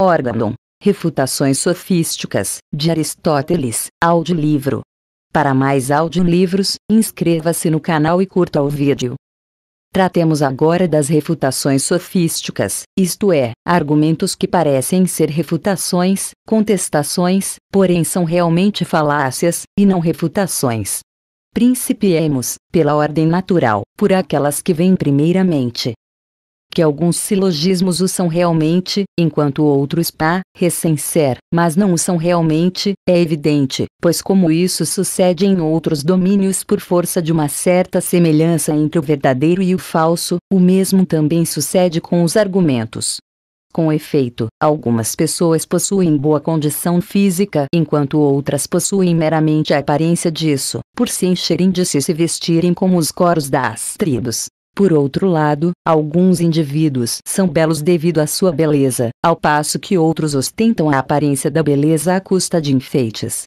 Orgadon, Refutações Sofísticas, de Aristóteles, audiolivro. Para mais audiolivros, inscreva-se no canal e curta o vídeo. Tratemos agora das refutações sofísticas, isto é, argumentos que parecem ser refutações, contestações, porém são realmente falácias, e não refutações. Principiemos, pela ordem natural, por aquelas que vêm primeiramente, que alguns silogismos o são realmente, enquanto outros pá, recenser, mas não o são realmente, é evidente, pois como isso sucede em outros domínios por força de uma certa semelhança entre o verdadeiro e o falso, o mesmo também sucede com os argumentos. Com efeito, algumas pessoas possuem boa condição física, enquanto outras possuem meramente a aparência disso, por se encherem de si e se vestirem como os coros das tribos. Por outro lado, alguns indivíduos são belos devido à sua beleza, ao passo que outros ostentam a aparência da beleza à custa de enfeites.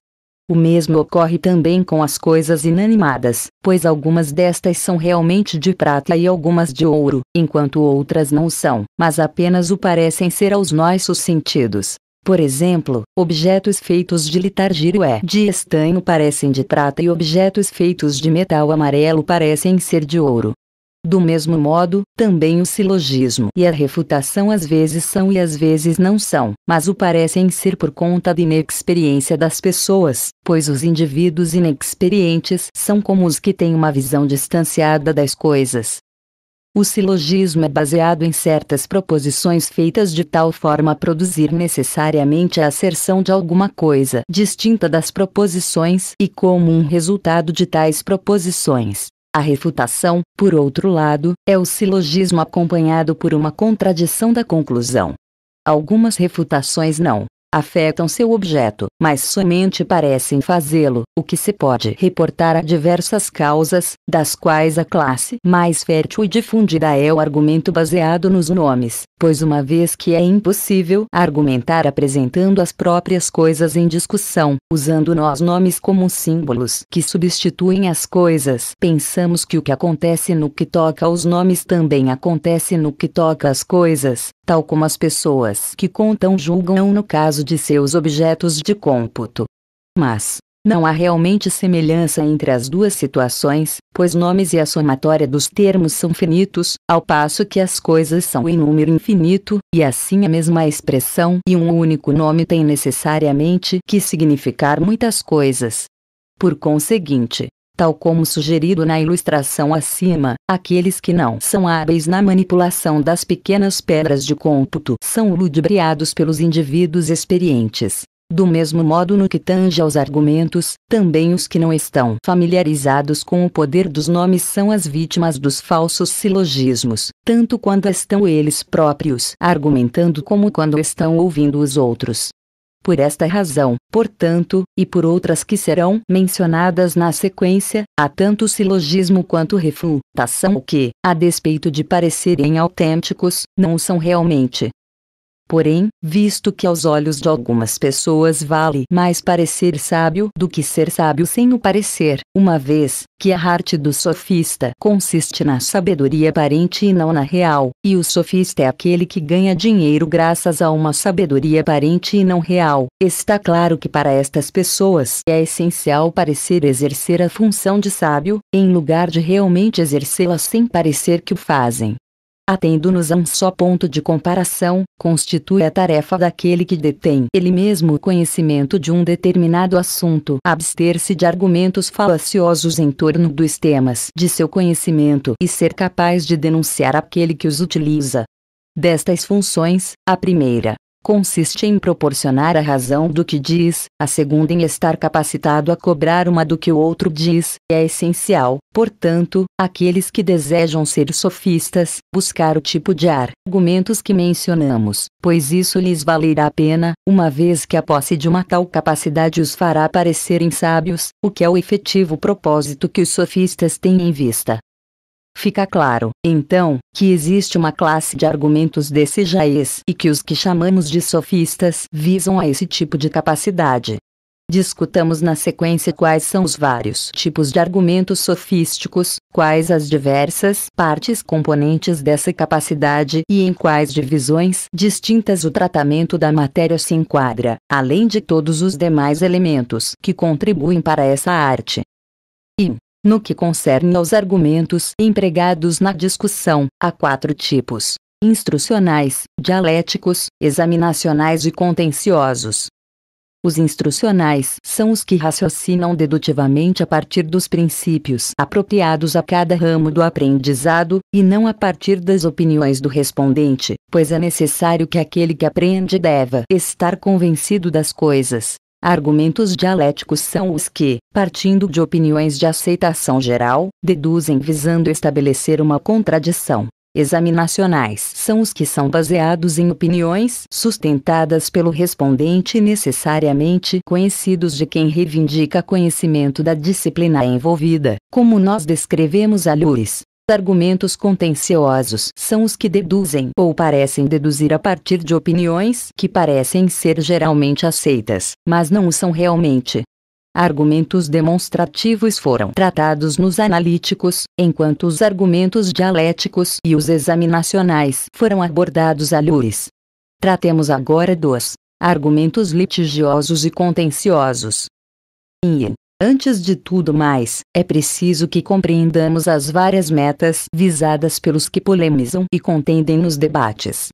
O mesmo ocorre também com as coisas inanimadas, pois algumas destas são realmente de prata e algumas de ouro, enquanto outras não são, mas apenas o parecem ser aos nossos sentidos. Por exemplo, objetos feitos de litargírio é de estanho parecem de prata e objetos feitos de metal amarelo parecem ser de ouro. Do mesmo modo, também o silogismo e a refutação às vezes são e às vezes não são, mas o parecem ser por conta da inexperiência das pessoas, pois os indivíduos inexperientes são como os que têm uma visão distanciada das coisas. O silogismo é baseado em certas proposições feitas de tal forma a produzir necessariamente a asserção de alguma coisa distinta das proposições e como um resultado de tais proposições, a refutação, por outro lado, é o silogismo acompanhado por uma contradição da conclusão. Algumas refutações não afetam seu objeto, mas somente parecem fazê-lo, o que se pode reportar a diversas causas, das quais a classe mais fértil e difundida é o argumento baseado nos nomes, pois uma vez que é impossível argumentar apresentando as próprias coisas em discussão, usando nós nomes como símbolos que substituem as coisas, pensamos que o que acontece no que toca aos nomes também acontece no que toca às coisas, tal como as pessoas que contam julgam no caso de seus objetos de cômputo. Mas, não há realmente semelhança entre as duas situações, pois nomes e a somatória dos termos são finitos, ao passo que as coisas são em número infinito, e assim a mesma expressão e um único nome tem necessariamente que significar muitas coisas. Por conseguinte, tal como sugerido na ilustração acima, aqueles que não são hábeis na manipulação das pequenas pedras de cômputo são ludibriados pelos indivíduos experientes. Do mesmo modo no que tange aos argumentos, também os que não estão familiarizados com o poder dos nomes são as vítimas dos falsos silogismos, tanto quando estão eles próprios argumentando como quando estão ouvindo os outros. Por esta razão, portanto, e por outras que serão mencionadas na sequência, há tanto silogismo quanto refutação que, a despeito de parecerem autênticos, não são realmente. Porém, visto que aos olhos de algumas pessoas vale mais parecer sábio do que ser sábio sem o parecer, uma vez que a arte do sofista consiste na sabedoria aparente e não na real, e o sofista é aquele que ganha dinheiro graças a uma sabedoria aparente e não real, está claro que para estas pessoas é essencial parecer exercer a função de sábio, em lugar de realmente exercê-la sem parecer que o fazem atendo-nos a um só ponto de comparação, constitui a tarefa daquele que detém ele mesmo o conhecimento de um determinado assunto, abster-se de argumentos falaciosos em torno dos temas de seu conhecimento e ser capaz de denunciar aquele que os utiliza. Destas funções, a primeira consiste em proporcionar a razão do que diz, a segunda em estar capacitado a cobrar uma do que o outro diz, é essencial, portanto, aqueles que desejam ser sofistas, buscar o tipo de argumentos que mencionamos, pois isso lhes valerá a pena, uma vez que a posse de uma tal capacidade os fará parecerem sábios, o que é o efetivo propósito que os sofistas têm em vista. Fica claro, então, que existe uma classe de argumentos desse jaez e que os que chamamos de sofistas visam a esse tipo de capacidade. Discutamos na sequência quais são os vários tipos de argumentos sofísticos, quais as diversas partes componentes dessa capacidade e em quais divisões distintas o tratamento da matéria se enquadra, além de todos os demais elementos que contribuem para essa arte. E, no que concerne aos argumentos empregados na discussão, há quatro tipos: instrucionais, dialéticos, examinacionais e contenciosos. Os instrucionais são os que raciocinam dedutivamente a partir dos princípios apropriados a cada ramo do aprendizado, e não a partir das opiniões do respondente, pois é necessário que aquele que aprende deva estar convencido das coisas, Argumentos dialéticos são os que, partindo de opiniões de aceitação geral, deduzem visando estabelecer uma contradição. Examinacionais são os que são baseados em opiniões sustentadas pelo respondente necessariamente conhecidos de quem reivindica conhecimento da disciplina envolvida, como nós descrevemos a Lewis, Argumentos contenciosos são os que deduzem ou parecem deduzir a partir de opiniões que parecem ser geralmente aceitas, mas não o são realmente. Argumentos demonstrativos foram tratados nos analíticos, enquanto os argumentos dialéticos e os examinacionais foram abordados a lures. Tratemos agora dos argumentos litigiosos e contenciosos. In Antes de tudo mais, é preciso que compreendamos as várias metas visadas pelos que polemizam e contendem nos debates.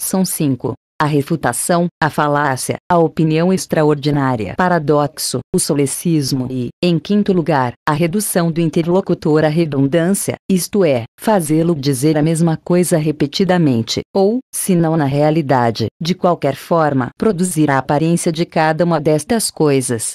São cinco. A refutação, a falácia, a opinião extraordinária, paradoxo, o solecismo e, em quinto lugar, a redução do interlocutor à redundância, isto é, fazê-lo dizer a mesma coisa repetidamente, ou, se não na realidade, de qualquer forma, produzir a aparência de cada uma destas coisas,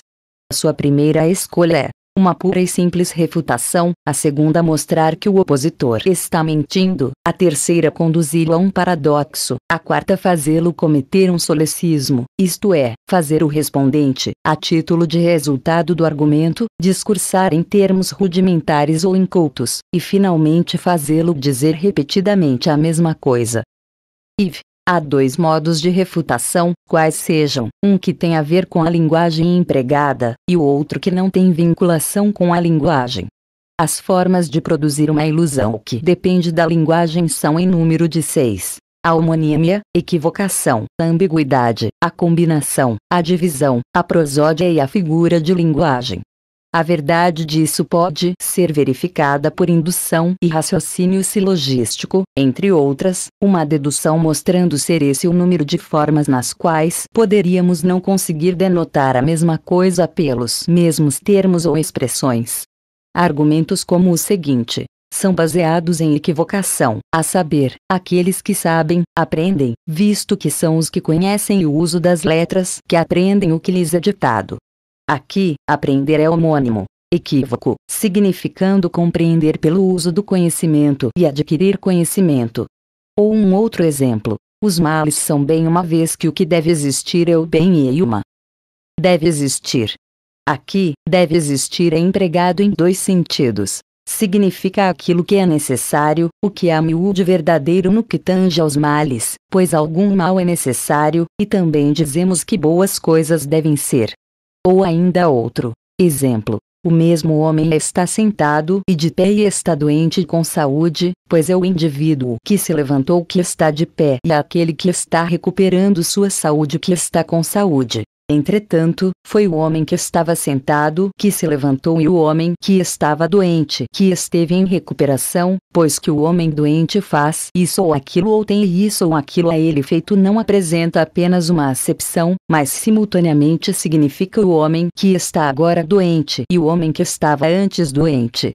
sua primeira escolha é uma pura e simples refutação, a segunda mostrar que o opositor está mentindo, a terceira conduzi-lo a um paradoxo, a quarta fazê-lo cometer um solecismo, isto é, fazer o respondente, a título de resultado do argumento, discursar em termos rudimentares ou incultos, e finalmente fazê-lo dizer repetidamente a mesma coisa. Iv. Há dois modos de refutação, quais sejam, um que tem a ver com a linguagem empregada, e o outro que não tem vinculação com a linguagem. As formas de produzir uma ilusão que depende da linguagem são em número de seis. A homonímia, equivocação, a ambiguidade, a combinação, a divisão, a prosódia e a figura de linguagem. A verdade disso pode ser verificada por indução e raciocínio silogístico, entre outras, uma dedução mostrando ser esse o número de formas nas quais poderíamos não conseguir denotar a mesma coisa pelos mesmos termos ou expressões. Argumentos como o seguinte: são baseados em equivocação, a saber, aqueles que sabem, aprendem, visto que são os que conhecem o uso das letras que aprendem o que lhes é ditado. Aqui, aprender é homônimo. Equívoco, significando compreender pelo uso do conhecimento e adquirir conhecimento. Ou um outro exemplo, os males são bem uma vez que o que deve existir é o bem e uma. Deve existir. Aqui, deve existir é empregado em dois sentidos. Significa aquilo que é necessário, o que há é miúde verdadeiro no que tange aos males, pois algum mal é necessário, e também dizemos que boas coisas devem ser, ou ainda outro exemplo: o mesmo homem está sentado e de pé e está doente com saúde, pois é o indivíduo que se levantou que está de pé e é aquele que está recuperando sua saúde que está com saúde. Entretanto, foi o homem que estava sentado que se levantou e o homem que estava doente que esteve em recuperação, pois que o homem doente faz isso ou aquilo ou tem isso ou aquilo a ele feito não apresenta apenas uma acepção, mas simultaneamente significa o homem que está agora doente e o homem que estava antes doente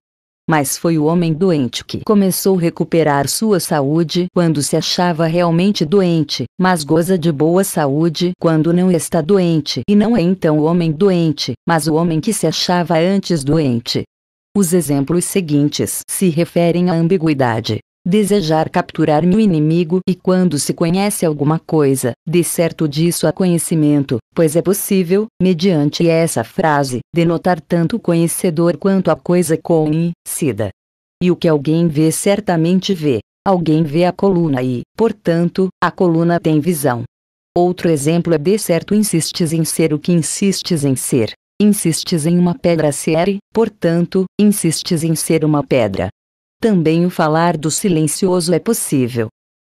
mas foi o homem doente que começou a recuperar sua saúde quando se achava realmente doente, mas goza de boa saúde quando não está doente. E não é então o homem doente, mas o homem que se achava antes doente. Os exemplos seguintes se referem à ambiguidade desejar capturar meu inimigo e quando se conhece alguma coisa, de certo disso há conhecimento, pois é possível, mediante essa frase, denotar tanto o conhecedor quanto a coisa conhecida. E o que alguém vê certamente vê. Alguém vê a coluna e, portanto, a coluna tem visão. Outro exemplo é de certo insistes em ser o que insistes em ser. Insistes em uma pedra ser e, portanto, insistes em ser uma pedra também o falar do silencioso é possível.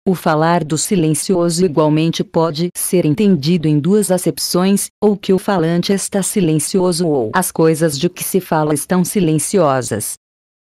O falar do silencioso igualmente pode ser entendido em duas acepções, ou que o falante está silencioso ou as coisas de que se fala estão silenciosas.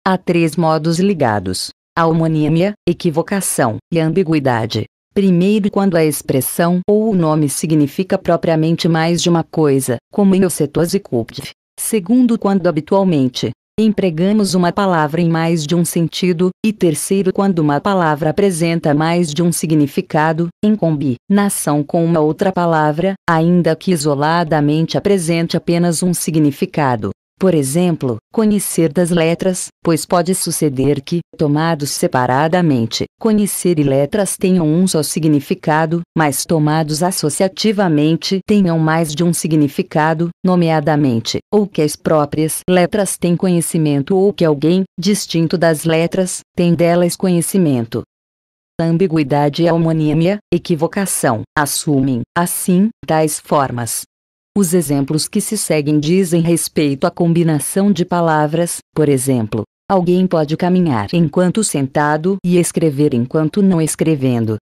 Há três modos ligados: a homonímia, equivocação e ambiguidade. Primeiro, quando a expressão ou o nome significa propriamente mais de uma coisa, como em Ocetose Kupf. Segundo, quando habitualmente empregamos uma palavra em mais de um sentido, e terceiro quando uma palavra apresenta mais de um significado, em combinação com uma outra palavra, ainda que isoladamente apresente apenas um significado. Por exemplo, conhecer das letras, pois pode suceder que, tomados separadamente, conhecer e letras tenham um só significado, mas tomados associativamente tenham mais de um significado, nomeadamente, ou que as próprias letras têm conhecimento ou que alguém, distinto das letras, tem delas conhecimento ambiguidade é e homonímia, equivocação, assumem, assim, tais formas, os exemplos que se seguem dizem respeito à combinação de palavras, por exemplo, alguém pode caminhar enquanto sentado e escrever enquanto não escrevendo.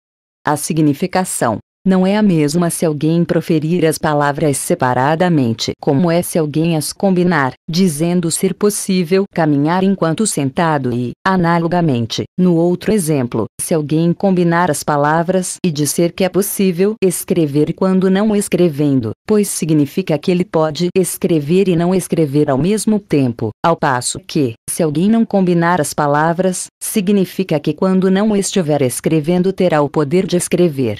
A significação não é a mesma se alguém proferir as palavras separadamente, como é se alguém as combinar, dizendo ser possível caminhar enquanto sentado e, analogamente, no outro exemplo, se alguém combinar as palavras e dizer que é possível escrever quando não escrevendo, pois significa que ele pode escrever e não escrever ao mesmo tempo, ao passo que, se alguém não combinar as palavras, significa que quando não estiver escrevendo terá o poder de escrever.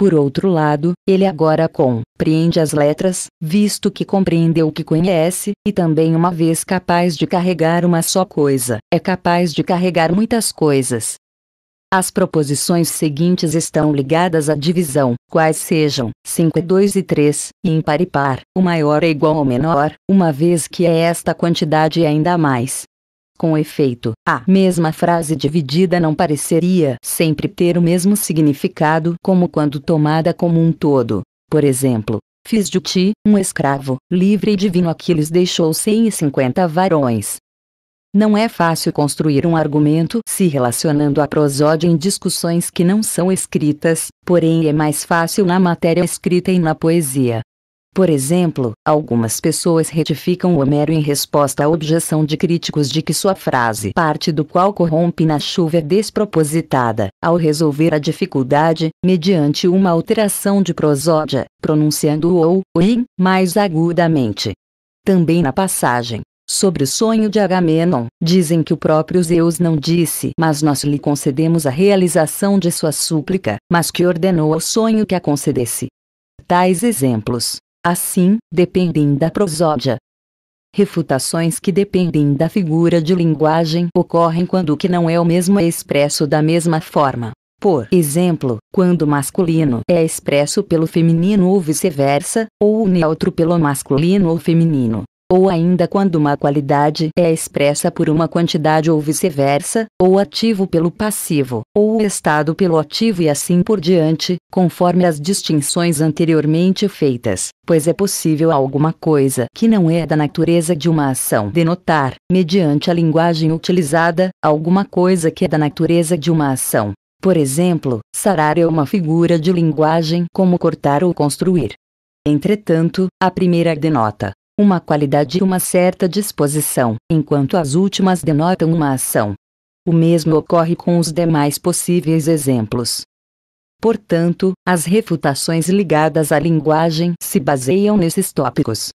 Por outro lado, ele agora compreende as letras, visto que compreendeu o que conhece, e também, uma vez capaz de carregar uma só coisa, é capaz de carregar muitas coisas. As proposições seguintes estão ligadas à divisão, quais sejam 5 e 2 e 3, e ímpar e par, o maior é igual ao menor, uma vez que é esta quantidade ainda mais. Com efeito, a mesma frase dividida não pareceria sempre ter o mesmo significado como quando tomada como um todo. Por exemplo, fiz de ti, um escravo, livre e divino Aquiles deixou 150 varões. Não é fácil construir um argumento se relacionando a prosódia em discussões que não são escritas, porém é mais fácil na matéria escrita e na poesia. Por exemplo, algumas pessoas retificam Homero em resposta à objeção de críticos de que sua frase parte do qual corrompe na chuva é despropositada, ao resolver a dificuldade, mediante uma alteração de prosódia, pronunciando o ou o in mais agudamente. Também na passagem sobre o sonho de Agamenon, dizem que o próprio Zeus não disse, mas nós lhe concedemos a realização de sua súplica, mas que ordenou ao sonho que a concedesse. Tais exemplos assim, dependem da prosódia. Refutações que dependem da figura de linguagem ocorrem quando o que não é o mesmo é expresso da mesma forma. Por exemplo, quando o masculino é expresso pelo feminino ou vice-versa, ou o neutro pelo masculino ou feminino ou ainda quando uma qualidade é expressa por uma quantidade ou vice-versa, ou ativo pelo passivo, ou o estado pelo ativo e assim por diante, conforme as distinções anteriormente feitas, pois é possível alguma coisa que não é da natureza de uma ação denotar, mediante a linguagem utilizada, alguma coisa que é da natureza de uma ação. Por exemplo, sarar é uma figura de linguagem como cortar ou construir. Entretanto, a primeira denota uma qualidade e uma certa disposição, enquanto as últimas denotam uma ação. O mesmo ocorre com os demais possíveis exemplos. Portanto, as refutações ligadas à linguagem se baseiam nesses tópicos.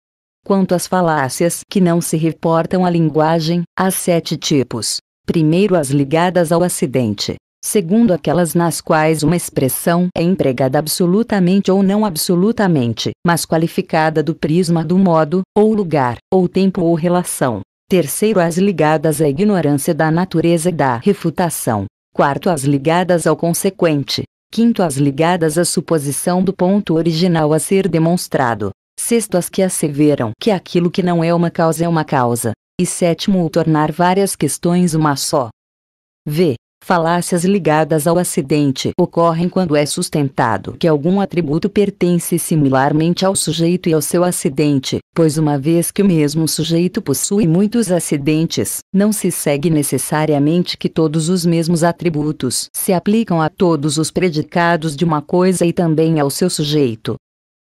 Quanto às falácias que não se reportam à linguagem, há sete tipos. Primeiro as ligadas ao acidente, segundo aquelas nas quais uma expressão é empregada absolutamente ou não absolutamente, mas qualificada do prisma do modo, ou lugar, ou tempo ou relação. Terceiro, as ligadas à ignorância da natureza e da refutação. Quarto, as ligadas ao consequente. Quinto, as ligadas à suposição do ponto original a ser demonstrado. Sexto, as que asseveram que aquilo que não é uma causa é uma causa. E sétimo, o tornar várias questões uma só. V. Falácias ligadas ao acidente ocorrem quando é sustentado que algum atributo pertence similarmente ao sujeito e ao seu acidente, pois uma vez que o mesmo sujeito possui muitos acidentes, não se segue necessariamente que todos os mesmos atributos se aplicam a todos os predicados de uma coisa e também ao seu sujeito.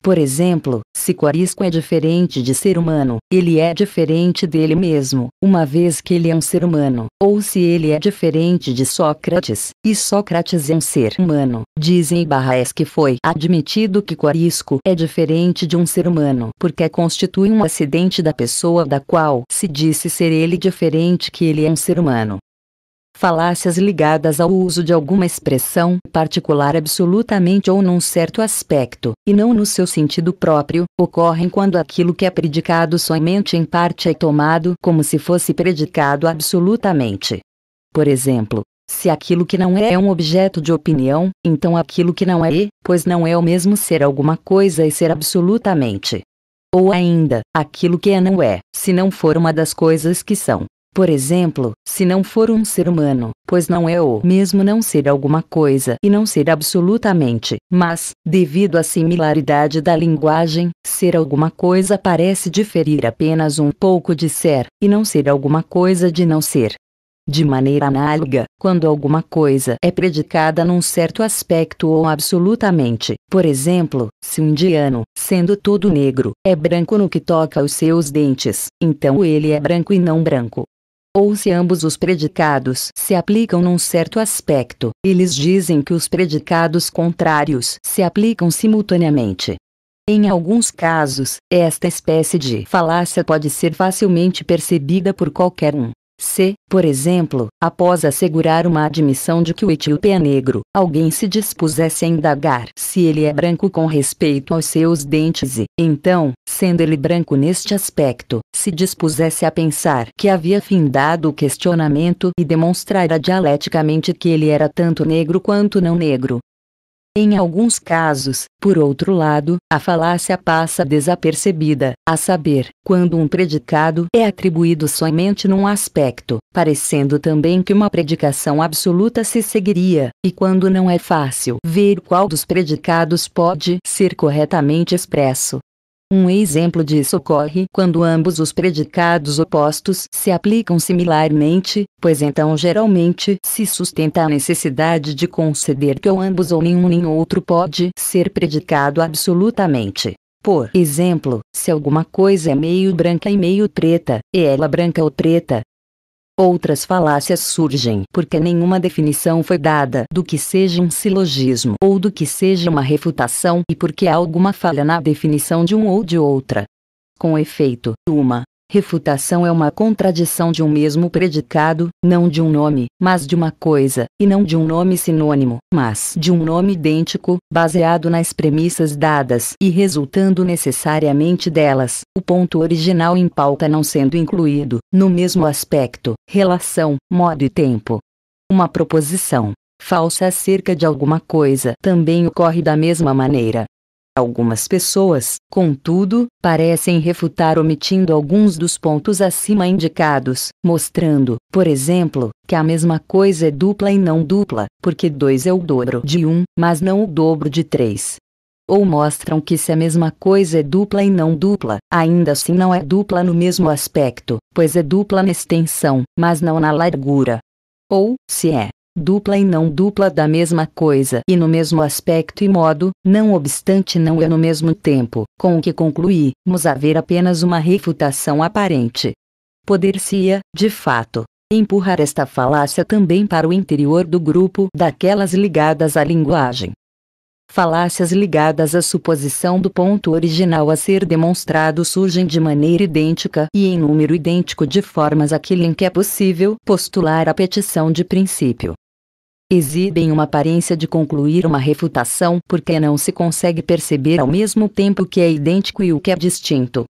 Por exemplo, se Corisco é diferente de ser humano, ele é diferente dele mesmo, uma vez que ele é um ser humano, ou se ele é diferente de Sócrates, e Sócrates é um ser humano. Dizem Barraes que foi admitido que Corisco é diferente de um ser humano, porque constitui um acidente da pessoa da qual se disse ser ele diferente que ele é um ser humano falácias ligadas ao uso de alguma expressão particular absolutamente ou num certo aspecto, e não no seu sentido próprio, ocorrem quando aquilo que é predicado somente em parte é tomado como se fosse predicado absolutamente. Por exemplo, se aquilo que não é é um objeto de opinião, então aquilo que não é, é pois não é o mesmo ser alguma coisa e ser absolutamente. Ou ainda, aquilo que é não é, se não for uma das coisas que são. Por exemplo, se não for um ser humano, pois não é o mesmo não ser alguma coisa e não ser absolutamente, mas, devido à similaridade da linguagem, ser alguma coisa parece diferir apenas um pouco de ser, e não ser alguma coisa de não ser. De maneira análoga, quando alguma coisa é predicada num certo aspecto ou absolutamente, por exemplo, se um indiano, sendo todo negro, é branco no que toca aos seus dentes, então ele é branco e não branco ou se ambos os predicados se aplicam num certo aspecto, eles dizem que os predicados contrários se aplicam simultaneamente. Em alguns casos, esta espécie de falácia pode ser facilmente percebida por qualquer um. Se, por exemplo, após assegurar uma admissão de que o etíope é negro, alguém se dispusesse a indagar se ele é branco com respeito aos seus dentes e, então, sendo ele branco neste aspecto, se dispusesse a pensar que havia findado o questionamento e demonstrara dialeticamente que ele era tanto negro quanto não negro, em alguns casos, por outro lado, a falácia passa desapercebida, a saber, quando um predicado é atribuído somente num aspecto, parecendo também que uma predicação absoluta se seguiria, e quando não é fácil ver qual dos predicados pode ser corretamente expresso, um exemplo disso ocorre quando ambos os predicados opostos se aplicam similarmente, pois então geralmente se sustenta a necessidade de conceder que ou ambos ou nenhum nem outro pode ser predicado absolutamente. Por exemplo, se alguma coisa é meio branca e meio preta, e ela é branca ou preta, Outras falácias surgem porque nenhuma definição foi dada do que seja um silogismo ou do que seja uma refutação e porque há alguma falha na definição de um ou de outra. Com efeito, uma Refutação é uma contradição de um mesmo predicado, não de um nome, mas de uma coisa, e não de um nome sinônimo, mas de um nome idêntico, baseado nas premissas dadas e resultando necessariamente delas, o ponto original em pauta não sendo incluído, no mesmo aspecto, relação, modo e tempo. Uma proposição falsa acerca de alguma coisa também ocorre da mesma maneira, Algumas pessoas, contudo, parecem refutar omitindo alguns dos pontos acima indicados, mostrando, por exemplo, que a mesma coisa é dupla e não dupla, porque 2 é o dobro de 1, um, mas não o dobro de 3. Ou mostram que se a mesma coisa é dupla e não dupla, ainda assim não é dupla no mesmo aspecto, pois é dupla na extensão, mas não na largura. Ou, se é dupla e não dupla da mesma coisa e no mesmo aspecto e modo, não obstante não é no mesmo tempo, com o que concluímos haver apenas uma refutação aparente. Poder-se-ia, de fato, empurrar esta falácia também para o interior do grupo daquelas ligadas à linguagem. Falácias ligadas à suposição do ponto original a ser demonstrado surgem de maneira idêntica e em número idêntico de formas àquele em que é possível postular a petição de princípio exibem uma aparência de concluir uma refutação porque não se consegue perceber ao mesmo tempo o que é idêntico e o que é distinto.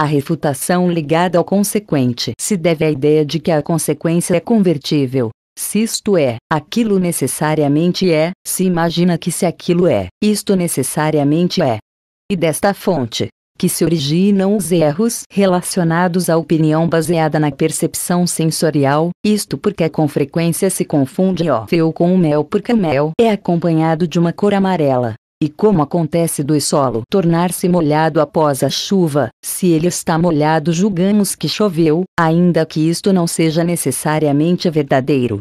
A refutação ligada ao consequente se deve à ideia de que a consequência é convertível. Se isto é, aquilo necessariamente é, se imagina que se aquilo é, isto necessariamente é. E desta fonte, que se originam os erros relacionados à opinião baseada na percepção sensorial, isto porque com frequência se confunde feu com o mel porque o mel é acompanhado de uma cor amarela. E como acontece do solo tornar-se molhado após a chuva, se ele está molhado julgamos que choveu, ainda que isto não seja necessariamente verdadeiro.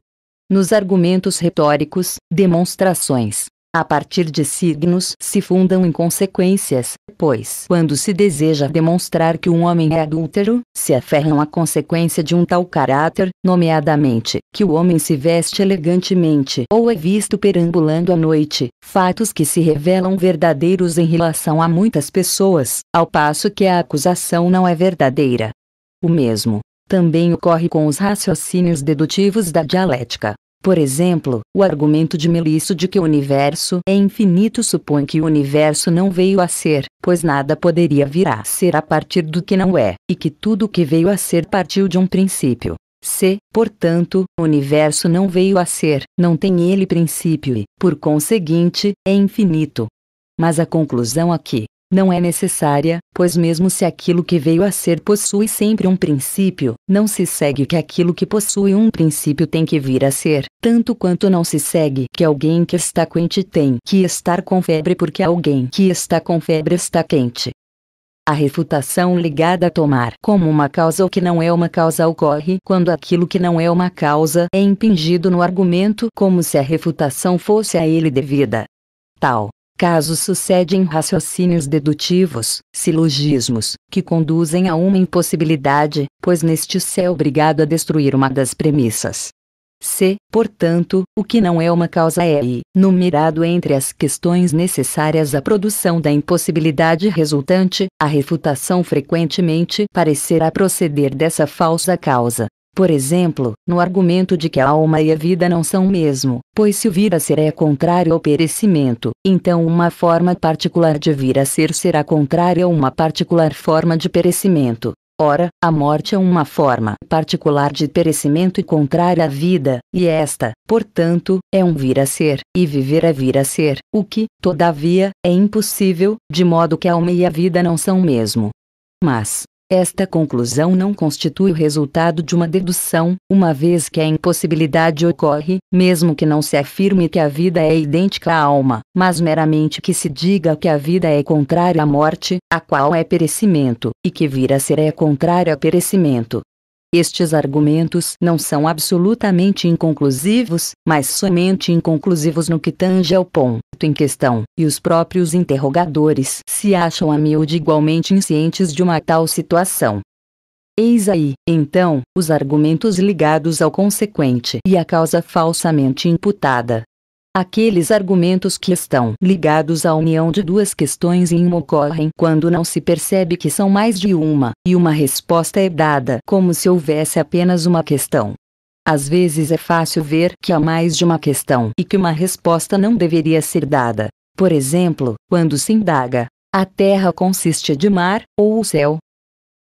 Nos argumentos retóricos, demonstrações, a partir de signos se fundam em consequências, pois quando se deseja demonstrar que um homem é adúltero, se aferram à consequência de um tal caráter, nomeadamente, que o homem se veste elegantemente ou é visto perambulando à noite, fatos que se revelam verdadeiros em relação a muitas pessoas, ao passo que a acusação não é verdadeira. O mesmo também ocorre com os raciocínios dedutivos da dialética. Por exemplo, o argumento de Melício de que o universo é infinito supõe que o universo não veio a ser, pois nada poderia vir a ser a partir do que não é, e que tudo o que veio a ser partiu de um princípio. Se, portanto, o universo não veio a ser, não tem ele princípio e, por conseguinte, é infinito. Mas a conclusão aqui não é necessária, pois mesmo se aquilo que veio a ser possui sempre um princípio, não se segue que aquilo que possui um princípio tem que vir a ser, tanto quanto não se segue que alguém que está quente tem que estar com febre porque alguém que está com febre está quente. A refutação ligada a tomar como uma causa o que não é uma causa ocorre quando aquilo que não é uma causa é impingido no argumento como se a refutação fosse a ele devida. Tal Caso sucedem raciocínios dedutivos, silogismos, que conduzem a uma impossibilidade, pois neste se é obrigado a destruir uma das premissas. C. Portanto, o que não é uma causa é e, numerado entre as questões necessárias à produção da impossibilidade resultante, a refutação frequentemente parecerá proceder dessa falsa causa. Por exemplo, no argumento de que a alma e a vida não são o mesmo, pois se o vir a ser é contrário ao perecimento, então uma forma particular de vir a ser será contrária a uma particular forma de perecimento. Ora, a morte é uma forma particular de perecimento e contrária à vida, e esta, portanto, é um vir a ser, e viver é vir a ser, o que, todavia, é impossível, de modo que a alma e a vida não são o mesmo. Mas, esta conclusão não constitui o resultado de uma dedução, uma vez que a impossibilidade ocorre, mesmo que não se afirme que a vida é idêntica à alma, mas meramente que se diga que a vida é contrária à morte, a qual é perecimento, e que vir a ser é contrária a perecimento. Estes argumentos não são absolutamente inconclusivos, mas somente inconclusivos no que tange ao ponto em questão, e os próprios interrogadores se acham a miúde igualmente inscientes de uma tal situação. Eis aí, então, os argumentos ligados ao consequente e à causa falsamente imputada, Aqueles argumentos que estão ligados à união de duas questões em uma ocorrem quando não se percebe que são mais de uma, e uma resposta é dada como se houvesse apenas uma questão. Às vezes é fácil ver que há mais de uma questão e que uma resposta não deveria ser dada. Por exemplo, quando se indaga: a terra consiste de mar, ou o céu,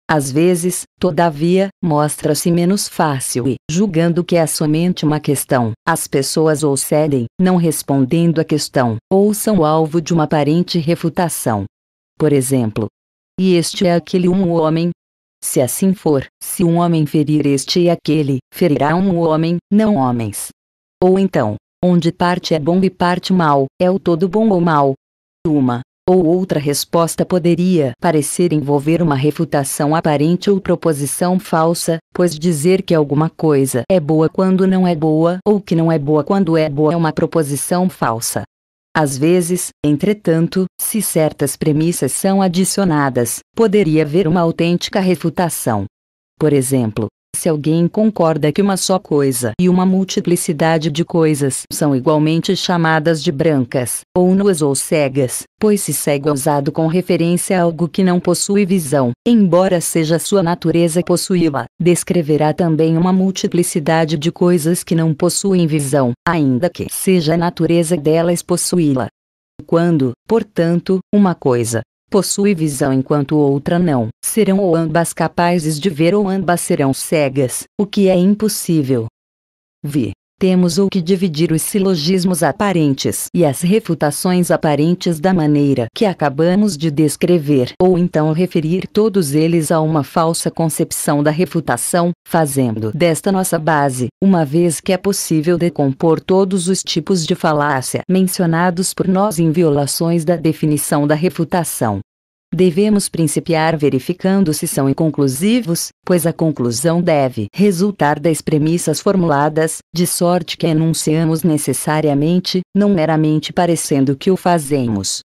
às vezes, todavia, mostra-se menos fácil e, julgando que é somente uma questão, as pessoas ou cedem, não respondendo à questão, ou são alvo de uma aparente refutação. Por exemplo, e este é aquele um homem? Se assim for, se um homem ferir este e aquele, ferirá um homem, não homens. Ou então, onde parte é bom e parte mal, é o todo bom ou mal? Uma ou outra resposta poderia parecer envolver uma refutação aparente ou proposição falsa, pois dizer que alguma coisa é boa quando não é boa ou que não é boa quando é boa é uma proposição falsa. Às vezes, entretanto, se certas premissas são adicionadas, poderia haver uma autêntica refutação. Por exemplo, se alguém concorda que uma só coisa e uma multiplicidade de coisas são igualmente chamadas de brancas, ou nuas ou cegas, pois se cego é usado com referência a algo que não possui visão, embora seja sua natureza possuí-la, descreverá também uma multiplicidade de coisas que não possuem visão, ainda que seja a natureza delas possuí-la. Quando, portanto, uma coisa possui visão enquanto outra não. Serão ou ambas capazes de ver ou ambas serão cegas, o que é impossível. Vi. Temos ou que dividir os silogismos aparentes e as refutações aparentes da maneira que acabamos de descrever, ou então referir todos eles a uma falsa concepção da refutação, fazendo desta nossa base, uma vez que é possível decompor todos os tipos de falácia mencionados por nós em violações da definição da refutação. Devemos principiar verificando se são inconclusivos, pois a conclusão deve resultar das premissas formuladas, de sorte que enunciamos necessariamente, não meramente parecendo que o fazemos.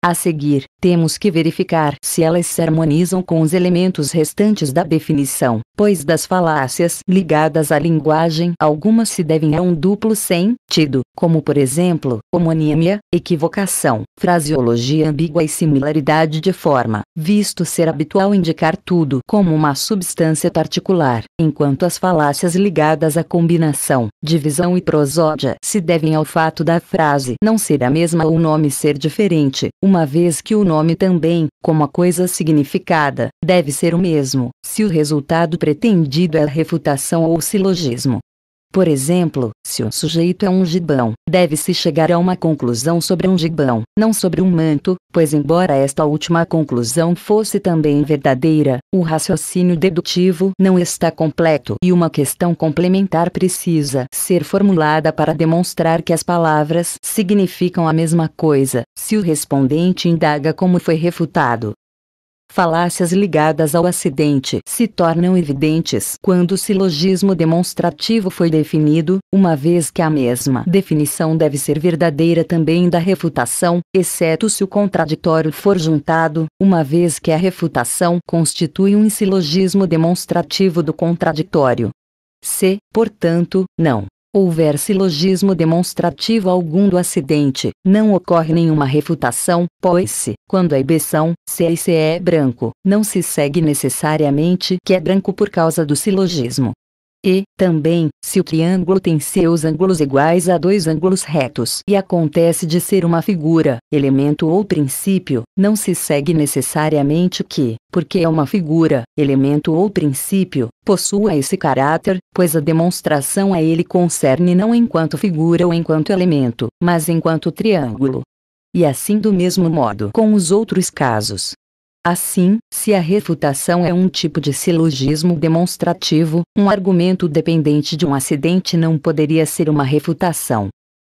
A seguir, temos que verificar se elas se harmonizam com os elementos restantes da definição, pois das falácias ligadas à linguagem algumas se devem a um duplo sentido, como por exemplo, homonímia, equivocação, fraseologia ambígua e similaridade de forma, visto ser habitual indicar tudo como uma substância particular, enquanto as falácias ligadas à combinação, divisão e prosódia se devem ao fato da frase não ser a mesma ou o nome ser diferente uma vez que o nome também, como a coisa significada, deve ser o mesmo, se o resultado pretendido é refutação ou silogismo. Por exemplo, se o sujeito é um gibão, deve-se chegar a uma conclusão sobre um gibão, não sobre um manto, pois, embora esta última conclusão fosse também verdadeira, o raciocínio dedutivo não está completo e uma questão complementar precisa ser formulada para demonstrar que as palavras significam a mesma coisa, se o respondente indaga como foi refutado falácias ligadas ao acidente se tornam evidentes quando o silogismo demonstrativo foi definido, uma vez que a mesma definição deve ser verdadeira também da refutação, exceto se o contraditório for juntado, uma vez que a refutação constitui um silogismo demonstrativo do contraditório. Se, portanto, não houver silogismo demonstrativo algum do acidente, não ocorre nenhuma refutação, pois-se, quando é ibeção, se é e se é branco, não se segue necessariamente que é branco por causa do silogismo. E, também, se o triângulo tem seus ângulos iguais a dois ângulos retos e acontece de ser uma figura, elemento ou princípio, não se segue necessariamente que, porque é uma figura, elemento ou princípio, possua esse caráter, pois a demonstração a ele concerne não enquanto figura ou enquanto elemento, mas enquanto triângulo. E assim do mesmo modo com os outros casos, Assim, se a refutação é um tipo de silogismo demonstrativo, um argumento dependente de um acidente não poderia ser uma refutação.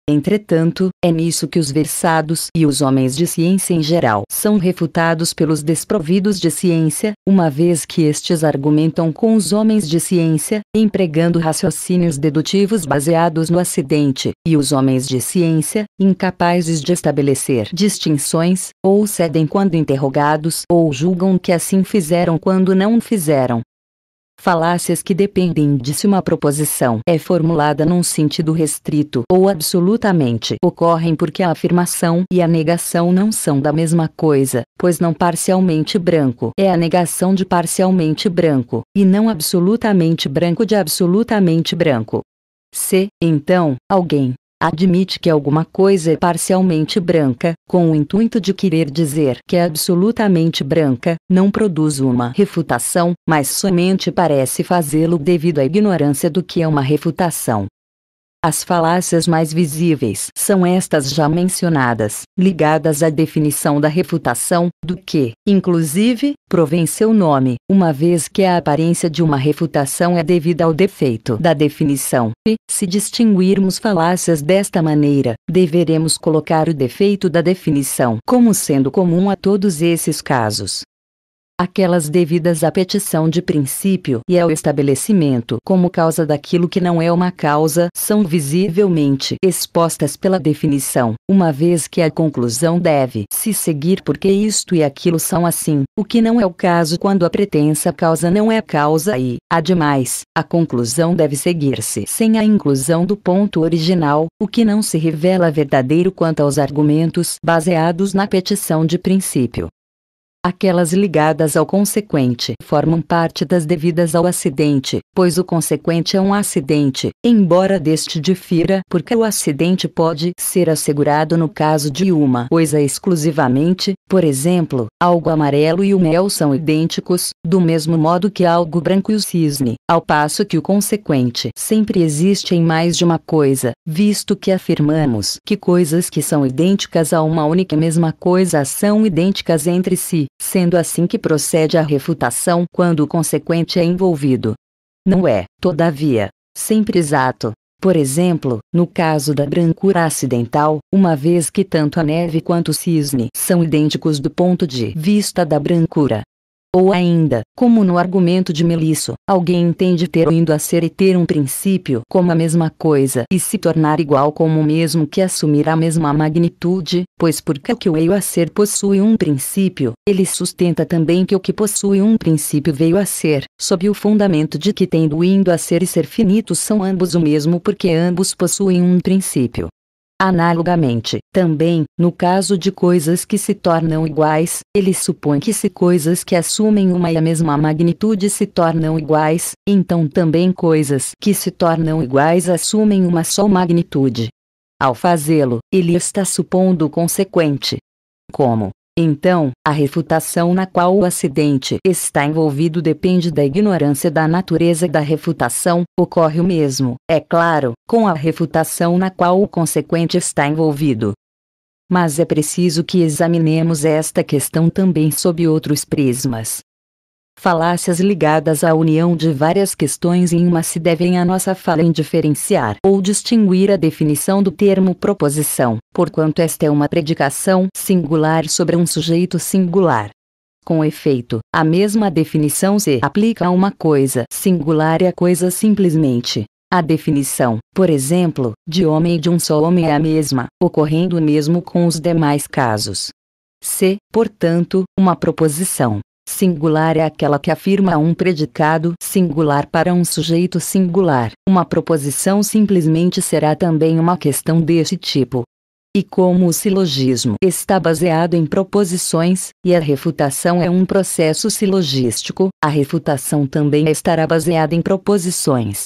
Entretanto, é nisso que os versados e os homens de ciência em geral são refutados pelos desprovidos de ciência, uma vez que estes argumentam com os homens de ciência, empregando raciocínios dedutivos baseados no acidente, e os homens de ciência, incapazes de estabelecer distinções, ou cedem quando interrogados ou julgam que assim fizeram quando não fizeram, falácias que dependem de se uma proposição é formulada num sentido restrito ou absolutamente ocorrem porque a afirmação e a negação não são da mesma coisa, pois não parcialmente branco é a negação de parcialmente branco, e não absolutamente branco de absolutamente branco. Se, então, alguém admite que alguma coisa é parcialmente branca, com o intuito de querer dizer que é absolutamente branca, não produz uma refutação, mas somente parece fazê-lo devido à ignorância do que é uma refutação. As falácias mais visíveis são estas já mencionadas, ligadas à definição da refutação, do que, inclusive, provém seu nome, uma vez que a aparência de uma refutação é devida ao defeito da definição. E, se distinguirmos falácias desta maneira, deveremos colocar o defeito da definição como sendo comum a todos esses casos aquelas devidas à petição de princípio e ao estabelecimento como causa daquilo que não é uma causa, são visivelmente expostas pela definição, uma vez que a conclusão deve se seguir porque isto e aquilo são assim, o que não é o caso quando a pretensa causa não é causa e, ademais, a conclusão deve seguir-se sem a inclusão do ponto original, o que não se revela verdadeiro quanto aos argumentos baseados na petição de princípio. Aquelas ligadas ao consequente formam parte das devidas ao acidente, pois o consequente é um acidente, embora deste difira porque o acidente pode ser assegurado no caso de uma coisa exclusivamente, por exemplo, algo amarelo e o mel são idênticos, do mesmo modo que algo branco e o cisne, ao passo que o consequente sempre existe em mais de uma coisa, visto que afirmamos que coisas que são idênticas a uma única mesma coisa são idênticas entre si, sendo assim que procede a refutação quando o consequente é envolvido. Não é, todavia, sempre exato. Por exemplo, no caso da brancura acidental, uma vez que tanto a neve quanto o cisne são idênticos do ponto de vista da brancura, ou ainda, como no argumento de Melisso, alguém entende ter o indo a ser e ter um princípio como a mesma coisa e se tornar igual como o mesmo que assumir a mesma magnitude, pois porque o que veio a ser possui um princípio, ele sustenta também que o que possui um princípio veio a ser, sob o fundamento de que tendo indo a ser e ser finito são ambos o mesmo porque ambos possuem um princípio. Analogamente, também, no caso de coisas que se tornam iguais, ele supõe que se coisas que assumem uma e a mesma magnitude se tornam iguais, então também coisas que se tornam iguais assumem uma só magnitude. Ao fazê-lo, ele está supondo o consequente. Como, então, a refutação na qual o acidente está envolvido depende da ignorância da natureza da refutação, ocorre o mesmo, é claro, com a refutação na qual o consequente está envolvido. Mas é preciso que examinemos esta questão também sob outros prismas, falácias ligadas à união de várias questões em uma se devem à nossa fala em diferenciar ou distinguir a definição do termo proposição, porquanto esta é uma predicação singular sobre um sujeito singular. Com efeito, a mesma definição se aplica a uma coisa singular e a coisa simplesmente. A definição, por exemplo, de homem e de um só homem é a mesma, ocorrendo o mesmo com os demais casos. C, portanto, uma proposição Singular é aquela que afirma um predicado singular para um sujeito singular. Uma proposição simplesmente será também uma questão desse tipo. E como o silogismo está baseado em proposições, e a refutação é um processo silogístico, a refutação também estará baseada em proposições.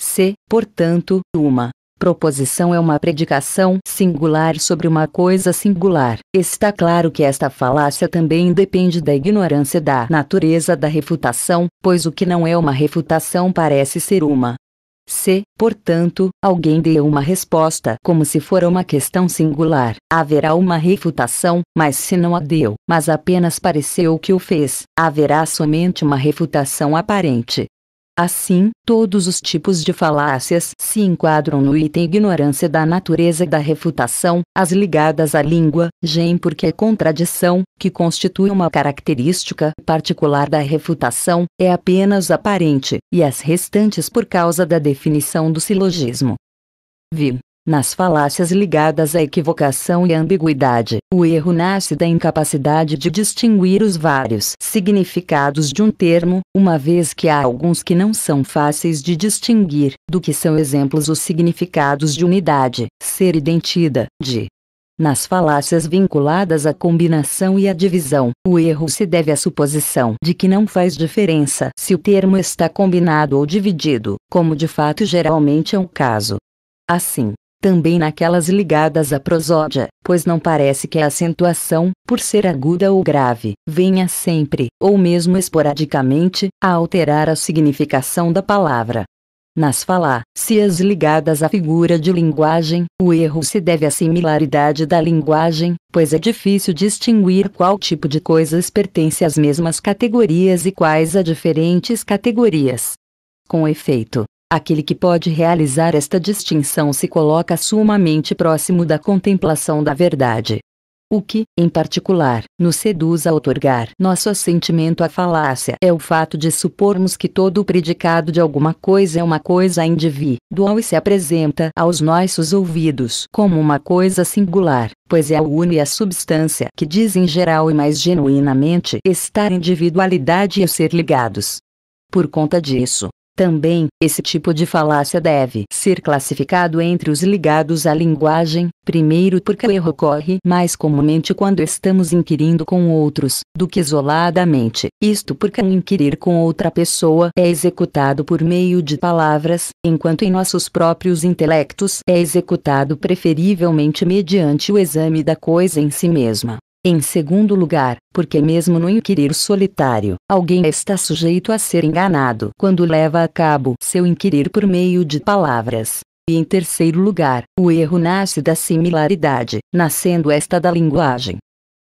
Se, portanto, uma Proposição é uma predicação singular sobre uma coisa singular. Está claro que esta falácia também depende da ignorância da natureza da refutação, pois o que não é uma refutação parece ser uma. Se, portanto, alguém dê uma resposta como se for uma questão singular, haverá uma refutação, mas se não a deu, mas apenas pareceu que o fez, haverá somente uma refutação aparente. Assim, todos os tipos de falácias se enquadram no item ignorância da natureza da refutação, as ligadas à língua, gem porque é contradição, que constitui uma característica particular da refutação, é apenas aparente, e as restantes por causa da definição do silogismo. V nas falácias ligadas à equivocação e ambiguidade. O erro nasce da incapacidade de distinguir os vários significados de um termo, uma vez que há alguns que não são fáceis de distinguir, do que são exemplos os significados de unidade, ser identida, de. Nas falácias vinculadas à combinação e à divisão, o erro se deve à suposição de que não faz diferença se o termo está combinado ou dividido, como de fato geralmente é o caso. Assim, também naquelas ligadas à prosódia, pois não parece que a acentuação, por ser aguda ou grave, venha sempre, ou mesmo esporadicamente, a alterar a significação da palavra. Nas falácias ligadas à figura de linguagem, o erro se deve à similaridade da linguagem, pois é difícil distinguir qual tipo de coisas pertence às mesmas categorias e quais a diferentes categorias. Com efeito, Aquele que pode realizar esta distinção se coloca sumamente próximo da contemplação da verdade. O que, em particular, nos seduz a otorgar nosso assentimento à falácia é o fato de supormos que todo o predicado de alguma coisa é uma coisa individual e se apresenta aos nossos ouvidos como uma coisa singular, pois é a única substância que diz em geral e mais genuinamente estar individualidade e ser ligados. Por conta disso, também, esse tipo de falácia deve ser classificado entre os ligados à linguagem, primeiro porque o erro ocorre mais comumente quando estamos inquirindo com outros, do que isoladamente, isto porque um inquirir com outra pessoa é executado por meio de palavras, enquanto em nossos próprios intelectos é executado preferivelmente mediante o exame da coisa em si mesma. Em segundo lugar, porque mesmo no inquirir solitário, alguém está sujeito a ser enganado quando leva a cabo seu inquirir por meio de palavras. E em terceiro lugar, o erro nasce da similaridade, nascendo esta da linguagem.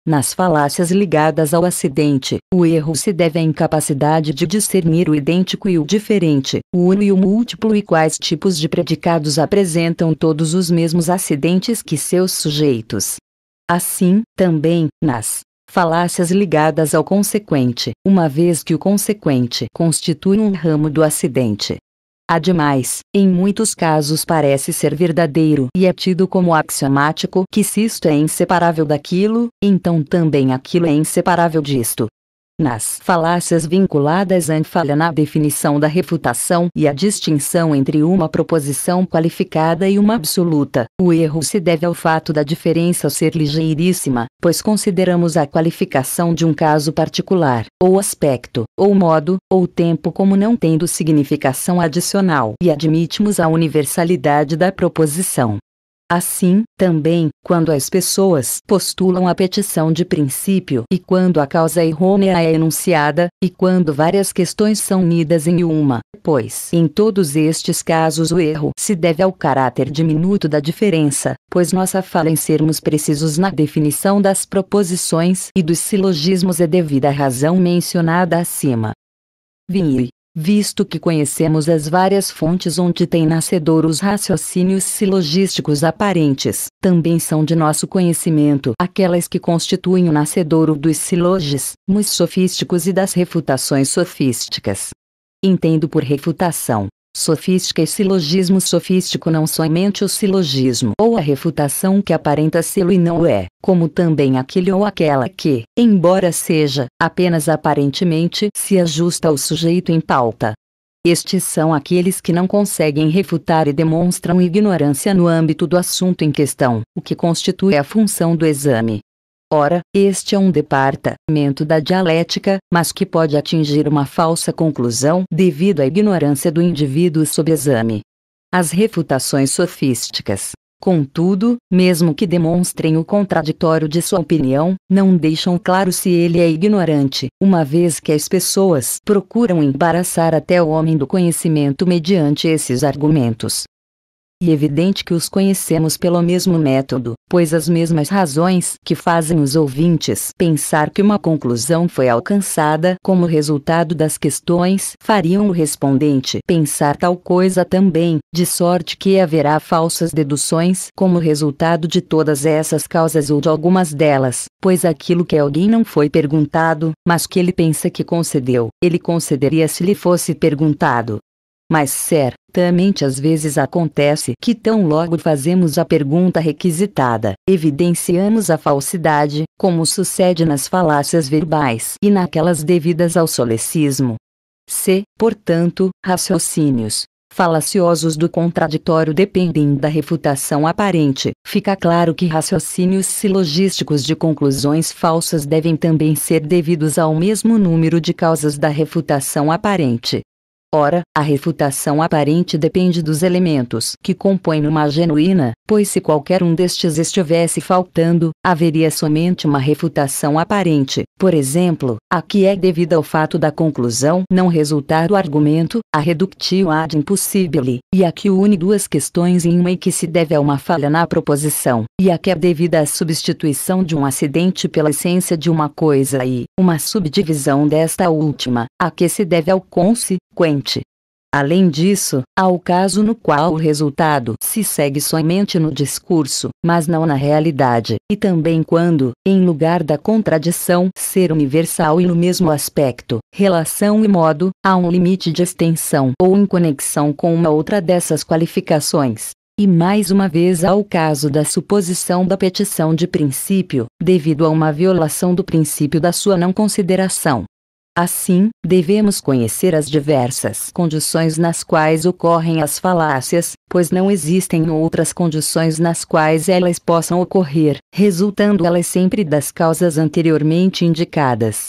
Nas falácias ligadas ao acidente, o erro se deve à incapacidade de discernir o idêntico e o diferente, o uno e o múltiplo e quais tipos de predicados apresentam todos os mesmos acidentes que seus sujeitos. Assim, também, nas falácias ligadas ao consequente, uma vez que o consequente constitui um ramo do acidente. Ademais, em muitos casos parece ser verdadeiro e é tido como axiomático que se isto é inseparável daquilo, então também aquilo é inseparável disto nas falácias vinculadas à falha na definição da refutação e a distinção entre uma proposição qualificada e uma absoluta. O erro se deve ao fato da diferença ser ligeiríssima, pois consideramos a qualificação de um caso particular, ou aspecto, ou modo, ou tempo como não tendo significação adicional e admitimos a universalidade da proposição. Assim, também, quando as pessoas postulam a petição de princípio e quando a causa errônea é enunciada, e quando várias questões são unidas em uma, pois em todos estes casos o erro se deve ao caráter diminuto da diferença, pois nossa fala em sermos precisos na definição das proposições e dos silogismos é devida à razão mencionada acima. Vinhe, visto que conhecemos as várias fontes onde têm nascedor os raciocínios silogísticos aparentes, também são de nosso conhecimento aquelas que constituem o nascedouro dos silogismos sofísticos e das refutações sofísticas. Entendo por refutação Sofística e silogismo sofístico não somente o silogismo ou a refutação que aparenta sê-lo e não é, como também aquele ou aquela que, embora seja, apenas aparentemente se ajusta ao sujeito em pauta. Estes são aqueles que não conseguem refutar e demonstram ignorância no âmbito do assunto em questão, o que constitui a função do exame. Ora, este é um departamento da dialética, mas que pode atingir uma falsa conclusão devido à ignorância do indivíduo sob exame. As refutações sofísticas, contudo, mesmo que demonstrem o contraditório de sua opinião, não deixam claro se ele é ignorante, uma vez que as pessoas procuram embaraçar até o homem do conhecimento mediante esses argumentos. E evidente que os conhecemos pelo mesmo método, pois as mesmas razões que fazem os ouvintes pensar que uma conclusão foi alcançada como resultado das questões fariam o respondente pensar tal coisa também, de sorte que haverá falsas deduções como resultado de todas essas causas ou de algumas delas, pois aquilo que alguém não foi perguntado, mas que ele pensa que concedeu, ele concederia se lhe fosse perguntado. Mas certamente às vezes acontece que tão logo fazemos a pergunta requisitada, evidenciamos a falsidade, como sucede nas falácias verbais e naquelas devidas ao solecismo. C. Portanto, raciocínios falaciosos do contraditório dependem da refutação aparente. Fica claro que raciocínios silogísticos de conclusões falsas devem também ser devidos ao mesmo número de causas da refutação aparente. Ora, a refutação aparente depende dos elementos que compõem uma genuína, pois se qualquer um destes estivesse faltando, haveria somente uma refutação aparente, por exemplo, a que é devida ao fato da conclusão não resultar do argumento, a reductio ad impossibile, e a que une duas questões em uma e que se deve a uma falha na proposição, e a que é devida à substituição de um acidente pela essência de uma coisa e uma subdivisão desta última, a que se deve ao consequente Além disso, há o caso no qual o resultado se segue somente no discurso, mas não na realidade, e também quando, em lugar da contradição ser universal e no mesmo aspecto, relação e modo, há um limite de extensão ou em conexão com uma outra dessas qualificações. E mais uma vez há o caso da suposição da petição de princípio, devido a uma violação do princípio da sua não consideração. Assim, devemos conhecer as diversas condições nas quais ocorrem as falácias, pois não existem outras condições nas quais elas possam ocorrer, resultando elas sempre das causas anteriormente indicadas.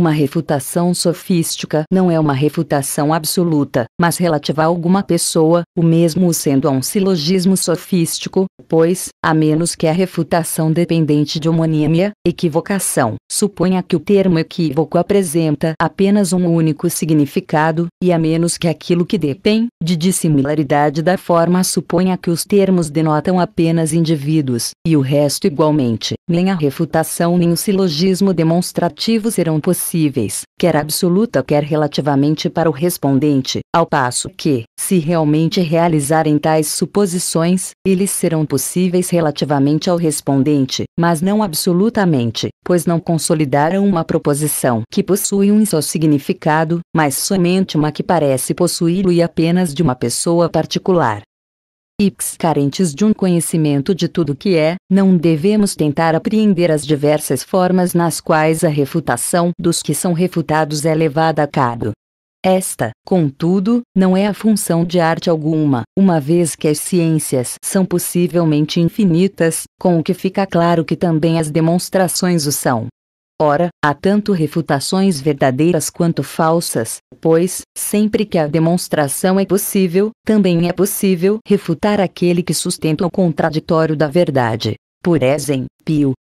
Uma refutação sofística não é uma refutação absoluta, mas relativa a alguma pessoa, o mesmo sendo um silogismo sofístico, pois, a menos que a refutação dependente de homonímia, equivocação, suponha que o termo equívoco apresenta apenas um único significado, e a menos que aquilo que depende de dissimilaridade da forma suponha que os termos denotam apenas indivíduos, e o resto igualmente, nem a refutação nem o silogismo demonstrativo serão possíveis possíveis, quer absoluta quer relativamente para o respondente, ao passo que, se realmente realizarem tais suposições, eles serão possíveis relativamente ao respondente, mas não absolutamente, pois não consolidaram uma proposição que possui um só significado, mas somente uma que parece possuí-lo e apenas de uma pessoa particular. X carentes de um conhecimento de tudo que é, não devemos tentar apreender as diversas formas nas quais a refutação dos que são refutados é levada a cabo. Esta, contudo, não é a função de arte alguma, uma vez que as ciências são possivelmente infinitas, com o que fica claro que também as demonstrações o são. Ora, há tanto refutações verdadeiras quanto falsas, pois, sempre que a demonstração é possível, também é possível refutar aquele que sustenta o contraditório da verdade. Por exemplo,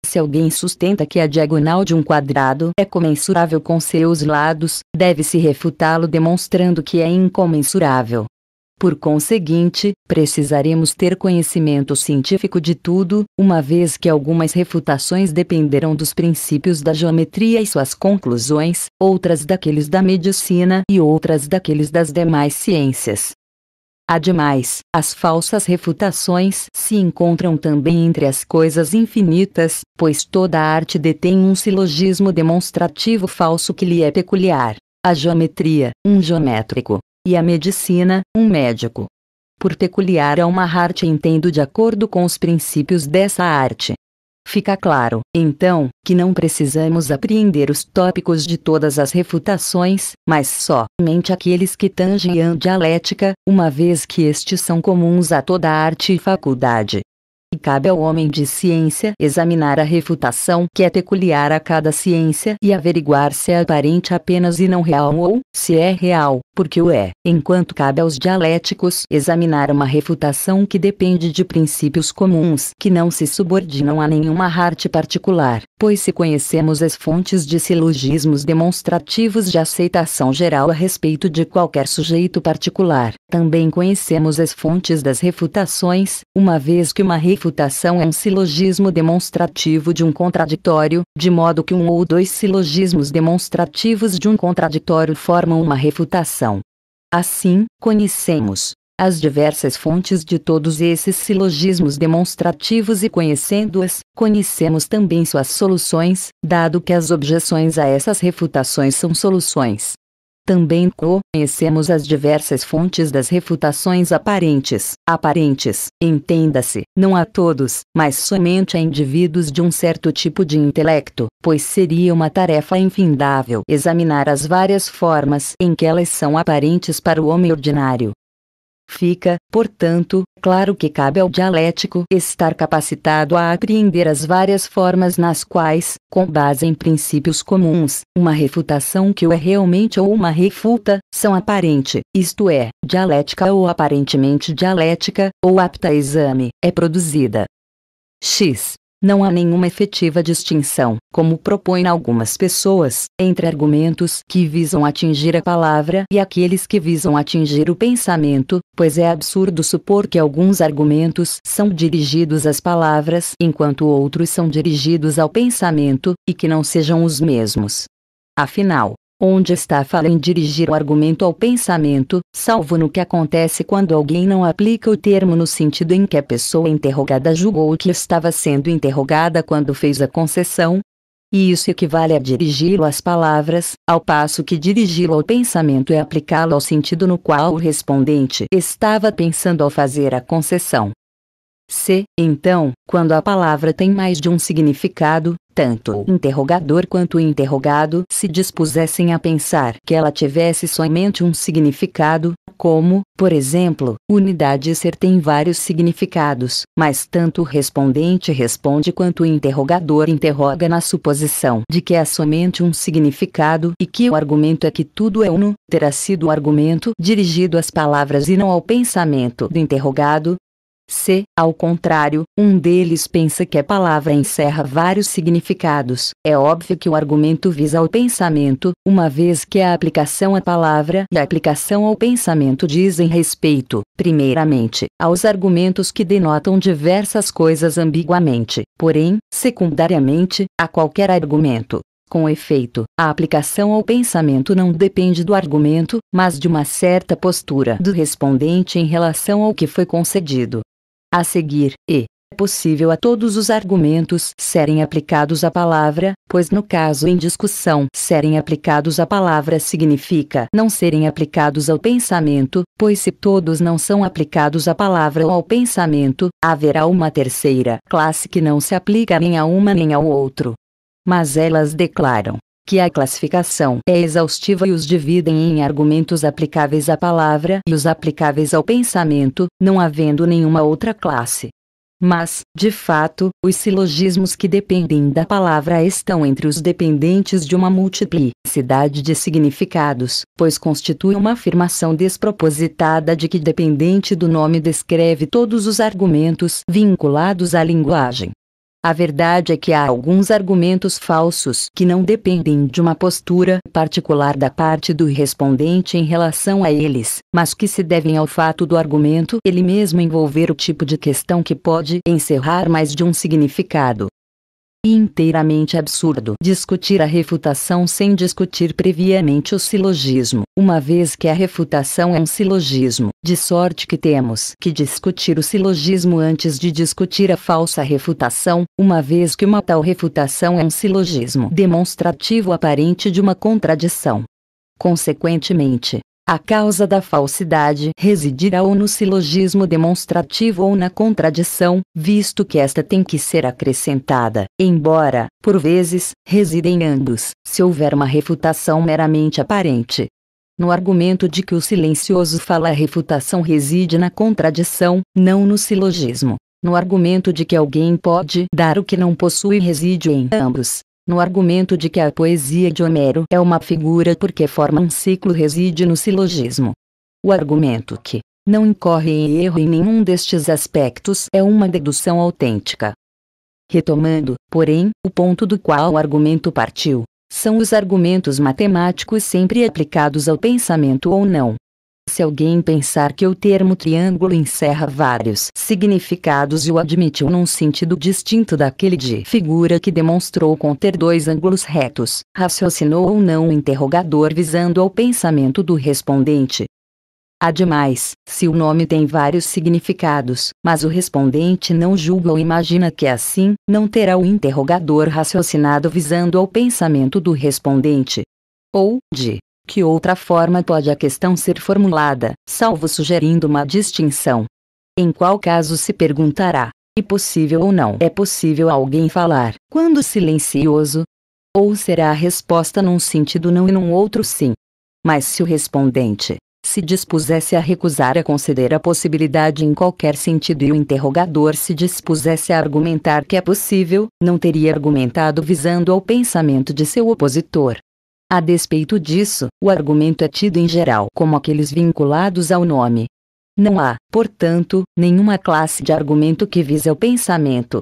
se alguém sustenta que a diagonal de um quadrado é comensurável com seus lados, deve-se refutá-lo demonstrando que é incomensurável. Por conseguinte, precisaremos ter conhecimento científico de tudo, uma vez que algumas refutações dependerão dos princípios da geometria e suas conclusões, outras daqueles da medicina e outras daqueles das demais ciências. Ademais, as falsas refutações se encontram também entre as coisas infinitas, pois toda arte detém um silogismo demonstrativo falso que lhe é peculiar. A geometria, um geométrico, e a medicina, um médico. Por peculiar a uma arte entendo de acordo com os princípios dessa arte. Fica claro, então, que não precisamos apreender os tópicos de todas as refutações, mas somente aqueles que tangem a dialética, uma vez que estes são comuns a toda arte e faculdade. E cabe ao homem de ciência examinar a refutação que é peculiar a cada ciência e averiguar se é aparente apenas e não real ou, se é real, porque o é, enquanto cabe aos dialéticos examinar uma refutação que depende de princípios comuns que não se subordinam a nenhuma arte particular, pois se conhecemos as fontes de silogismos demonstrativos de aceitação geral a respeito de qualquer sujeito particular, também conhecemos as fontes das refutações, uma vez que uma refutação refutação é um silogismo demonstrativo de um contraditório, de modo que um ou dois silogismos demonstrativos de um contraditório formam uma refutação. Assim, conhecemos as diversas fontes de todos esses silogismos demonstrativos e conhecendo-as, conhecemos também suas soluções, dado que as objeções a essas refutações são soluções. Também conhecemos as diversas fontes das refutações aparentes. Aparentes, entenda-se, não a todos, mas somente a indivíduos de um certo tipo de intelecto, pois seria uma tarefa infindável examinar as várias formas em que elas são aparentes para o homem ordinário, Fica, portanto, claro que cabe ao dialético estar capacitado a apreender as várias formas nas quais, com base em princípios comuns, uma refutação que o é realmente ou uma refuta são aparente, isto é, dialética ou aparentemente dialética, ou apta a exame, é produzida. X não há nenhuma efetiva distinção, como propõem algumas pessoas, entre argumentos que visam atingir a palavra e aqueles que visam atingir o pensamento, pois é absurdo supor que alguns argumentos são dirigidos às palavras enquanto outros são dirigidos ao pensamento, e que não sejam os mesmos. Afinal, onde está fala em dirigir o argumento ao pensamento, salvo no que acontece quando alguém não aplica o termo no sentido em que a pessoa interrogada julgou que estava sendo interrogada quando fez a concessão. E isso equivale a dirigi-lo às palavras, ao passo que dirigi-lo ao pensamento é aplicá-lo ao sentido no qual o respondente estava pensando ao fazer a concessão. C. Então, quando a palavra tem mais de um significado, tanto o interrogador quanto o interrogado se dispusessem a pensar que ela tivesse somente um significado, como, por exemplo, unidade ser tem vários significados, mas tanto o respondente responde quanto o interrogador interroga na suposição de que é somente um significado e que o argumento é que tudo é uno, terá sido o argumento dirigido às palavras e não ao pensamento do interrogado, se, ao contrário, um deles pensa que a palavra encerra vários significados, é óbvio que o argumento visa ao pensamento, uma vez que a aplicação à palavra e a aplicação ao pensamento dizem respeito, primeiramente, aos argumentos que denotam diversas coisas ambiguamente, porém, secundariamente, a qualquer argumento. Com efeito, a aplicação ao pensamento não depende do argumento, mas de uma certa postura do respondente em relação ao que foi concedido a seguir, e é possível a todos os argumentos serem aplicados à palavra, pois no caso em discussão, serem aplicados à palavra significa não serem aplicados ao pensamento, pois se todos não são aplicados à palavra ou ao pensamento, haverá uma terceira classe que não se aplica nem a uma nem ao outro. Mas elas declaram que a classificação é exaustiva e os dividem em argumentos aplicáveis à palavra e os aplicáveis ao pensamento, não havendo nenhuma outra classe. Mas, de fato, os silogismos que dependem da palavra estão entre os dependentes de uma multiplicidade de significados, pois constitui uma afirmação despropositada de que dependente do nome descreve todos os argumentos vinculados à linguagem. A verdade é que há alguns argumentos falsos que não dependem de uma postura particular da parte do respondente em relação a eles, mas que se devem ao fato do argumento ele mesmo envolver o tipo de questão que pode encerrar mais de um significado e inteiramente absurdo discutir a refutação sem discutir previamente o silogismo, uma vez que a refutação é um silogismo, de sorte que temos que discutir o silogismo antes de discutir a falsa refutação, uma vez que uma tal refutação é um silogismo demonstrativo aparente de uma contradição. Consequentemente, a causa da falsidade residirá ou no silogismo demonstrativo ou na contradição, visto que esta tem que ser acrescentada, embora, por vezes, resida em ambos, se houver uma refutação meramente aparente. No argumento de que o silencioso fala a refutação reside na contradição, não no silogismo. No argumento de que alguém pode dar o que não possui reside em ambos, no argumento de que a poesia de Homero é uma figura porque forma um ciclo reside no silogismo. O argumento que não incorre em erro em nenhum destes aspectos é uma dedução autêntica. Retomando, porém, o ponto do qual o argumento partiu, são os argumentos matemáticos sempre aplicados ao pensamento ou não. Se alguém pensar que o termo triângulo encerra vários significados e o admitiu num sentido distinto daquele de figura que demonstrou conter dois ângulos retos, raciocinou ou não o interrogador visando ao pensamento do respondente. Ademais, se o nome tem vários significados, mas o respondente não julga ou imagina que é assim, não terá o interrogador raciocinado visando ao pensamento do respondente. Ou, de que outra forma pode a questão ser formulada, salvo sugerindo uma distinção? Em qual caso se perguntará, é possível ou não é possível alguém falar, quando silencioso? Ou será a resposta num sentido não e num outro sim? Mas se o respondente se dispusesse a recusar a considerar a possibilidade em qualquer sentido e o interrogador se dispusesse a argumentar que é possível, não teria argumentado visando ao pensamento de seu opositor, a despeito disso, o argumento é tido em geral como aqueles vinculados ao nome. Não há, portanto, nenhuma classe de argumento que visa o pensamento.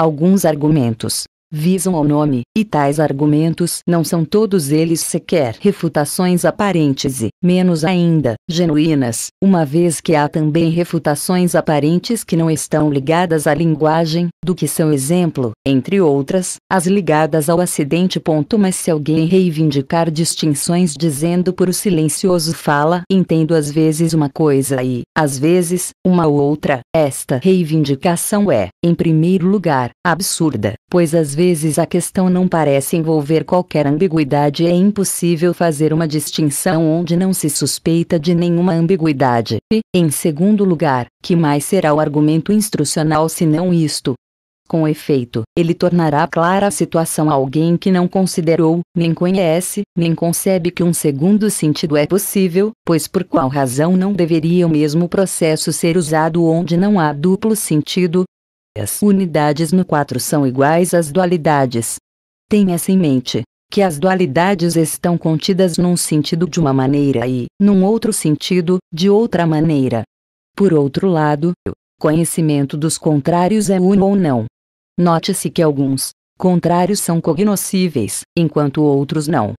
Alguns argumentos, visam ao nome, e tais argumentos não são todos eles sequer refutações aparentes e, menos ainda, genuínas, uma vez que há também refutações aparentes que não estão ligadas à linguagem, do que são exemplo, entre outras, as ligadas ao acidente. Mas se alguém reivindicar distinções dizendo por o silencioso fala, entendo às vezes uma coisa e, às vezes, uma outra, esta reivindicação é, em primeiro lugar, absurda, pois às vezes a questão não parece envolver qualquer ambiguidade e é impossível fazer uma distinção onde não se suspeita de nenhuma ambiguidade. E, em segundo lugar, que mais será o argumento instrucional se não isto? Com efeito, ele tornará clara a situação a alguém que não considerou, nem conhece, nem concebe que um segundo sentido é possível, pois por qual razão não deveria o mesmo processo ser usado onde não há duplo sentido, as unidades no 4 são iguais às dualidades. Tenha-se em mente que as dualidades estão contidas num sentido de uma maneira e, num outro sentido, de outra maneira. Por outro lado, o conhecimento dos contrários é uno ou não. Note-se que alguns contrários são cognoscíveis, enquanto outros não.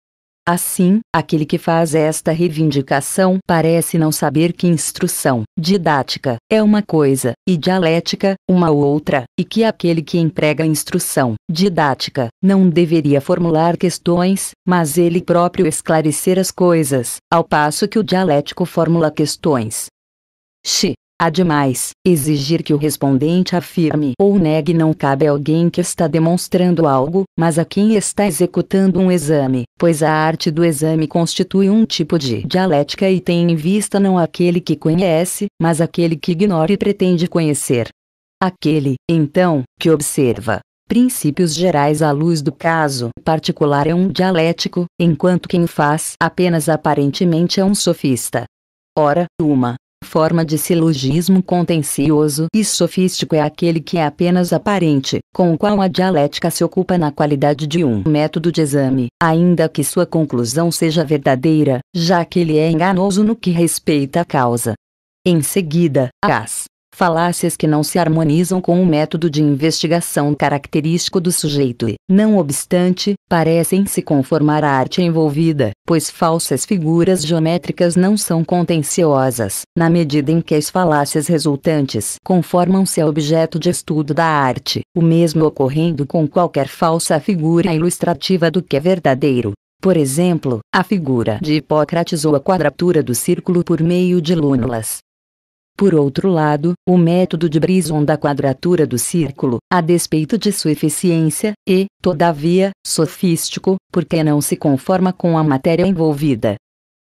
Assim, aquele que faz esta reivindicação parece não saber que instrução didática é uma coisa e dialética uma outra, e que aquele que emprega instrução didática não deveria formular questões, mas ele próprio esclarecer as coisas, ao passo que o dialético formula questões. Xi. Ademais, exigir que o respondente afirme ou negue não cabe a alguém que está demonstrando algo, mas a quem está executando um exame, pois a arte do exame constitui um tipo de dialética e tem em vista não aquele que conhece, mas aquele que ignora e pretende conhecer. Aquele, então, que observa, princípios gerais à luz do caso particular é um dialético, enquanto quem faz apenas aparentemente é um sofista. Ora, uma forma de silogismo contencioso e sofístico é aquele que é apenas aparente, com o qual a dialética se ocupa na qualidade de um método de exame, ainda que sua conclusão seja verdadeira, já que ele é enganoso no que respeita à causa. Em seguida, as falácias que não se harmonizam com o método de investigação característico do sujeito e, não obstante, parecem se conformar à arte envolvida, pois falsas figuras geométricas não são contenciosas, na medida em que as falácias resultantes conformam-se ao objeto de estudo da arte, o mesmo ocorrendo com qualquer falsa figura ilustrativa do que é verdadeiro. Por exemplo, a figura de Hipócrates ou a quadratura do círculo por meio de lúnulas, por outro lado, o método de Brisson da quadratura do círculo, a despeito de sua eficiência, e, todavia, sofístico, porque não se conforma com a matéria envolvida.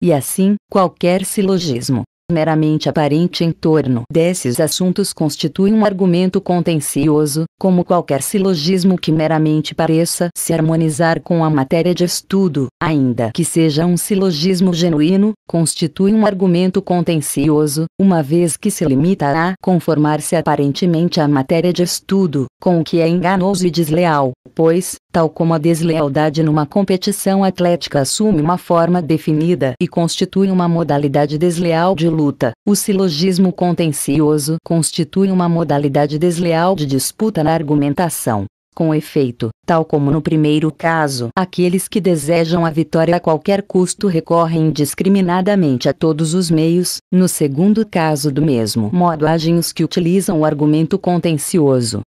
E assim, qualquer silogismo, meramente aparente em torno desses assuntos constitui um argumento contencioso, como qualquer silogismo que meramente pareça se harmonizar com a matéria de estudo, ainda que seja um silogismo genuíno, constitui um argumento contencioso, uma vez que se limita a conformar-se aparentemente à matéria de estudo, com o que é enganoso e desleal, pois, tal como a deslealdade numa competição atlética assume uma forma definida e constitui uma modalidade desleal de luta, o silogismo contencioso constitui uma modalidade desleal de disputa na argumentação. Com efeito, tal como no primeiro caso, aqueles que desejam a vitória a qualquer custo recorrem indiscriminadamente a todos os meios, no segundo caso, do mesmo modo agem os que utilizam o argumento contencioso.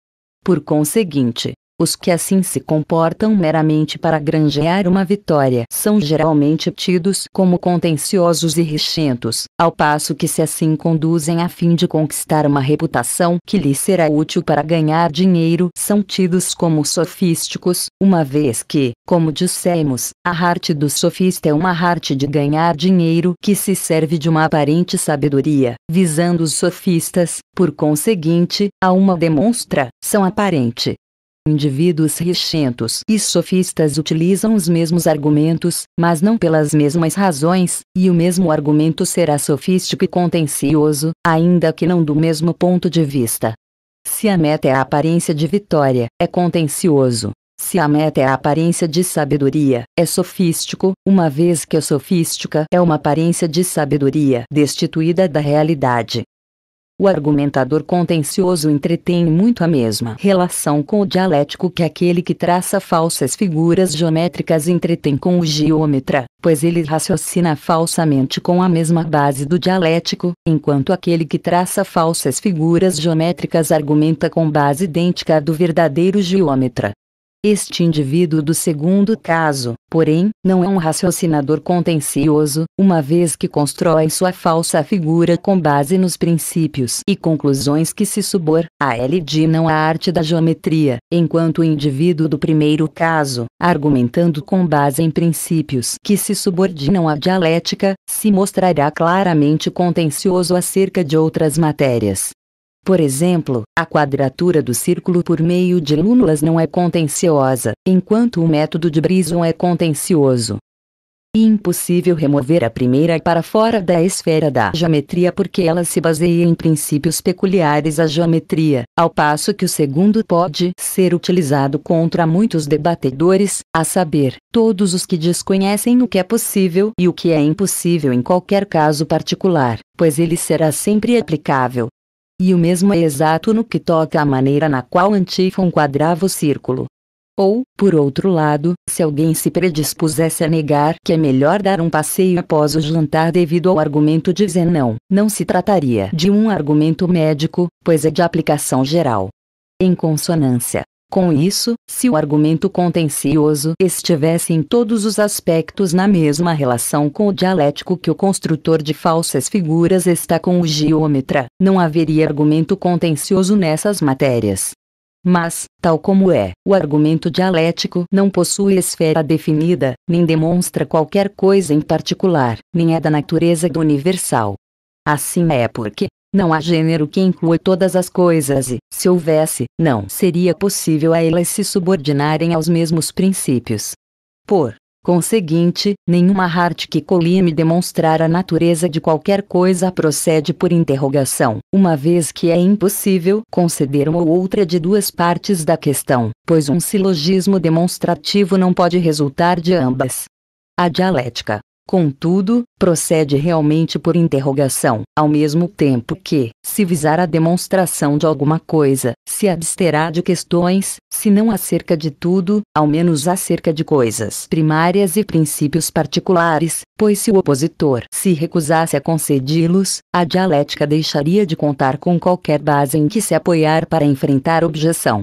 Por conseguinte, os que assim se comportam meramente para granjear uma vitória são geralmente tidos como contenciosos e rixentos, ao passo que se assim conduzem a fim de conquistar uma reputação que lhes será útil para ganhar dinheiro são tidos como sofísticos, uma vez que, como dissemos, a arte do sofista é uma arte de ganhar dinheiro que se serve de uma aparente sabedoria, visando os sofistas, por conseguinte, a uma demonstra, são aparente, Indivíduos rechentos e sofistas utilizam os mesmos argumentos, mas não pelas mesmas razões, e o mesmo argumento será sofístico e contencioso, ainda que não do mesmo ponto de vista. Se a meta é a aparência de vitória, é contencioso. Se a meta é a aparência de sabedoria, é sofístico, uma vez que a sofística é uma aparência de sabedoria destituída da realidade. O argumentador contencioso entretém muito a mesma relação com o dialético que aquele que traça falsas figuras geométricas entretém com o geômetra, pois ele raciocina falsamente com a mesma base do dialético, enquanto aquele que traça falsas figuras geométricas argumenta com base idêntica à do verdadeiro geômetra. Este indivíduo do segundo caso, porém, não é um raciocinador contencioso, uma vez que constrói sua falsa figura com base nos princípios e conclusões que se subor a não a arte da geometria, enquanto o indivíduo do primeiro caso, argumentando com base em princípios que se subordinam à dialética, se mostrará claramente contencioso acerca de outras matérias, por exemplo, a quadratura do círculo por meio de lúnulas não é contenciosa, enquanto o método de Brison é contencioso. E é impossível remover a primeira para fora da esfera da geometria porque ela se baseia em princípios peculiares à geometria, ao passo que o segundo pode ser utilizado contra muitos debatedores, a saber, todos os que desconhecem o que é possível e o que é impossível em qualquer caso particular, pois ele será sempre aplicável e o mesmo é exato no que toca à maneira na qual Antífon quadrava o círculo. Ou, por outro lado, se alguém se predispusesse a negar que é melhor dar um passeio após o jantar devido ao argumento de Zenão, não se trataria de um argumento médico, pois é de aplicação geral. Em consonância com isso, se o argumento contencioso estivesse em todos os aspectos na mesma relação com o dialético que o construtor de falsas figuras está com o geômetra, não haveria argumento contencioso nessas matérias. Mas, tal como é, o argumento dialético não possui esfera definida, nem demonstra qualquer coisa em particular, nem é da natureza do universal. Assim é porque, não há gênero que inclua todas as coisas e, se houvesse, não seria possível a elas se subordinarem aos mesmos princípios. Por conseguinte, nenhuma arte que colime demonstrar a natureza de qualquer coisa procede por interrogação, uma vez que é impossível conceder uma ou outra de duas partes da questão, pois um silogismo demonstrativo não pode resultar de ambas. A dialética, Contudo, procede realmente por interrogação, ao mesmo tempo que, se visar a demonstração de alguma coisa, se absterá de questões, se não acerca de tudo, ao menos acerca de coisas primárias e princípios particulares, pois se o opositor se recusasse a concedi-los, a dialética deixaria de contar com qualquer base em que se apoiar para enfrentar objeção.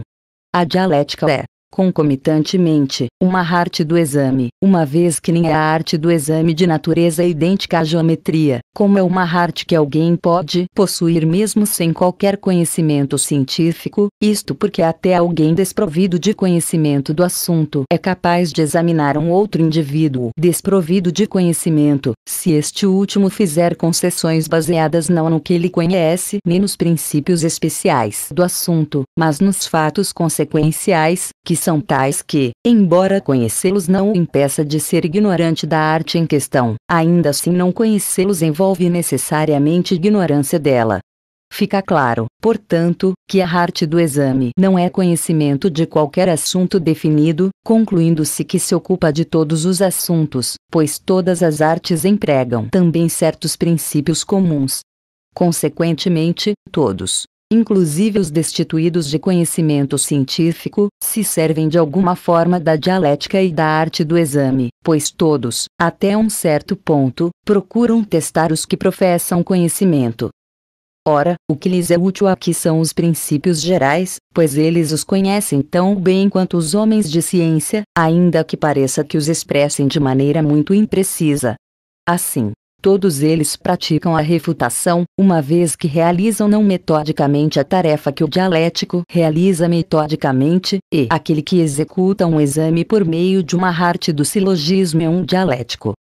A dialética é, concomitantemente, uma arte do exame, uma vez que nem é a arte do exame de natureza é idêntica à geometria, como é uma arte que alguém pode possuir mesmo sem qualquer conhecimento científico, isto porque até alguém desprovido de conhecimento do assunto é capaz de examinar um outro indivíduo desprovido de conhecimento, se este último fizer concessões baseadas não no que ele conhece nem nos princípios especiais do assunto, mas nos fatos consequenciais, que são tais que, embora conhecê-los não o impeça de ser ignorante da arte em questão, ainda assim não conhecê-los envolve necessariamente ignorância dela. Fica claro, portanto, que a arte do exame não é conhecimento de qualquer assunto definido, concluindo-se que se ocupa de todos os assuntos, pois todas as artes empregam também certos princípios comuns. Consequentemente, todos inclusive os destituídos de conhecimento científico, se servem de alguma forma da dialética e da arte do exame, pois todos, até um certo ponto, procuram testar os que professam conhecimento. Ora, o que lhes é útil aqui são os princípios gerais, pois eles os conhecem tão bem quanto os homens de ciência, ainda que pareça que os expressem de maneira muito imprecisa. Assim, Todos eles praticam a refutação, uma vez que realizam não metodicamente a tarefa que o dialético realiza metodicamente, e aquele que executa um exame por meio de uma arte do silogismo é um dialético.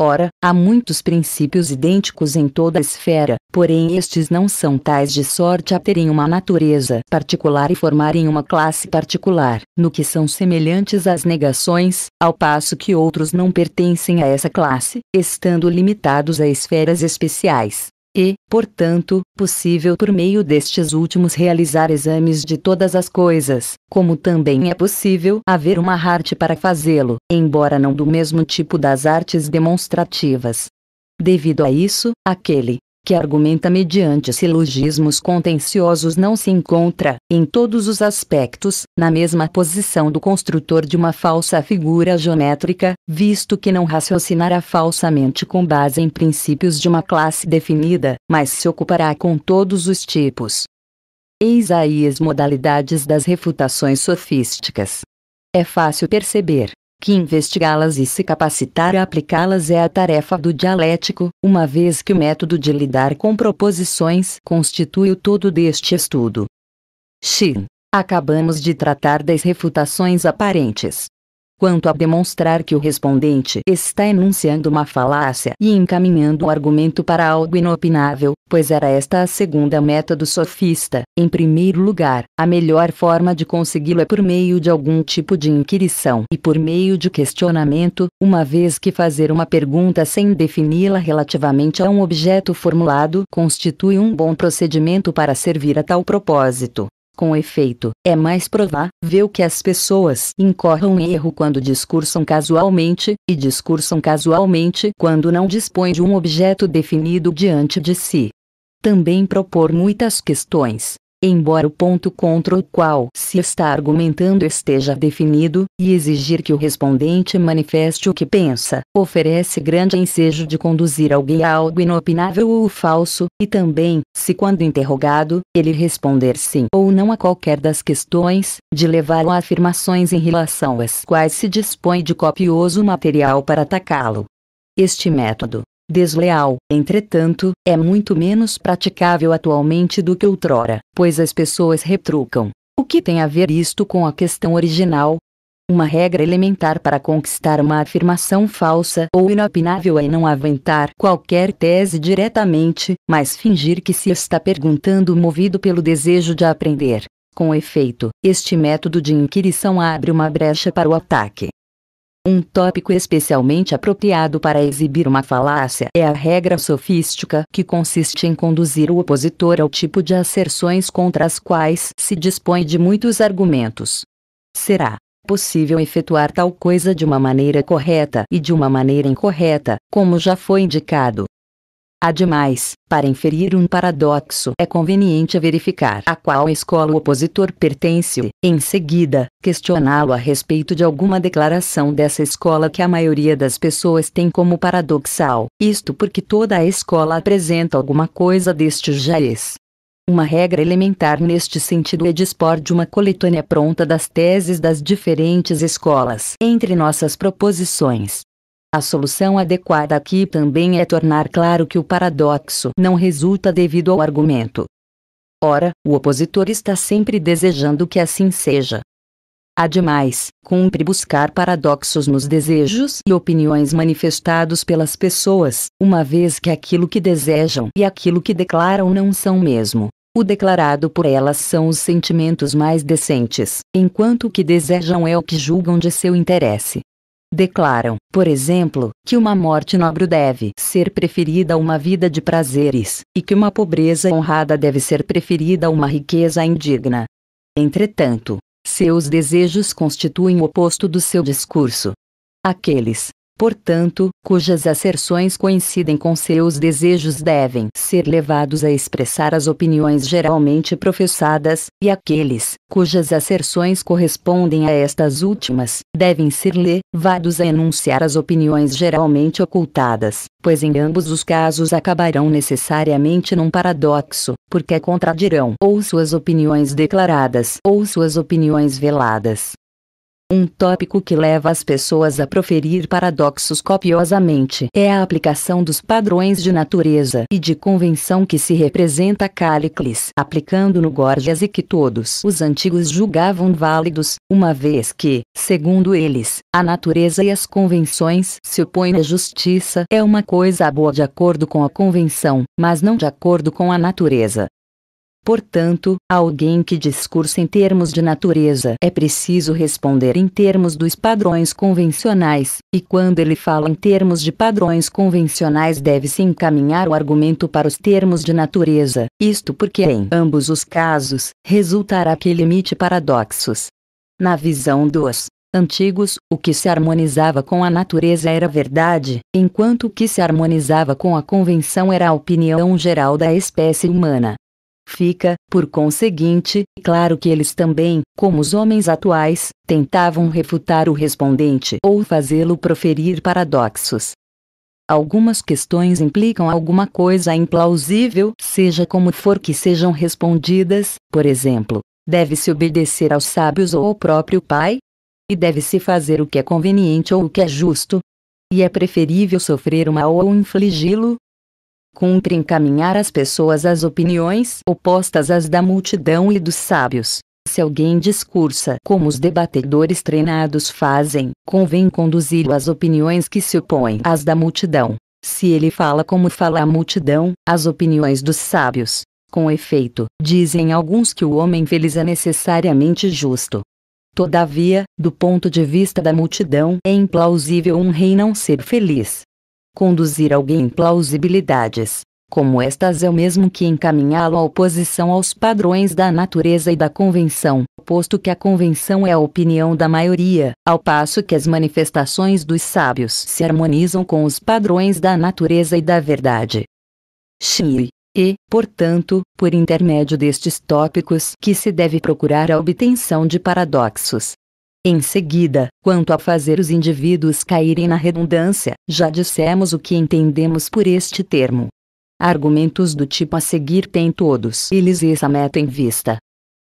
Ora, há muitos princípios idênticos em toda a esfera, porém estes não são tais de sorte a terem uma natureza particular e formarem uma classe particular, no que são semelhantes às negações, ao passo que outros não pertencem a essa classe, estando limitados a esferas especiais e, portanto, possível por meio destes últimos realizar exames de todas as coisas, como também é possível haver uma arte para fazê-lo, embora não do mesmo tipo das artes demonstrativas. Devido a isso, aquele que argumenta mediante silogismos contenciosos não se encontra, em todos os aspectos, na mesma posição do construtor de uma falsa figura geométrica, visto que não raciocinará falsamente com base em princípios de uma classe definida, mas se ocupará com todos os tipos. Eis aí as modalidades das refutações sofísticas. É fácil perceber, que investigá-las e se capacitar a aplicá-las é a tarefa do dialético, uma vez que o método de lidar com proposições constitui o todo deste estudo. X. Acabamos de tratar das refutações aparentes quanto a demonstrar que o respondente está enunciando uma falácia e encaminhando o argumento para algo inopinável, pois era esta a segunda meta do sofista. Em primeiro lugar, a melhor forma de consegui-lo é por meio de algum tipo de inquirição e por meio de questionamento, uma vez que fazer uma pergunta sem defini-la relativamente a um objeto formulado constitui um bom procedimento para servir a tal propósito. Com efeito, é mais provável que as pessoas incorram erro quando discursam casualmente, e discursam casualmente quando não dispõem de um objeto definido diante de si. Também propor muitas questões, embora o ponto contra o qual se está argumentando esteja definido, e exigir que o respondente manifeste o que pensa, oferece grande ensejo de conduzir alguém a algo inopinável ou falso, e também, se quando interrogado, ele responder sim ou não a qualquer das questões, de levá-lo a afirmações em relação às quais se dispõe de copioso material para atacá-lo. Este método, desleal, entretanto, é muito menos praticável atualmente do que outrora, pois as pessoas retrucam. O que tem a ver isto com a questão original? Uma regra elementar para conquistar uma afirmação falsa ou inopinável é não aventar qualquer tese diretamente, mas fingir que se está perguntando movido pelo desejo de aprender. Com efeito, este método de inquirição abre uma brecha para o ataque. Um tópico especialmente apropriado para exibir uma falácia é a regra sofística, que consiste em conduzir o opositor ao tipo de asserções contra as quais se dispõe de muitos argumentos. Será possível efetuar tal coisa de uma maneira correta e de uma maneira incorreta, como já foi indicado, Ademais, para inferir um paradoxo é conveniente verificar a qual escola o opositor pertence, e, em seguida, questioná-lo a respeito de alguma declaração dessa escola que a maioria das pessoas tem como paradoxal, isto porque toda a escola apresenta alguma coisa deste jaez. Uma regra elementar neste sentido é dispor de uma coletânea pronta das teses das diferentes escolas entre nossas proposições. A solução adequada aqui também é tornar claro que o paradoxo não resulta devido ao argumento. Ora, o opositor está sempre desejando que assim seja. Ademais, cumpre buscar paradoxos nos desejos e opiniões manifestados pelas pessoas, uma vez que aquilo que desejam e aquilo que declaram não são mesmo. O declarado por elas são os sentimentos mais decentes, enquanto o que desejam é o que julgam de seu interesse. Declaram, por exemplo, que uma morte nobre deve ser preferida a uma vida de prazeres, e que uma pobreza honrada deve ser preferida a uma riqueza indigna. Entretanto, seus desejos constituem o oposto do seu discurso. Aqueles portanto, cujas asserções coincidem com seus desejos devem ser levados a expressar as opiniões geralmente professadas, e aqueles, cujas asserções correspondem a estas últimas, devem ser levados a enunciar as opiniões geralmente ocultadas, pois em ambos os casos acabarão necessariamente num paradoxo, porque contradirão ou suas opiniões declaradas ou suas opiniões veladas. Um tópico que leva as pessoas a proferir paradoxos copiosamente é a aplicação dos padrões de natureza e de convenção que se representa Calicles aplicando no Gorgias e que todos os antigos julgavam válidos, uma vez que, segundo eles, a natureza e as convenções se opõem à justiça é uma coisa boa de acordo com a convenção, mas não de acordo com a natureza. Portanto, alguém que discursa em termos de natureza é preciso responder em termos dos padrões convencionais, e quando ele fala em termos de padrões convencionais deve-se encaminhar o argumento para os termos de natureza, isto porque em ambos os casos, resultará que ele emite paradoxos. Na visão dos antigos, o que se harmonizava com a natureza era verdade, enquanto o que se harmonizava com a convenção era a opinião geral da espécie humana. Fica, por conseguinte, claro que eles também, como os homens atuais, tentavam refutar o respondente ou fazê-lo proferir paradoxos. Algumas questões implicam alguma coisa implausível, seja como for que sejam respondidas, por exemplo, deve-se obedecer aos sábios ou ao próprio pai? E deve-se fazer o que é conveniente ou o que é justo? E é preferível sofrer o mal ou infligi-lo, cumpre encaminhar as pessoas às opiniões opostas às da multidão e dos sábios. Se alguém discursa como os debatedores treinados fazem, convém conduzi-lo às opiniões que se opõem às da multidão. Se ele fala como fala a multidão, as opiniões dos sábios. Com efeito, dizem alguns que o homem feliz é necessariamente justo. Todavia, do ponto de vista da multidão, é implausível um rei não ser feliz conduzir alguém em plausibilidades, como estas é o mesmo que encaminhá-lo à oposição aos padrões da natureza e da convenção, posto que a convenção é a opinião da maioria, ao passo que as manifestações dos sábios se harmonizam com os padrões da natureza e da verdade. Xi. E, portanto, por intermédio destes tópicos que se deve procurar a obtenção de paradoxos, em seguida, quanto a fazer os indivíduos caírem na redundância, já dissemos o que entendemos por este termo. Argumentos do tipo a seguir têm todos eles essa meta em vista.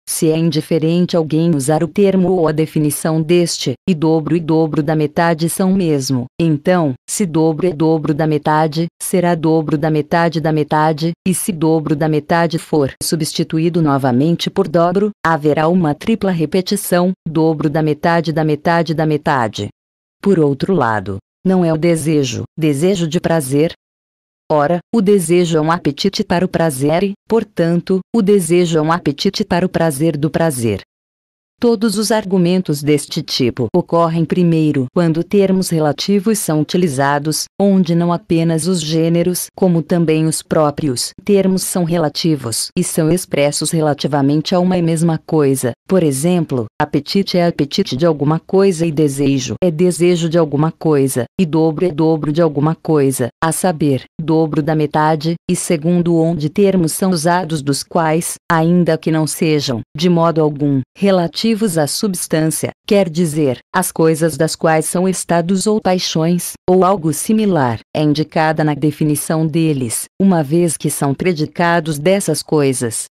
Se é indiferente alguém usar o termo ou a definição deste, e dobro e dobro da metade são mesmo. Então, se dobro é dobro da metade, será dobro da metade da metade, e se dobro da metade for substituído novamente por dobro, haverá uma tripla repetição, dobro da metade da metade da metade. Por outro lado, não é o desejo, desejo de prazer, Ora, o desejo é um apetite para o prazer e, portanto, o desejo é um apetite para o prazer do prazer. Todos os argumentos deste tipo ocorrem primeiro quando termos relativos são utilizados, onde não apenas os gêneros, como também os próprios termos são relativos e são expressos relativamente a uma e mesma coisa. Por exemplo, apetite é apetite de alguma coisa e desejo é desejo de alguma coisa, e dobro é dobro de alguma coisa, a saber, dobro da metade, e segundo onde termos são usados dos quais, ainda que não sejam, de modo algum, relativos relativos à substância, quer dizer, as coisas das quais são estados ou paixões, ou algo similar, é indicada na definição deles, uma vez que são predicados dessas coisas.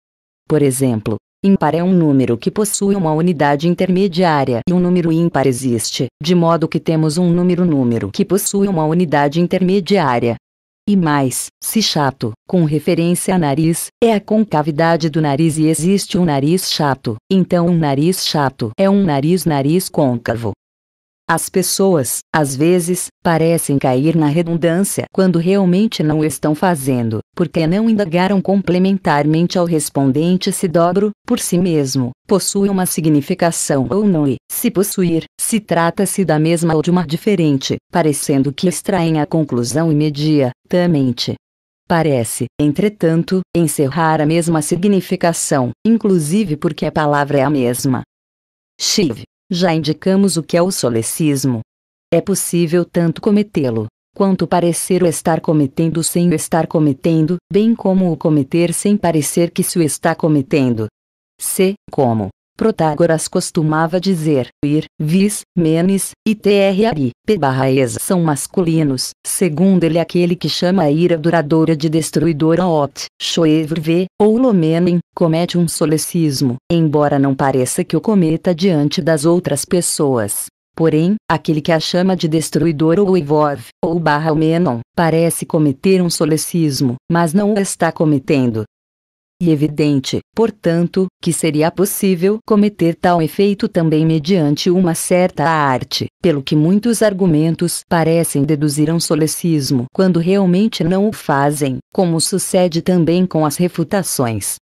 Por exemplo, Ímpar é um número que possui uma unidade intermediária e um número ímpar existe, de modo que temos um número número que possui uma unidade intermediária, e mais, se chato, com referência a nariz, é a concavidade do nariz e existe um nariz chato, então um nariz chato é um nariz nariz côncavo, as pessoas, às vezes, parecem cair na redundância quando realmente não estão fazendo, porque não indagaram complementarmente ao respondente se dobro, por si mesmo, possui uma significação ou não e, se possuir, se trata-se da mesma ou de uma diferente, parecendo que extraem a conclusão imediatamente. Parece, entretanto, encerrar a mesma significação, inclusive porque a palavra é a mesma. Chive já indicamos o que é o solecismo. É possível tanto cometê-lo, quanto parecer o estar cometendo sem o estar cometendo, bem como o cometer sem parecer que se o está cometendo. C. Como Protágoras costumava dizer ir, vis, menes, e trari ari, p barra ex são masculinos, segundo ele aquele que chama a ira duradoura de destruidora opt, choevr ou lomenem, comete um solecismo, embora não pareça que o cometa diante das outras pessoas. Porém, aquele que a chama de destruidor ou Ivov, ou barra Menon, parece cometer um solecismo, mas não o está cometendo, e evidente, portanto, que seria possível cometer tal efeito também mediante uma certa arte, pelo que muitos argumentos parecem deduzir um solecismo quando realmente não o fazem, como sucede também com as refutações.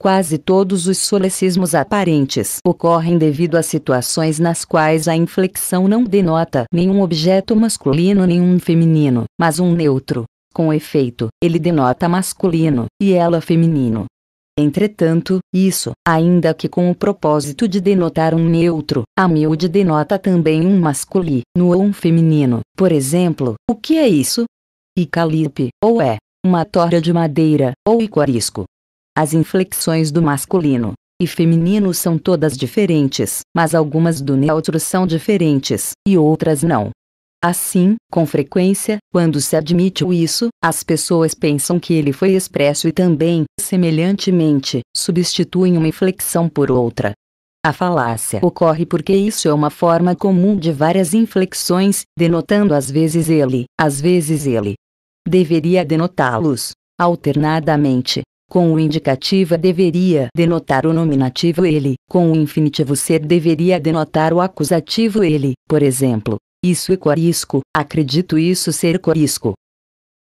Quase todos os solecismos aparentes ocorrem devido a situações nas quais a inflexão não denota nenhum objeto masculino nem um feminino, mas um neutro, com efeito, ele denota masculino, e ela feminino. Entretanto, isso, ainda que com o propósito de denotar um neutro, a miúde denota também um masculino ou um feminino. Por exemplo, o que é isso? Icalipe, ou é, uma torre de madeira, ou icorisco. As inflexões do masculino e feminino são todas diferentes, mas algumas do neutro são diferentes, e outras não. Assim, com frequência, quando se admite o isso, as pessoas pensam que ele foi expresso e também, semelhantemente, substituem uma inflexão por outra. A falácia ocorre porque isso é uma forma comum de várias inflexões, denotando às vezes ele, às vezes ele. Deveria denotá-los, alternadamente. Com o indicativo deveria denotar o nominativo ele, com o infinitivo ser deveria denotar o acusativo ele, por exemplo. Isso é corisco, acredito isso ser corisco.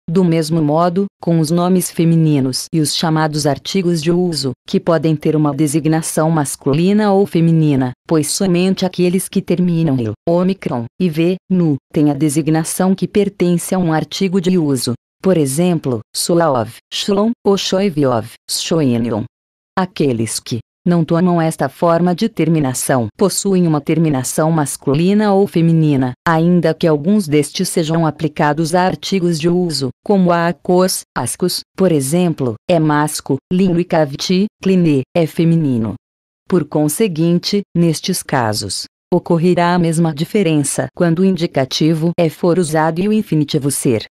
Do mesmo modo, com os nomes femininos e os chamados artigos de uso, que podem ter uma designação masculina ou feminina, pois somente aqueles que terminam eu, omicron, e v, nu, têm a designação que pertence a um artigo de uso. Por exemplo, Sulaov, Shlon, Oshoiviov, Shoenion. Aqueles que, não tomam esta forma de terminação. Possuem uma terminação masculina ou feminina, ainda que alguns destes sejam aplicados a artigos de uso, como a acos, ascos, por exemplo, é masco, linho e caviti, cline, é feminino. Por conseguinte, nestes casos, ocorrerá a mesma diferença quando o indicativo é for usado e o infinitivo ser.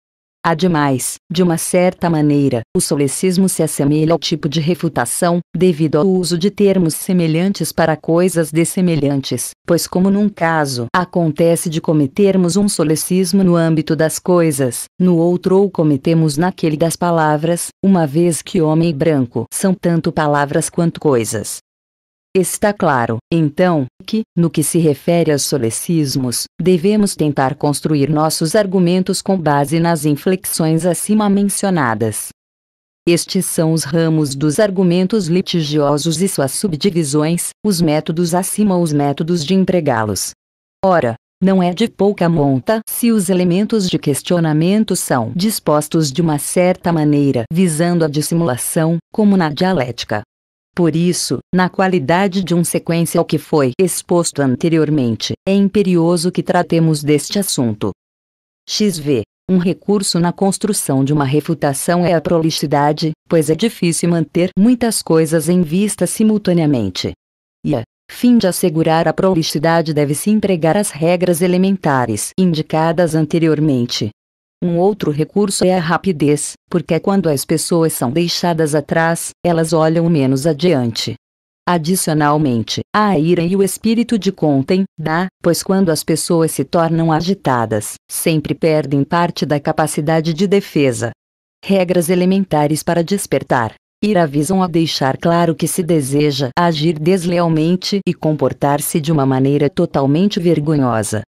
Ademais, de uma certa maneira, o solecismo se assemelha ao tipo de refutação, devido ao uso de termos semelhantes para coisas dessemelhantes, pois, como num caso, acontece de cometermos um solecismo no âmbito das coisas, no outro, ou cometemos naquele das palavras, uma vez que homem e branco são tanto palavras quanto coisas. Está claro, então, que, no que se refere aos solecismos, devemos tentar construir nossos argumentos com base nas inflexões acima mencionadas. Estes são os ramos dos argumentos litigiosos e suas subdivisões, os métodos acima os métodos de empregá-los. Ora, não é de pouca monta se os elementos de questionamento são dispostos de uma certa maneira visando a dissimulação, como na dialética. Por isso, na qualidade de um sequência ao que foi exposto anteriormente, é imperioso que tratemos deste assunto. XV. Um recurso na construção de uma refutação é a prolixidade, pois é difícil manter muitas coisas em vista simultaneamente. E a fim de assegurar a prolixidade deve-se empregar as regras elementares indicadas anteriormente, um outro recurso é a rapidez, porque quando as pessoas são deixadas atrás, elas olham menos adiante. Adicionalmente, há a ira e o espírito de contem, dá, pois quando as pessoas se tornam agitadas, sempre perdem parte da capacidade de defesa. Regras elementares para despertar. Ir avisam a deixar claro que se deseja agir deslealmente e comportar-se de uma maneira totalmente vergonhosa.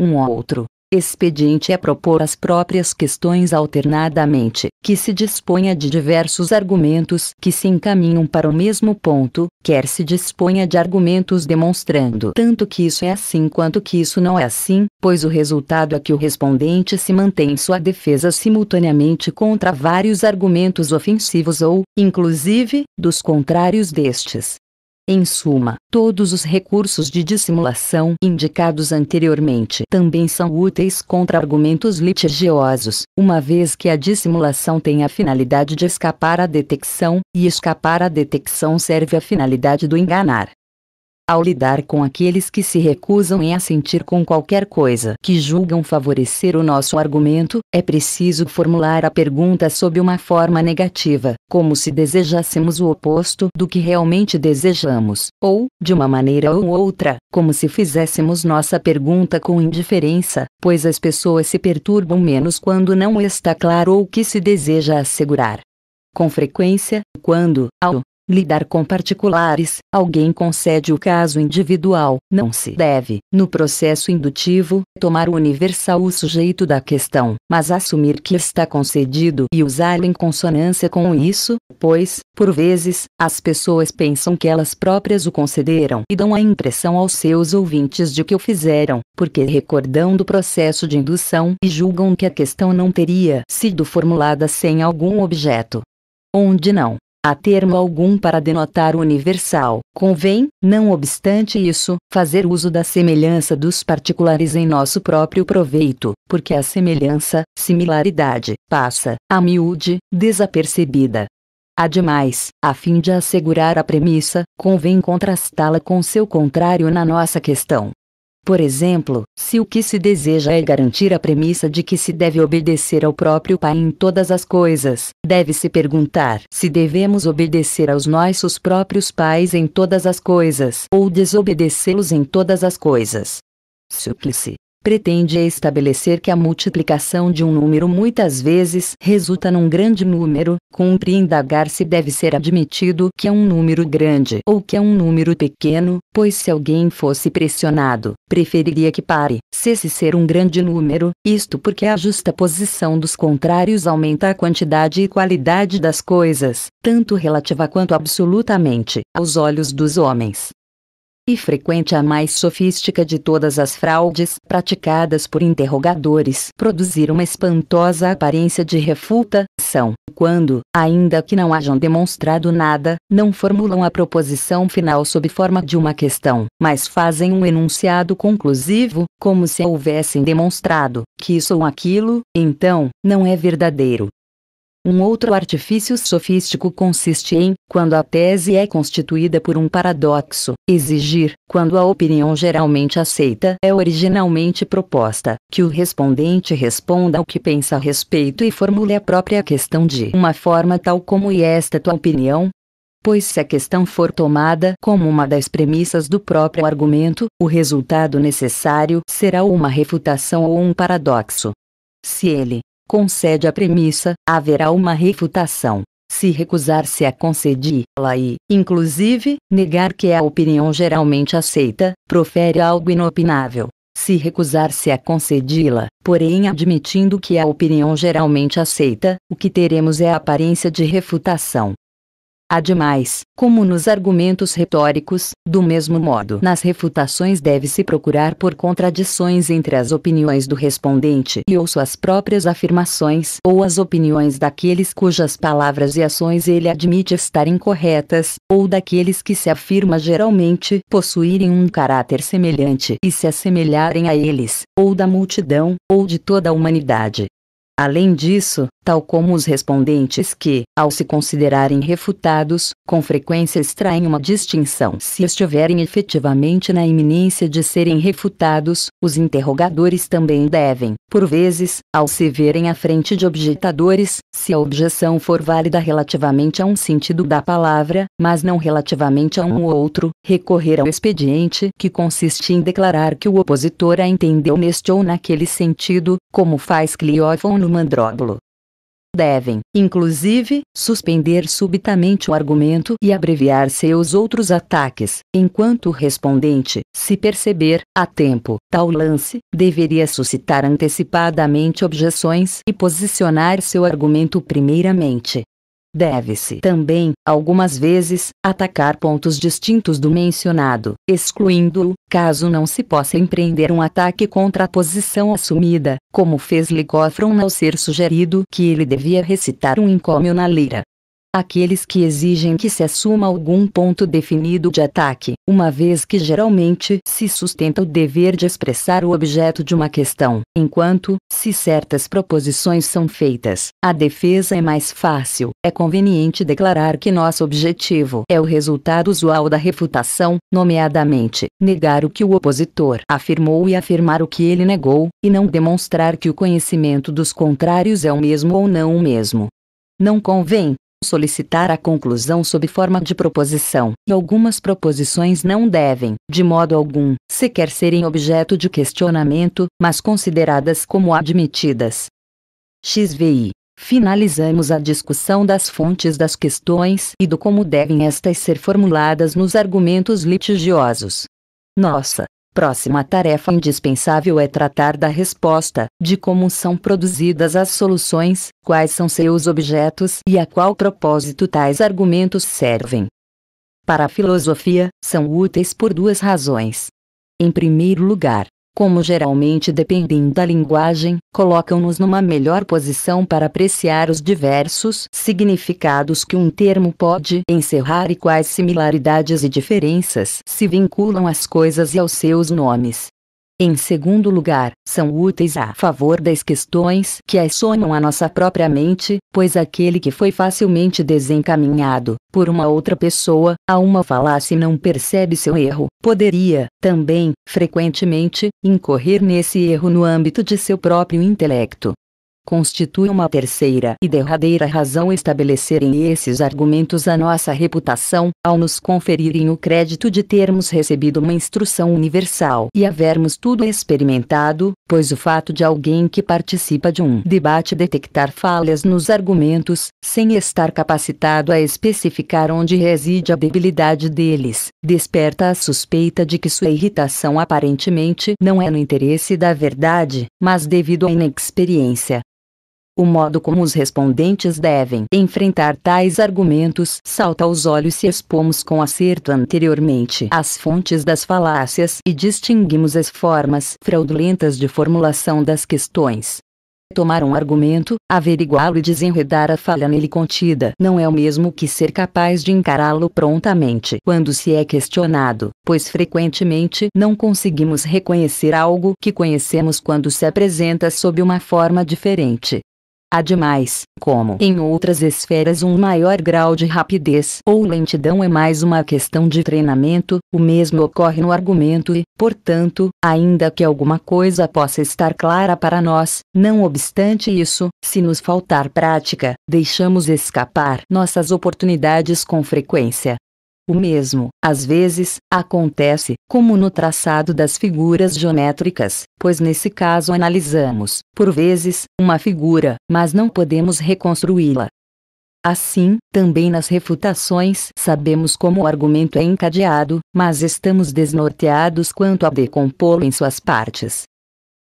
Um outro, Expediente é propor as próprias questões alternadamente, que se disponha de diversos argumentos que se encaminham para o mesmo ponto, quer se disponha de argumentos demonstrando tanto que isso é assim quanto que isso não é assim, pois o resultado é que o respondente se mantém em sua defesa simultaneamente contra vários argumentos ofensivos ou, inclusive, dos contrários destes. Em suma, todos os recursos de dissimulação indicados anteriormente também são úteis contra argumentos litigiosos, uma vez que a dissimulação tem a finalidade de escapar à detecção, e escapar à detecção serve à finalidade do enganar ao lidar com aqueles que se recusam em assentir com qualquer coisa que julgam favorecer o nosso argumento, é preciso formular a pergunta sob uma forma negativa, como se desejássemos o oposto do que realmente desejamos, ou, de uma maneira ou outra, como se fizéssemos nossa pergunta com indiferença, pois as pessoas se perturbam menos quando não está claro o que se deseja assegurar. Com frequência, quando, ao lidar com particulares, alguém concede o caso individual, não se deve, no processo indutivo, tomar universal o sujeito da questão, mas assumir que está concedido e usá-lo em consonância com isso, pois, por vezes, as pessoas pensam que elas próprias o concederam e dão a impressão aos seus ouvintes de que o fizeram, porque recordam do processo de indução e julgam que a questão não teria sido formulada sem algum objeto. Onde não a termo algum para denotar o universal. Convém, não obstante isso, fazer uso da semelhança dos particulares em nosso próprio proveito, porque a semelhança, similaridade, passa, a miúde, desapercebida. Ademais, a fim de assegurar a premissa, convém contrastá-la com seu contrário na nossa questão. Por exemplo, se o que se deseja é garantir a premissa de que se deve obedecer ao próprio Pai em todas as coisas, deve-se perguntar se devemos obedecer aos nossos próprios pais em todas as coisas ou desobedecê-los em todas as coisas. Súplice pretende estabelecer que a multiplicação de um número muitas vezes resulta num grande número, cumpre indagar se deve ser admitido que é um número grande ou que é um número pequeno, pois se alguém fosse pressionado, preferiria que pare, cesse ser um grande número, isto porque a justa posição dos contrários aumenta a quantidade e qualidade das coisas, tanto relativa quanto absolutamente, aos olhos dos homens e frequente a mais sofística de todas as fraudes praticadas por interrogadores, produzir uma espantosa aparência de refuta, são, quando, ainda que não hajam demonstrado nada, não formulam a proposição final sob forma de uma questão, mas fazem um enunciado conclusivo, como se houvessem demonstrado que isso ou aquilo, então, não é verdadeiro, um outro artifício sofístico consiste em, quando a tese é constituída por um paradoxo, exigir, quando a opinião geralmente aceita é originalmente proposta, que o respondente responda ao que pensa a respeito e formule a própria questão de uma forma tal como e esta tua opinião, pois se a questão for tomada como uma das premissas do próprio argumento, o resultado necessário será uma refutação ou um paradoxo. Se ele, concede a premissa, haverá uma refutação. Se recusar-se a concedi-la e, inclusive, negar que é a opinião geralmente aceita, profere algo inopinável. Se recusar-se a concedi-la, porém admitindo que é a opinião geralmente aceita, o que teremos é a aparência de refutação. Ademais, como nos argumentos retóricos, do mesmo modo nas refutações deve-se procurar por contradições entre as opiniões do respondente e ou suas próprias afirmações ou as opiniões daqueles cujas palavras e ações ele admite estar incorretas, ou daqueles que se afirma geralmente possuírem um caráter semelhante e se assemelharem a eles, ou da multidão, ou de toda a humanidade. Além disso, tal como os respondentes que, ao se considerarem refutados, com frequência extraem uma distinção se estiverem efetivamente na iminência de serem refutados, os interrogadores também devem, por vezes, ao se verem à frente de objetadores, se a objeção for válida relativamente a um sentido da palavra, mas não relativamente a um ou outro, recorrer ao expediente que consiste em declarar que o opositor a entendeu neste ou naquele sentido, como faz Cleófon no Mandróbulo devem, inclusive, suspender subitamente o argumento e abreviar seus outros ataques, enquanto o respondente, se perceber, a tempo, tal lance, deveria suscitar antecipadamente objeções e posicionar seu argumento primeiramente, Deve-se também, algumas vezes, atacar pontos distintos do mencionado, excluindo-o, caso não se possa empreender um ataque contra a posição assumida, como fez Licoffron ao ser sugerido que ele devia recitar um encômio na lira aqueles que exigem que se assuma algum ponto definido de ataque, uma vez que geralmente se sustenta o dever de expressar o objeto de uma questão, enquanto, se certas proposições são feitas, a defesa é mais fácil. É conveniente declarar que nosso objetivo é o resultado usual da refutação, nomeadamente, negar o que o opositor afirmou e afirmar o que ele negou, e não demonstrar que o conhecimento dos contrários é o mesmo ou não o mesmo. Não convém, solicitar a conclusão sob forma de proposição, e algumas proposições não devem, de modo algum, sequer serem objeto de questionamento, mas consideradas como admitidas. XVI. Finalizamos a discussão das fontes das questões e do como devem estas ser formuladas nos argumentos litigiosos. Nossa Próxima tarefa indispensável é tratar da resposta, de como são produzidas as soluções, quais são seus objetos e a qual propósito tais argumentos servem. Para a filosofia, são úteis por duas razões. Em primeiro lugar, como geralmente dependem da linguagem, colocam-nos numa melhor posição para apreciar os diversos significados que um termo pode encerrar e quais similaridades e diferenças se vinculam às coisas e aos seus nomes. Em segundo lugar, são úteis a favor das questões que assomam a nossa própria mente, pois aquele que foi facilmente desencaminhado, por uma outra pessoa, a uma falácia e não percebe seu erro, poderia, também, frequentemente, incorrer nesse erro no âmbito de seu próprio intelecto constitui uma terceira e derradeira razão estabelecerem esses argumentos a nossa reputação, ao nos conferirem o crédito de termos recebido uma instrução universal e havermos tudo experimentado, pois o fato de alguém que participa de um debate detectar falhas nos argumentos, sem estar capacitado a especificar onde reside a debilidade deles, desperta a suspeita de que sua irritação aparentemente não é no interesse da verdade, mas devido à inexperiência. O modo como os respondentes devem enfrentar tais argumentos salta aos olhos se expomos com acerto anteriormente as fontes das falácias e distinguimos as formas fraudulentas de formulação das questões. Tomar um argumento, averiguá-lo e desenredar a falha nele contida não é o mesmo que ser capaz de encará-lo prontamente quando se é questionado, pois frequentemente não conseguimos reconhecer algo que conhecemos quando se apresenta sob uma forma diferente. Ademais, como em outras esferas um maior grau de rapidez ou lentidão é mais uma questão de treinamento, o mesmo ocorre no argumento e, portanto, ainda que alguma coisa possa estar clara para nós, não obstante isso, se nos faltar prática, deixamos escapar nossas oportunidades com frequência. O mesmo, às vezes, acontece, como no traçado das figuras geométricas, pois nesse caso analisamos, por vezes, uma figura, mas não podemos reconstruí-la. Assim, também nas refutações sabemos como o argumento é encadeado, mas estamos desnorteados quanto a decompô-lo em suas partes.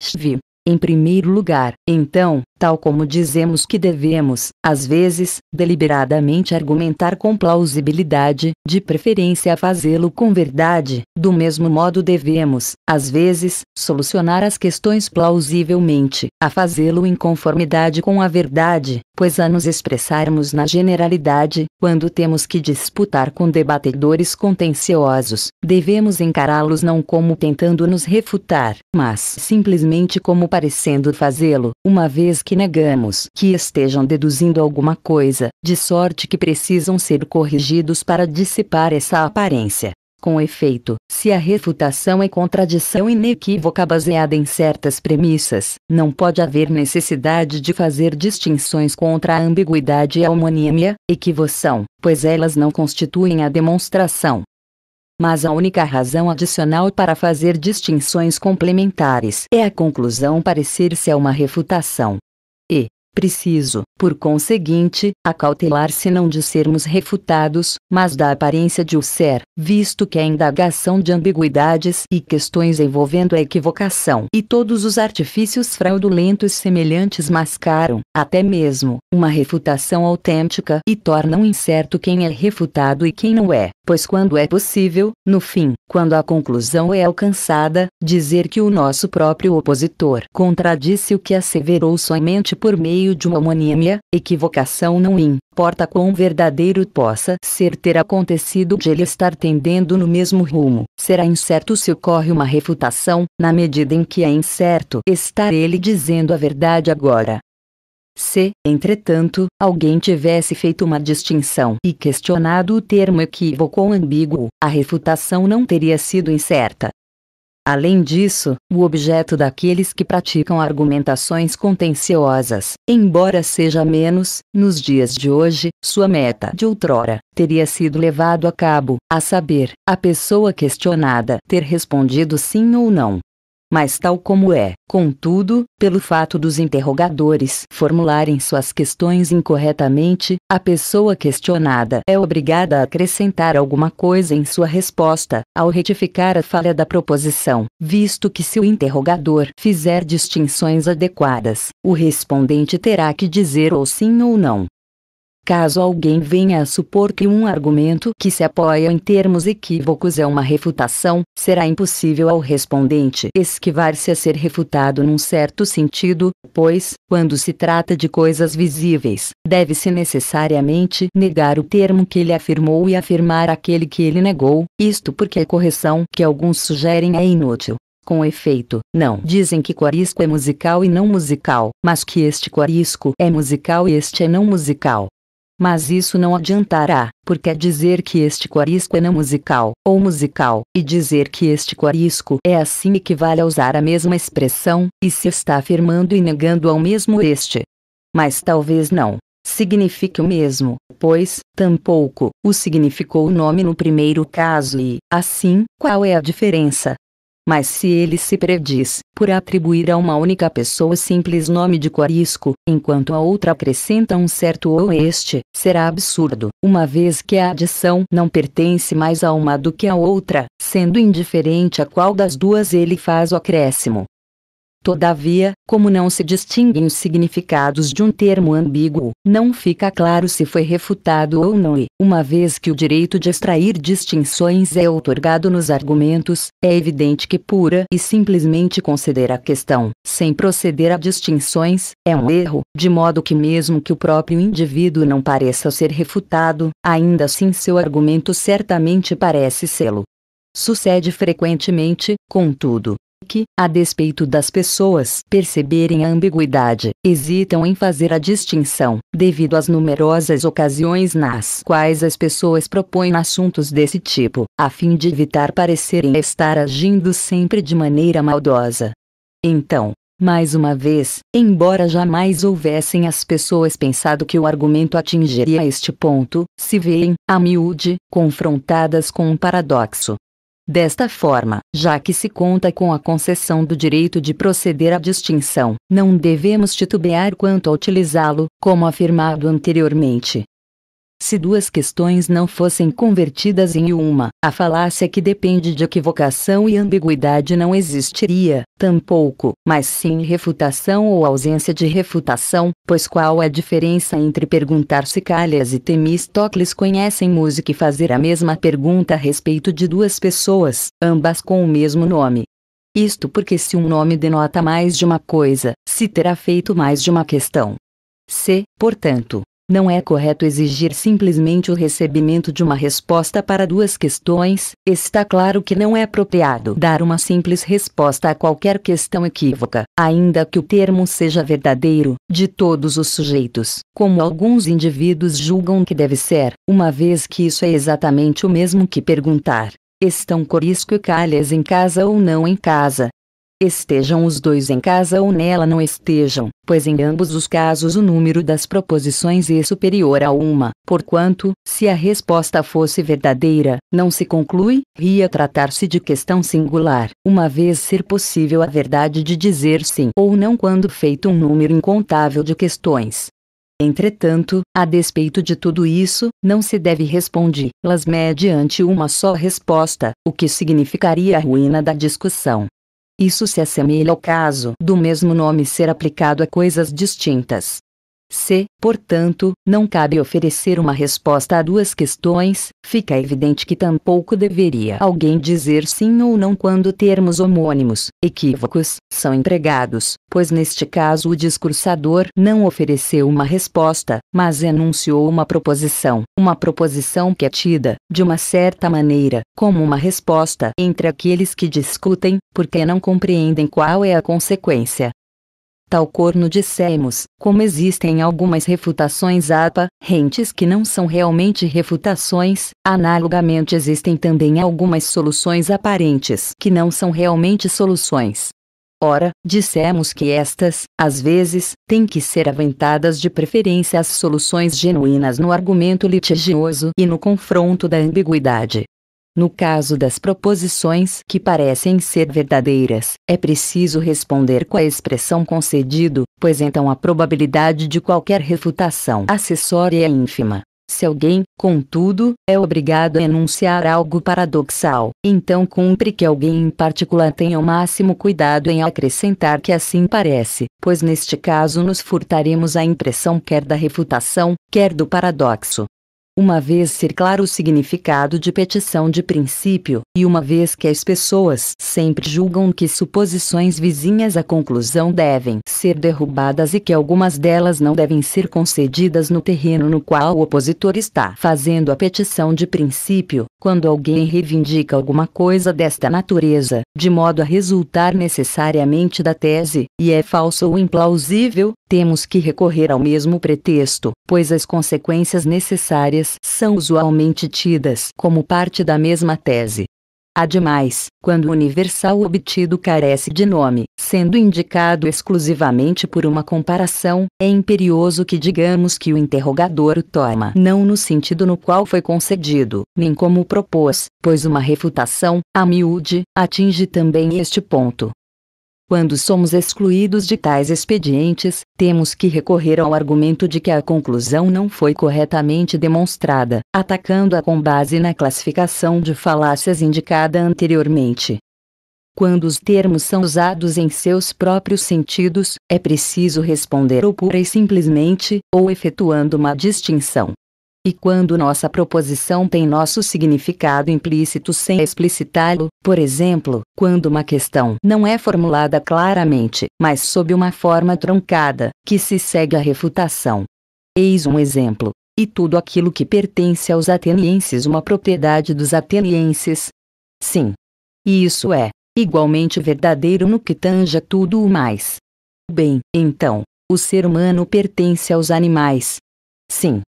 Shvi. Em primeiro lugar, então, tal como dizemos que devemos, às vezes, deliberadamente argumentar com plausibilidade, de preferência a fazê-lo com verdade, do mesmo modo devemos, às vezes, solucionar as questões plausivelmente, a fazê-lo em conformidade com a verdade, pois a nos expressarmos na generalidade, quando temos que disputar com debatedores contenciosos, devemos encará-los não como tentando nos refutar, mas simplesmente como parecendo fazê-lo, uma vez que que negamos que estejam deduzindo alguma coisa, de sorte que precisam ser corrigidos para dissipar essa aparência. Com efeito, se a refutação é contradição inequívoca baseada em certas premissas, não pode haver necessidade de fazer distinções contra a ambiguidade e a homonímia, equivoção, pois elas não constituem a demonstração. Mas a única razão adicional para fazer distinções complementares é a conclusão parecer-se a uma refutação, e, preciso, por conseguinte, acautelar-se não de sermos refutados, mas da aparência de o ser, visto que a indagação de ambiguidades e questões envolvendo a equivocação e todos os artifícios fraudulentos semelhantes mascaram, até mesmo, uma refutação autêntica e tornam incerto quem é refutado e quem não é, pois quando é possível, no fim, quando a conclusão é alcançada, dizer que o nosso próprio opositor contradisse o que asseverou somente por meio de uma homonímia, equivocação não in importa quão verdadeiro possa ser ter acontecido de ele estar tendendo no mesmo rumo, será incerto se ocorre uma refutação, na medida em que é incerto estar ele dizendo a verdade agora. Se, entretanto, alguém tivesse feito uma distinção e questionado o termo equívoco ou ambíguo, a refutação não teria sido incerta, Além disso, o objeto daqueles que praticam argumentações contenciosas, embora seja menos, nos dias de hoje, sua meta de outrora, teria sido levado a cabo, a saber, a pessoa questionada ter respondido sim ou não mas tal como é. Contudo, pelo fato dos interrogadores formularem suas questões incorretamente, a pessoa questionada é obrigada a acrescentar alguma coisa em sua resposta, ao retificar a falha da proposição, visto que se o interrogador fizer distinções adequadas, o respondente terá que dizer ou sim ou não. Caso alguém venha a supor que um argumento que se apoia em termos equívocos é uma refutação, será impossível ao respondente esquivar-se a ser refutado num certo sentido, pois, quando se trata de coisas visíveis, deve-se necessariamente negar o termo que ele afirmou e afirmar aquele que ele negou, isto porque a correção que alguns sugerem é inútil. Com efeito, não dizem que corisco é musical e não musical, mas que este corisco é musical e este é não musical. Mas isso não adiantará, porque é dizer que este corisco é não musical, ou musical, e dizer que este corisco é assim equivale a usar a mesma expressão, e se está afirmando e negando ao mesmo este. Mas talvez não signifique o mesmo, pois, tampouco, o significou o nome no primeiro caso e, assim, qual é a diferença? mas se ele se prediz, por atribuir a uma única pessoa o simples nome de Corisco, enquanto a outra acrescenta um certo ou este, será absurdo, uma vez que a adição não pertence mais a uma do que a outra, sendo indiferente a qual das duas ele faz o acréscimo. Todavia, como não se distinguem os significados de um termo ambíguo, não fica claro se foi refutado ou não e, uma vez que o direito de extrair distinções é otorgado nos argumentos, é evidente que pura e simplesmente conceder a questão, sem proceder a distinções, é um erro, de modo que mesmo que o próprio indivíduo não pareça ser refutado, ainda assim seu argumento certamente parece sê-lo. Sucede frequentemente, contudo, que, a despeito das pessoas perceberem a ambiguidade, hesitam em fazer a distinção, devido às numerosas ocasiões nas quais as pessoas propõem assuntos desse tipo, a fim de evitar parecerem estar agindo sempre de maneira maldosa. Então, mais uma vez, embora jamais houvessem as pessoas pensado que o argumento atingiria este ponto, se veem, a miúde, confrontadas com um paradoxo, Desta forma, já que se conta com a concessão do direito de proceder à distinção, não devemos titubear quanto a utilizá-lo, como afirmado anteriormente se duas questões não fossem convertidas em uma, a falácia que depende de equivocação e ambiguidade não existiria, tampouco, mas sim refutação ou ausência de refutação, pois qual é a diferença entre perguntar se Calhas e Temistocles conhecem música e fazer a mesma pergunta a respeito de duas pessoas, ambas com o mesmo nome? Isto porque se um nome denota mais de uma coisa, se terá feito mais de uma questão. Se, portanto, não é correto exigir simplesmente o recebimento de uma resposta para duas questões, está claro que não é apropriado dar uma simples resposta a qualquer questão equívoca, ainda que o termo seja verdadeiro, de todos os sujeitos, como alguns indivíduos julgam que deve ser, uma vez que isso é exatamente o mesmo que perguntar. Estão Corisco e Calhas em casa ou não em casa, Estejam os dois em casa ou nela não estejam, pois em ambos os casos o número das proposições é superior a uma, porquanto, se a resposta fosse verdadeira, não se conclui, ria tratar-se de questão singular, uma vez ser possível a verdade de dizer sim ou não quando feito um número incontável de questões. Entretanto, a despeito de tudo isso, não se deve responder las mediante uma só resposta, o que significaria a ruína da discussão. Isso se assemelha ao caso do mesmo nome ser aplicado a coisas distintas. Se, portanto, não cabe oferecer uma resposta a duas questões, fica evidente que tampouco deveria alguém dizer sim ou não quando termos homônimos, equívocos, são empregados, pois neste caso o discursador não ofereceu uma resposta, mas enunciou uma proposição, uma proposição que é tida, de uma certa maneira, como uma resposta entre aqueles que discutem, porque não compreendem qual é a consequência, tal corno dissemos, como existem algumas refutações APA, rentes que não são realmente refutações, analogamente existem também algumas soluções aparentes que não são realmente soluções. Ora, dissemos que estas, às vezes, têm que ser aventadas de preferência às soluções genuínas no argumento litigioso e no confronto da ambiguidade. No caso das proposições que parecem ser verdadeiras, é preciso responder com a expressão concedido, pois então a probabilidade de qualquer refutação acessória é ínfima. Se alguém, contudo, é obrigado a enunciar algo paradoxal, então cumpre que alguém em particular tenha o máximo cuidado em acrescentar que assim parece, pois neste caso nos furtaremos a impressão quer da refutação, quer do paradoxo uma vez ser claro o significado de petição de princípio, e uma vez que as pessoas sempre julgam que suposições vizinhas à conclusão devem ser derrubadas e que algumas delas não devem ser concedidas no terreno no qual o opositor está fazendo a petição de princípio, quando alguém reivindica alguma coisa desta natureza, de modo a resultar necessariamente da tese, e é falso ou implausível, temos que recorrer ao mesmo pretexto, pois as consequências necessárias são usualmente tidas como parte da mesma tese. Ademais, quando o universal obtido carece de nome, sendo indicado exclusivamente por uma comparação, é imperioso que digamos que o interrogador o toma não no sentido no qual foi concedido, nem como propôs, pois uma refutação, a miúde, atinge também este ponto. Quando somos excluídos de tais expedientes, temos que recorrer ao argumento de que a conclusão não foi corretamente demonstrada, atacando-a com base na classificação de falácias indicada anteriormente. Quando os termos são usados em seus próprios sentidos, é preciso responder ou pura e simplesmente, ou efetuando uma distinção. E quando nossa proposição tem nosso significado implícito sem explicitá-lo, por exemplo, quando uma questão não é formulada claramente, mas sob uma forma truncada, que se segue à refutação. Eis um exemplo. E tudo aquilo que pertence aos atenienses uma propriedade dos atenienses? Sim. E isso é, igualmente verdadeiro no que tanja tudo o mais. Bem, então, o ser humano pertence aos animais. Sim.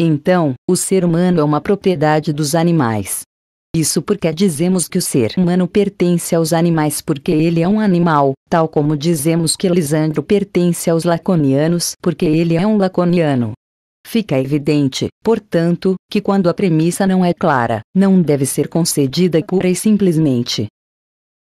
Então, o ser humano é uma propriedade dos animais. Isso porque dizemos que o ser humano pertence aos animais porque ele é um animal, tal como dizemos que Lisandro pertence aos laconianos porque ele é um laconiano. Fica evidente, portanto, que quando a premissa não é clara, não deve ser concedida pura e simplesmente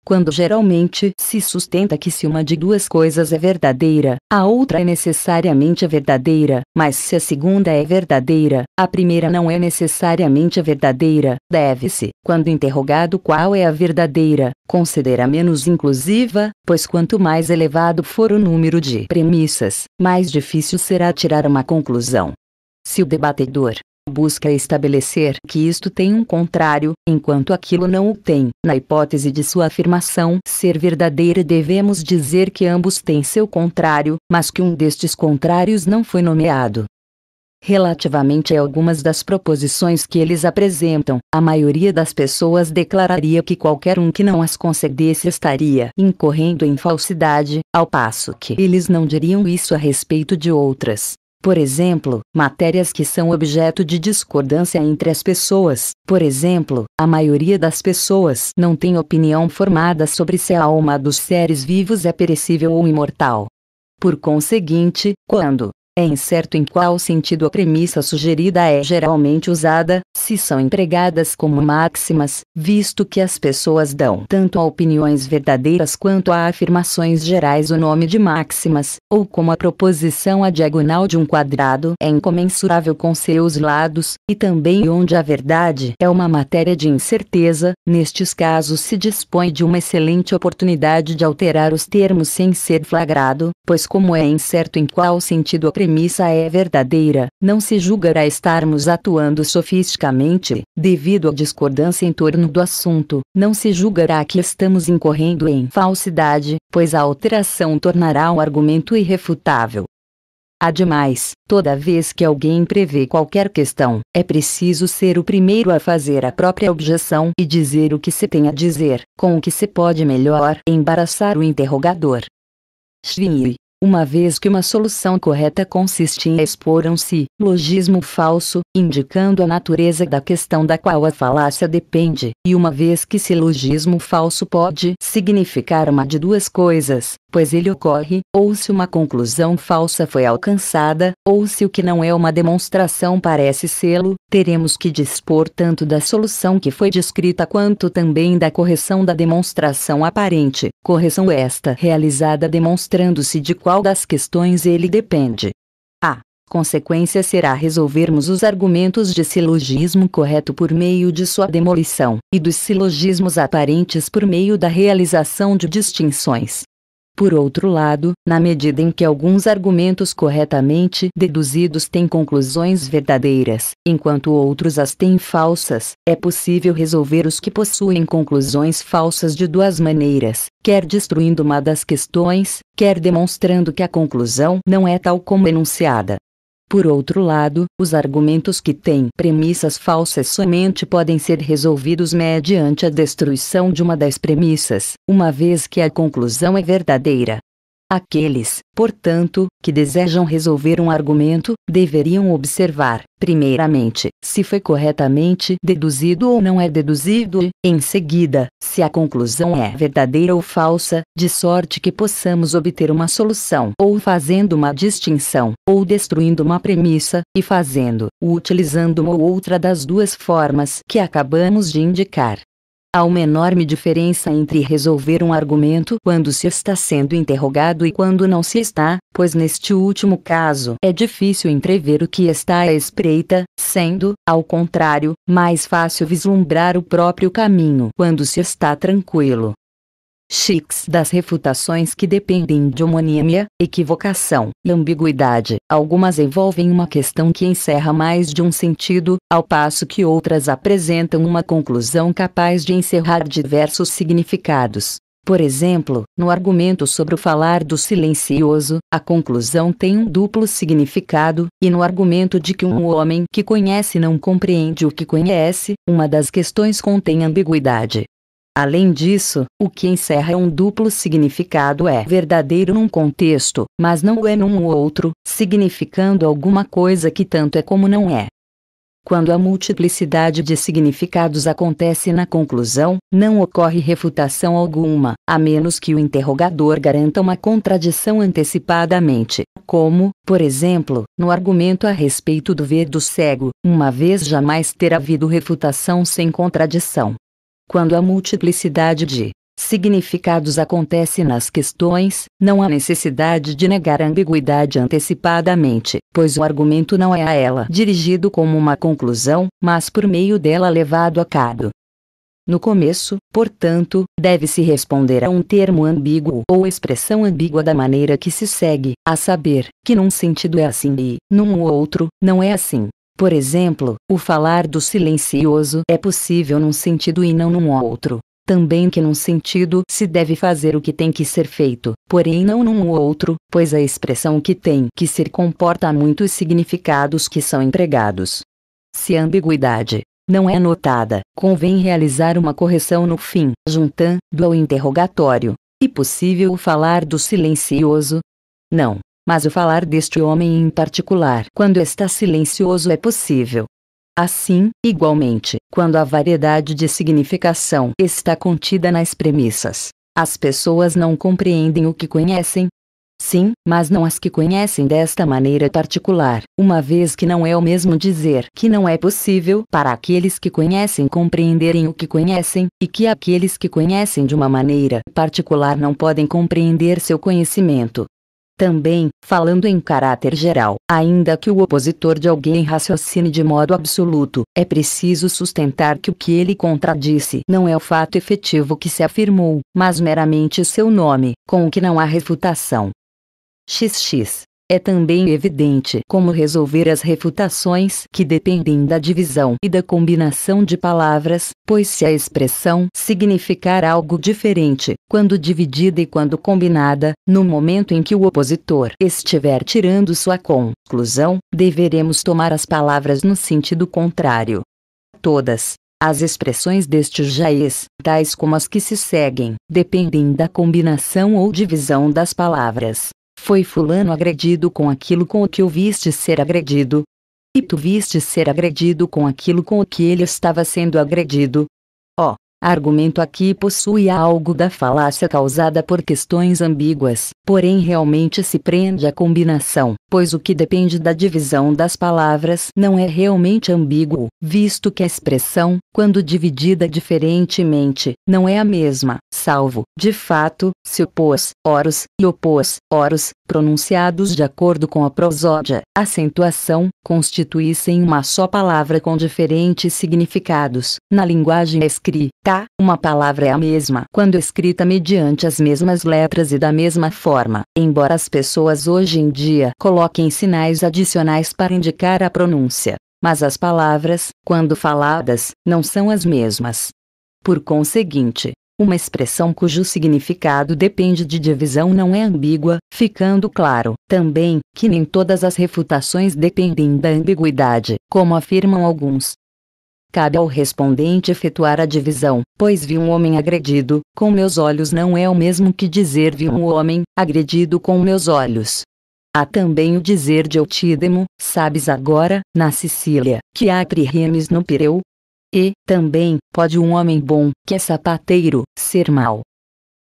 quando geralmente se sustenta que se uma de duas coisas é verdadeira, a outra é necessariamente verdadeira, mas se a segunda é verdadeira, a primeira não é necessariamente verdadeira, deve-se, quando interrogado qual é a verdadeira, considerar menos inclusiva, pois quanto mais elevado for o número de premissas, mais difícil será tirar uma conclusão. Se o debatedor busca estabelecer que isto tem um contrário, enquanto aquilo não o tem. Na hipótese de sua afirmação ser verdadeira, devemos dizer que ambos têm seu contrário, mas que um destes contrários não foi nomeado. Relativamente a algumas das proposições que eles apresentam, a maioria das pessoas declararia que qualquer um que não as concedesse estaria incorrendo em falsidade, ao passo que eles não diriam isso a respeito de outras por exemplo, matérias que são objeto de discordância entre as pessoas. Por exemplo, a maioria das pessoas não tem opinião formada sobre se a alma dos seres vivos é perecível ou imortal. Por conseguinte, quando é incerto em qual sentido a premissa sugerida é geralmente usada, se são empregadas como máximas, visto que as pessoas dão tanto a opiniões verdadeiras quanto a afirmações gerais o nome de máximas, ou como a proposição a diagonal de um quadrado é incomensurável com seus lados, e também onde a verdade é uma matéria de incerteza, nestes casos se dispõe de uma excelente oportunidade de alterar os termos sem ser flagrado, pois como é incerto em qual sentido a premissa é verdadeira, não se julgará estarmos atuando sofisticamente, devido à discordância em torno do assunto, não se julgará que estamos incorrendo em falsidade, pois a alteração tornará o argumento irrefutável. Ademais, toda vez que alguém prevê qualquer questão, é preciso ser o primeiro a fazer a própria objeção e dizer o que se tem a dizer, com o que se pode melhor embaraçar o interrogador. Shri uma vez que uma solução correta consiste em expor um-se si, logismo falso, indicando a natureza da questão da qual a falácia depende, e uma vez que esse logismo falso pode significar uma de duas coisas, pois ele ocorre, ou se uma conclusão falsa foi alcançada, ou se o que não é uma demonstração parece sê-lo, teremos que dispor tanto da solução que foi descrita quanto também da correção da demonstração aparente, correção esta realizada demonstrando-se de qual das questões ele depende. A consequência será resolvermos os argumentos de silogismo correto por meio de sua demolição, e dos silogismos aparentes por meio da realização de distinções. Por outro lado, na medida em que alguns argumentos corretamente deduzidos têm conclusões verdadeiras, enquanto outros as têm falsas, é possível resolver os que possuem conclusões falsas de duas maneiras, quer destruindo uma das questões, quer demonstrando que a conclusão não é tal como enunciada. Por outro lado, os argumentos que têm premissas falsas somente podem ser resolvidos mediante a destruição de uma das premissas, uma vez que a conclusão é verdadeira. Aqueles, portanto, que desejam resolver um argumento, deveriam observar, primeiramente, se foi corretamente deduzido ou não é deduzido e, em seguida, se a conclusão é verdadeira ou falsa, de sorte que possamos obter uma solução ou fazendo uma distinção, ou destruindo uma premissa, e fazendo, utilizando uma ou outra das duas formas que acabamos de indicar. Há uma enorme diferença entre resolver um argumento quando se está sendo interrogado e quando não se está, pois neste último caso é difícil entrever o que está à espreita, sendo, ao contrário, mais fácil vislumbrar o próprio caminho quando se está tranquilo. Chiques das refutações que dependem de homonímia, equivocação e ambiguidade. Algumas envolvem uma questão que encerra mais de um sentido, ao passo que outras apresentam uma conclusão capaz de encerrar diversos significados. Por exemplo, no argumento sobre o falar do silencioso, a conclusão tem um duplo significado, e no argumento de que um homem que conhece não compreende o que conhece, uma das questões contém ambiguidade. Além disso, o que encerra um duplo significado é verdadeiro num contexto, mas não é num outro, significando alguma coisa que tanto é como não é. Quando a multiplicidade de significados acontece na conclusão, não ocorre refutação alguma, a menos que o interrogador garanta uma contradição antecipadamente, como, por exemplo, no argumento a respeito do ver do cego, uma vez jamais ter havido refutação sem contradição. Quando a multiplicidade de significados acontece nas questões, não há necessidade de negar a ambiguidade antecipadamente, pois o argumento não é a ela dirigido como uma conclusão, mas por meio dela levado a cabo. No começo, portanto, deve-se responder a um termo ambíguo ou expressão ambígua da maneira que se segue, a saber, que num sentido é assim e, num outro, não é assim. Por exemplo, o falar do silencioso é possível num sentido e não num outro. Também que num sentido se deve fazer o que tem que ser feito, porém não num outro, pois a expressão que tem que ser comporta muitos significados que são empregados. Se a ambiguidade não é notada, convém realizar uma correção no fim, juntando ao interrogatório. E possível falar do silencioso? Não mas o falar deste homem em particular quando está silencioso é possível. Assim, igualmente, quando a variedade de significação está contida nas premissas, as pessoas não compreendem o que conhecem. Sim, mas não as que conhecem desta maneira particular, uma vez que não é o mesmo dizer que não é possível para aqueles que conhecem compreenderem o que conhecem, e que aqueles que conhecem de uma maneira particular não podem compreender seu conhecimento. Também, falando em caráter geral, ainda que o opositor de alguém raciocine de modo absoluto, é preciso sustentar que o que ele contradisse não é o fato efetivo que se afirmou, mas meramente seu nome, com o que não há refutação. XX é também evidente como resolver as refutações que dependem da divisão e da combinação de palavras, pois se a expressão significar algo diferente, quando dividida e quando combinada, no momento em que o opositor estiver tirando sua conclusão, deveremos tomar as palavras no sentido contrário. Todas, as expressões destes jaez, tais como as que se seguem, dependem da combinação ou divisão das palavras. Foi fulano agredido com aquilo com o que o viste ser agredido. E tu viste ser agredido com aquilo com o que ele estava sendo agredido. Ó, oh, Argumento aqui possui algo da falácia causada por questões ambíguas, porém realmente se prende à combinação, pois o que depende da divisão das palavras não é realmente ambíguo, visto que a expressão, quando dividida diferentemente, não é a mesma, salvo, de fato, se opôs, oros, e opôs, oros, pronunciados de acordo com a prosódia, acentuação, constituíssem uma só palavra com diferentes significados, na linguagem escrita Tá? Uma palavra é a mesma quando escrita mediante as mesmas letras e da mesma forma, embora as pessoas hoje em dia coloquem sinais adicionais para indicar a pronúncia. Mas as palavras, quando faladas, não são as mesmas. Por conseguinte, uma expressão cujo significado depende de divisão não é ambígua, ficando claro, também, que nem todas as refutações dependem da ambiguidade, como afirmam alguns, Cabe ao respondente efetuar a divisão, pois vi um homem agredido, com meus olhos não é o mesmo que dizer vi um homem, agredido com meus olhos. Há também o dizer de Eutídemo, sabes agora, na Sicília, que há triremes no Pireu? E, também, pode um homem bom, que é sapateiro, ser mau.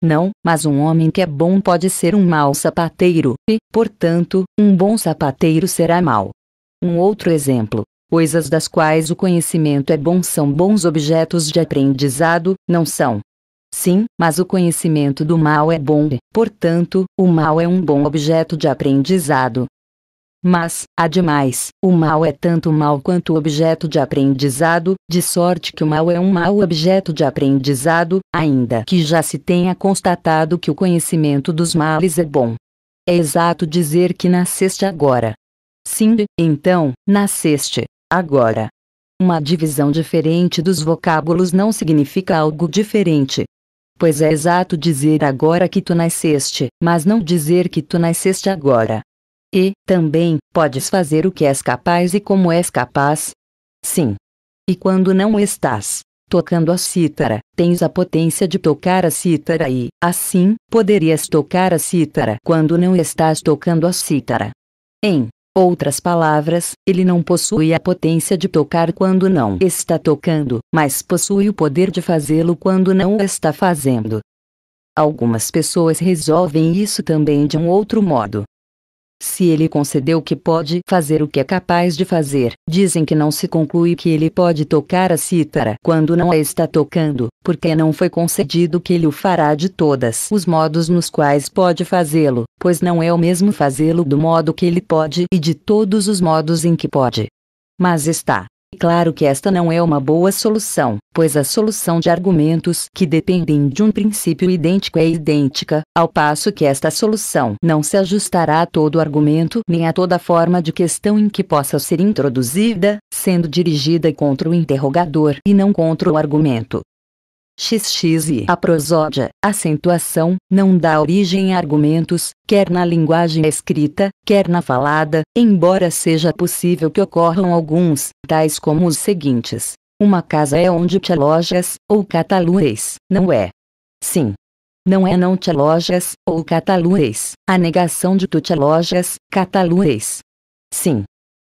Não, mas um homem que é bom pode ser um mau sapateiro, e, portanto, um bom sapateiro será mau. Um outro exemplo, coisas das quais o conhecimento é bom são bons objetos de aprendizado, não são. Sim, mas o conhecimento do mal é bom, portanto, o mal é um bom objeto de aprendizado. Mas, ademais, o mal é tanto mal quanto objeto de aprendizado, de sorte que o mal é um mau objeto de aprendizado, ainda que já se tenha constatado que o conhecimento dos males é bom. É exato dizer que nasceste agora. Sim, então, nasceste, Agora, uma divisão diferente dos vocábulos não significa algo diferente. Pois é exato dizer agora que tu nasceste, mas não dizer que tu nasceste agora. E, também, podes fazer o que és capaz e como és capaz. Sim. E quando não estás tocando a cítara, tens a potência de tocar a cítara e, assim, poderias tocar a cítara quando não estás tocando a cítara. Em Outras palavras, ele não possui a potência de tocar quando não está tocando, mas possui o poder de fazê-lo quando não o está fazendo. Algumas pessoas resolvem isso também de um outro modo, se ele concedeu que pode fazer o que é capaz de fazer, dizem que não se conclui que ele pode tocar a cítara quando não a está tocando, porque não foi concedido que ele o fará de todas os modos nos quais pode fazê-lo, pois não é o mesmo fazê-lo do modo que ele pode e de todos os modos em que pode. Mas está Claro que esta não é uma boa solução, pois a solução de argumentos que dependem de um princípio idêntico é idêntica, ao passo que esta solução não se ajustará a todo argumento nem a toda forma de questão em que possa ser introduzida, sendo dirigida contra o interrogador e não contra o argumento e A prosódia, acentuação, não dá origem a argumentos, quer na linguagem escrita, quer na falada, embora seja possível que ocorram alguns, tais como os seguintes. Uma casa é onde te alojas, ou catalueis, não é. Sim. Não é não te alojas, ou catalueis. A negação de tu te alojas, catalueis. Sim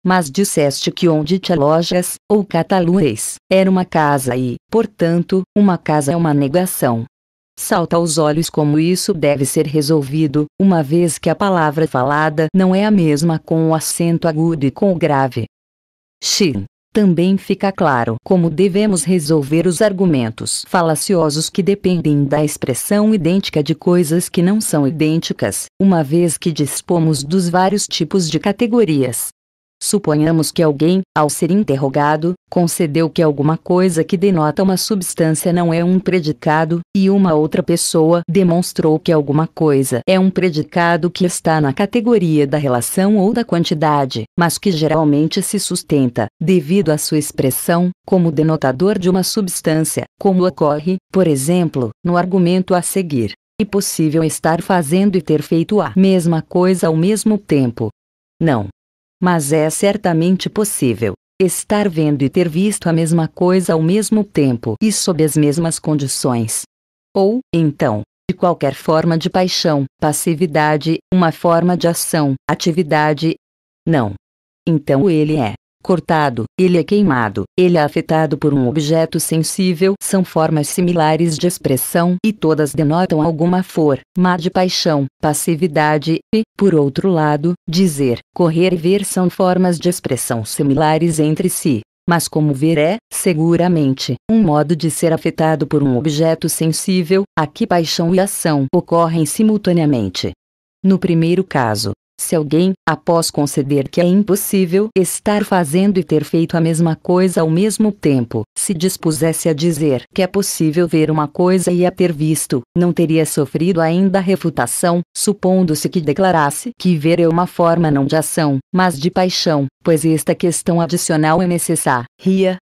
mas disseste que onde te alojas, ou catalueis, era uma casa e, portanto, uma casa é uma negação. Salta aos olhos como isso deve ser resolvido, uma vez que a palavra falada não é a mesma com o acento agudo e com o grave. Shin. Também fica claro como devemos resolver os argumentos falaciosos que dependem da expressão idêntica de coisas que não são idênticas, uma vez que dispomos dos vários tipos de categorias. Suponhamos que alguém, ao ser interrogado, concedeu que alguma coisa que denota uma substância não é um predicado, e uma outra pessoa demonstrou que alguma coisa é um predicado que está na categoria da relação ou da quantidade, mas que geralmente se sustenta, devido à sua expressão, como denotador de uma substância, como ocorre, por exemplo, no argumento a seguir. É possível estar fazendo e ter feito a mesma coisa ao mesmo tempo. Não, mas é certamente possível estar vendo e ter visto a mesma coisa ao mesmo tempo e sob as mesmas condições. Ou, então, de qualquer forma de paixão, passividade, uma forma de ação, atividade. Não. Então ele é cortado, ele é queimado, ele é afetado por um objeto sensível. São formas similares de expressão e todas denotam alguma força má de paixão, passividade e, por outro lado, dizer, correr e ver são formas de expressão similares entre si. Mas como ver é, seguramente, um modo de ser afetado por um objeto sensível, aqui paixão e ação ocorrem simultaneamente. No primeiro caso, se alguém, após conceder que é impossível estar fazendo e ter feito a mesma coisa ao mesmo tempo, se dispusesse a dizer que é possível ver uma coisa e a ter visto, não teria sofrido ainda refutação, supondo-se que declarasse que ver é uma forma não de ação, mas de paixão, pois esta questão adicional é necessária,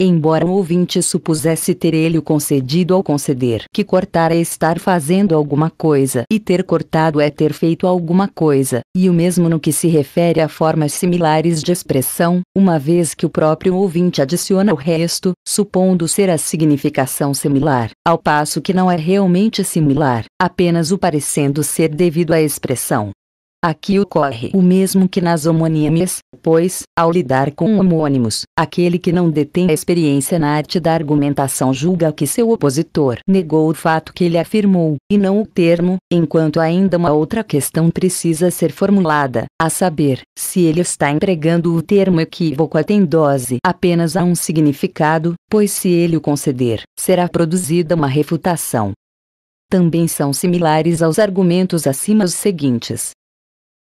embora o ouvinte supusesse ter ele concedido ao conceder que cortar é estar fazendo alguma coisa e ter cortado é ter feito alguma coisa, e o mesmo mesmo no que se refere a formas similares de expressão, uma vez que o próprio ouvinte adiciona o resto, supondo ser a significação similar, ao passo que não é realmente similar, apenas o parecendo ser devido à expressão. Aqui ocorre o mesmo que nas homonímias, pois, ao lidar com homônimos, aquele que não detém a experiência na arte da argumentação julga que seu opositor negou o fato que ele afirmou, e não o termo, enquanto ainda uma outra questão precisa ser formulada, a saber, se ele está empregando o termo equívoco atendose apenas a um significado, pois se ele o conceder, será produzida uma refutação. Também são similares aos argumentos acima os seguintes.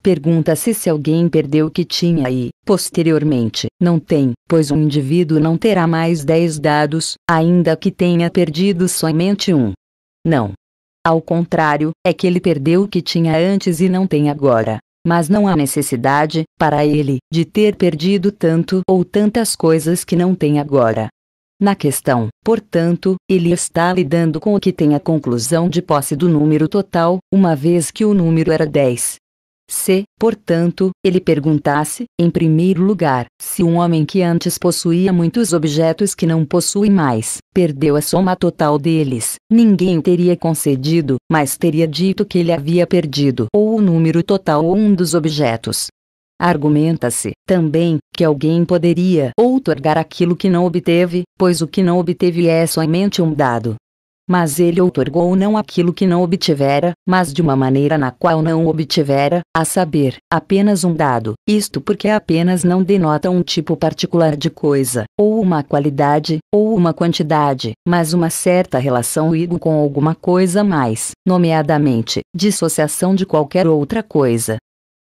Pergunta-se se alguém perdeu o que tinha e, posteriormente, não tem, pois um indivíduo não terá mais 10 dados, ainda que tenha perdido somente um. Não. Ao contrário, é que ele perdeu o que tinha antes e não tem agora. Mas não há necessidade, para ele, de ter perdido tanto ou tantas coisas que não tem agora. Na questão, portanto, ele está lidando com o que tem a conclusão de posse do número total, uma vez que o número era 10, se, portanto, ele perguntasse, em primeiro lugar, se um homem que antes possuía muitos objetos que não possui mais, perdeu a soma total deles, ninguém o teria concedido, mas teria dito que ele havia perdido ou o número total ou um dos objetos. Argumenta-se, também, que alguém poderia outorgar aquilo que não obteve, pois o que não obteve é somente um dado, mas ele outorgou não aquilo que não obtivera, mas de uma maneira na qual não obtivera, a saber, apenas um dado. Isto porque apenas não denota um tipo particular de coisa, ou uma qualidade, ou uma quantidade, mas uma certa relação igo com alguma coisa mais, nomeadamente, dissociação de qualquer outra coisa.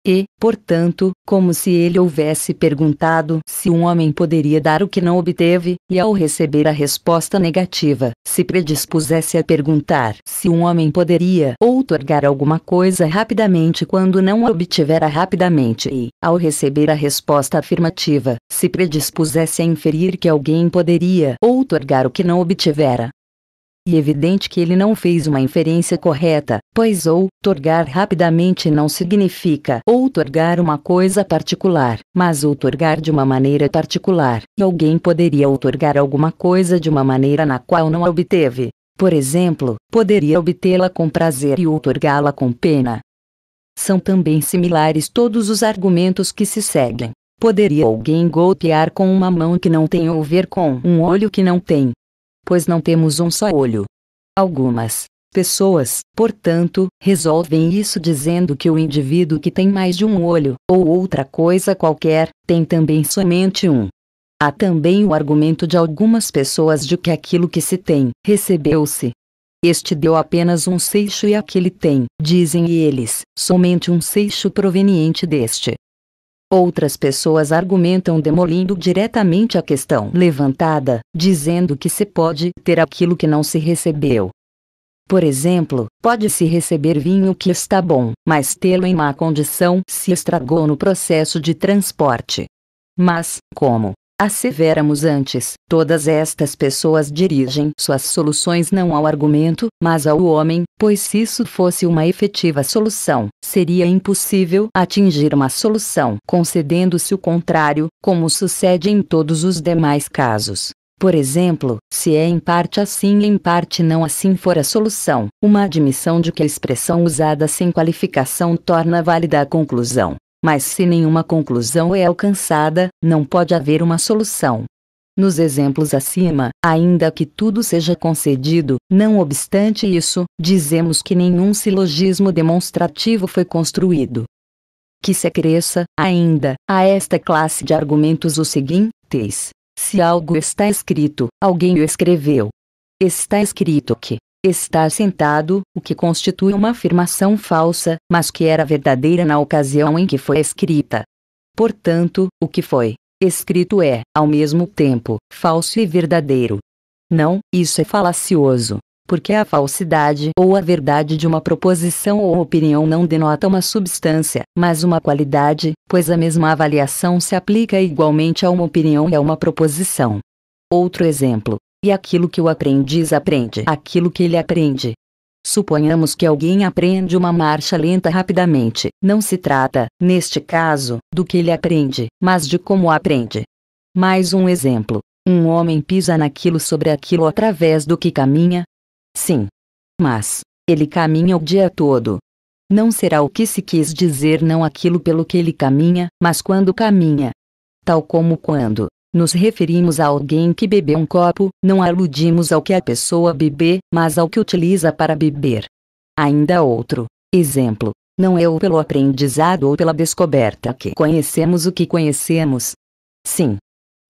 E, portanto, como se ele houvesse perguntado se um homem poderia dar o que não obteve, e ao receber a resposta negativa, se predispusesse a perguntar se um homem poderia outorgar alguma coisa rapidamente quando não a obtivera rapidamente, e, ao receber a resposta afirmativa, se predispusesse a inferir que alguém poderia outorgar o que não obtivera, e evidente que ele não fez uma inferência correta, pois ou outorgar rapidamente não significa outorgar uma coisa particular, mas outorgar de uma maneira particular, e alguém poderia outorgar alguma coisa de uma maneira na qual não a obteve. Por exemplo, poderia obtê-la com prazer e outorgá-la com pena. São também similares todos os argumentos que se seguem. Poderia alguém golpear com uma mão que não tem ou ver com um olho que não tem, pois não temos um só olho. Algumas pessoas, portanto, resolvem isso dizendo que o indivíduo que tem mais de um olho, ou outra coisa qualquer, tem também somente um. Há também o argumento de algumas pessoas de que aquilo que se tem, recebeu-se. Este deu apenas um seixo e aquele tem, dizem eles, somente um seixo proveniente deste. Outras pessoas argumentam demolindo diretamente a questão levantada, dizendo que se pode ter aquilo que não se recebeu. Por exemplo, pode-se receber vinho que está bom, mas tê-lo em má condição se estragou no processo de transporte. Mas, como Asseveramos antes, todas estas pessoas dirigem suas soluções não ao argumento, mas ao homem, pois se isso fosse uma efetiva solução, seria impossível atingir uma solução concedendo-se o contrário, como sucede em todos os demais casos. Por exemplo, se é em parte assim e em parte não assim for a solução, uma admissão de que a expressão usada sem qualificação torna válida a conclusão. Mas se nenhuma conclusão é alcançada, não pode haver uma solução. Nos exemplos acima, ainda que tudo seja concedido, não obstante isso, dizemos que nenhum silogismo demonstrativo foi construído. Que se acresça, ainda, a esta classe de argumentos o seguinte: se algo está escrito, alguém o escreveu. Está escrito que estar sentado, o que constitui uma afirmação falsa, mas que era verdadeira na ocasião em que foi escrita. Portanto, o que foi escrito é, ao mesmo tempo, falso e verdadeiro. Não, isso é falacioso. Porque a falsidade ou a verdade de uma proposição ou opinião não denota uma substância, mas uma qualidade, pois a mesma avaliação se aplica igualmente a uma opinião e a uma proposição. Outro exemplo: e aquilo que o aprendiz aprende, aquilo que ele aprende. Suponhamos que alguém aprende uma marcha lenta rapidamente, não se trata, neste caso, do que ele aprende, mas de como aprende. Mais um exemplo: um homem pisa naquilo sobre aquilo através do que caminha? Sim. Mas, ele caminha o dia todo, não será o que se quis dizer não aquilo pelo que ele caminha, mas quando caminha. Tal como quando, nos referimos a alguém que bebeu um copo, não aludimos ao que a pessoa bebe, mas ao que utiliza para beber. Ainda outro exemplo. Não é ou pelo aprendizado ou pela descoberta que conhecemos o que conhecemos. Sim.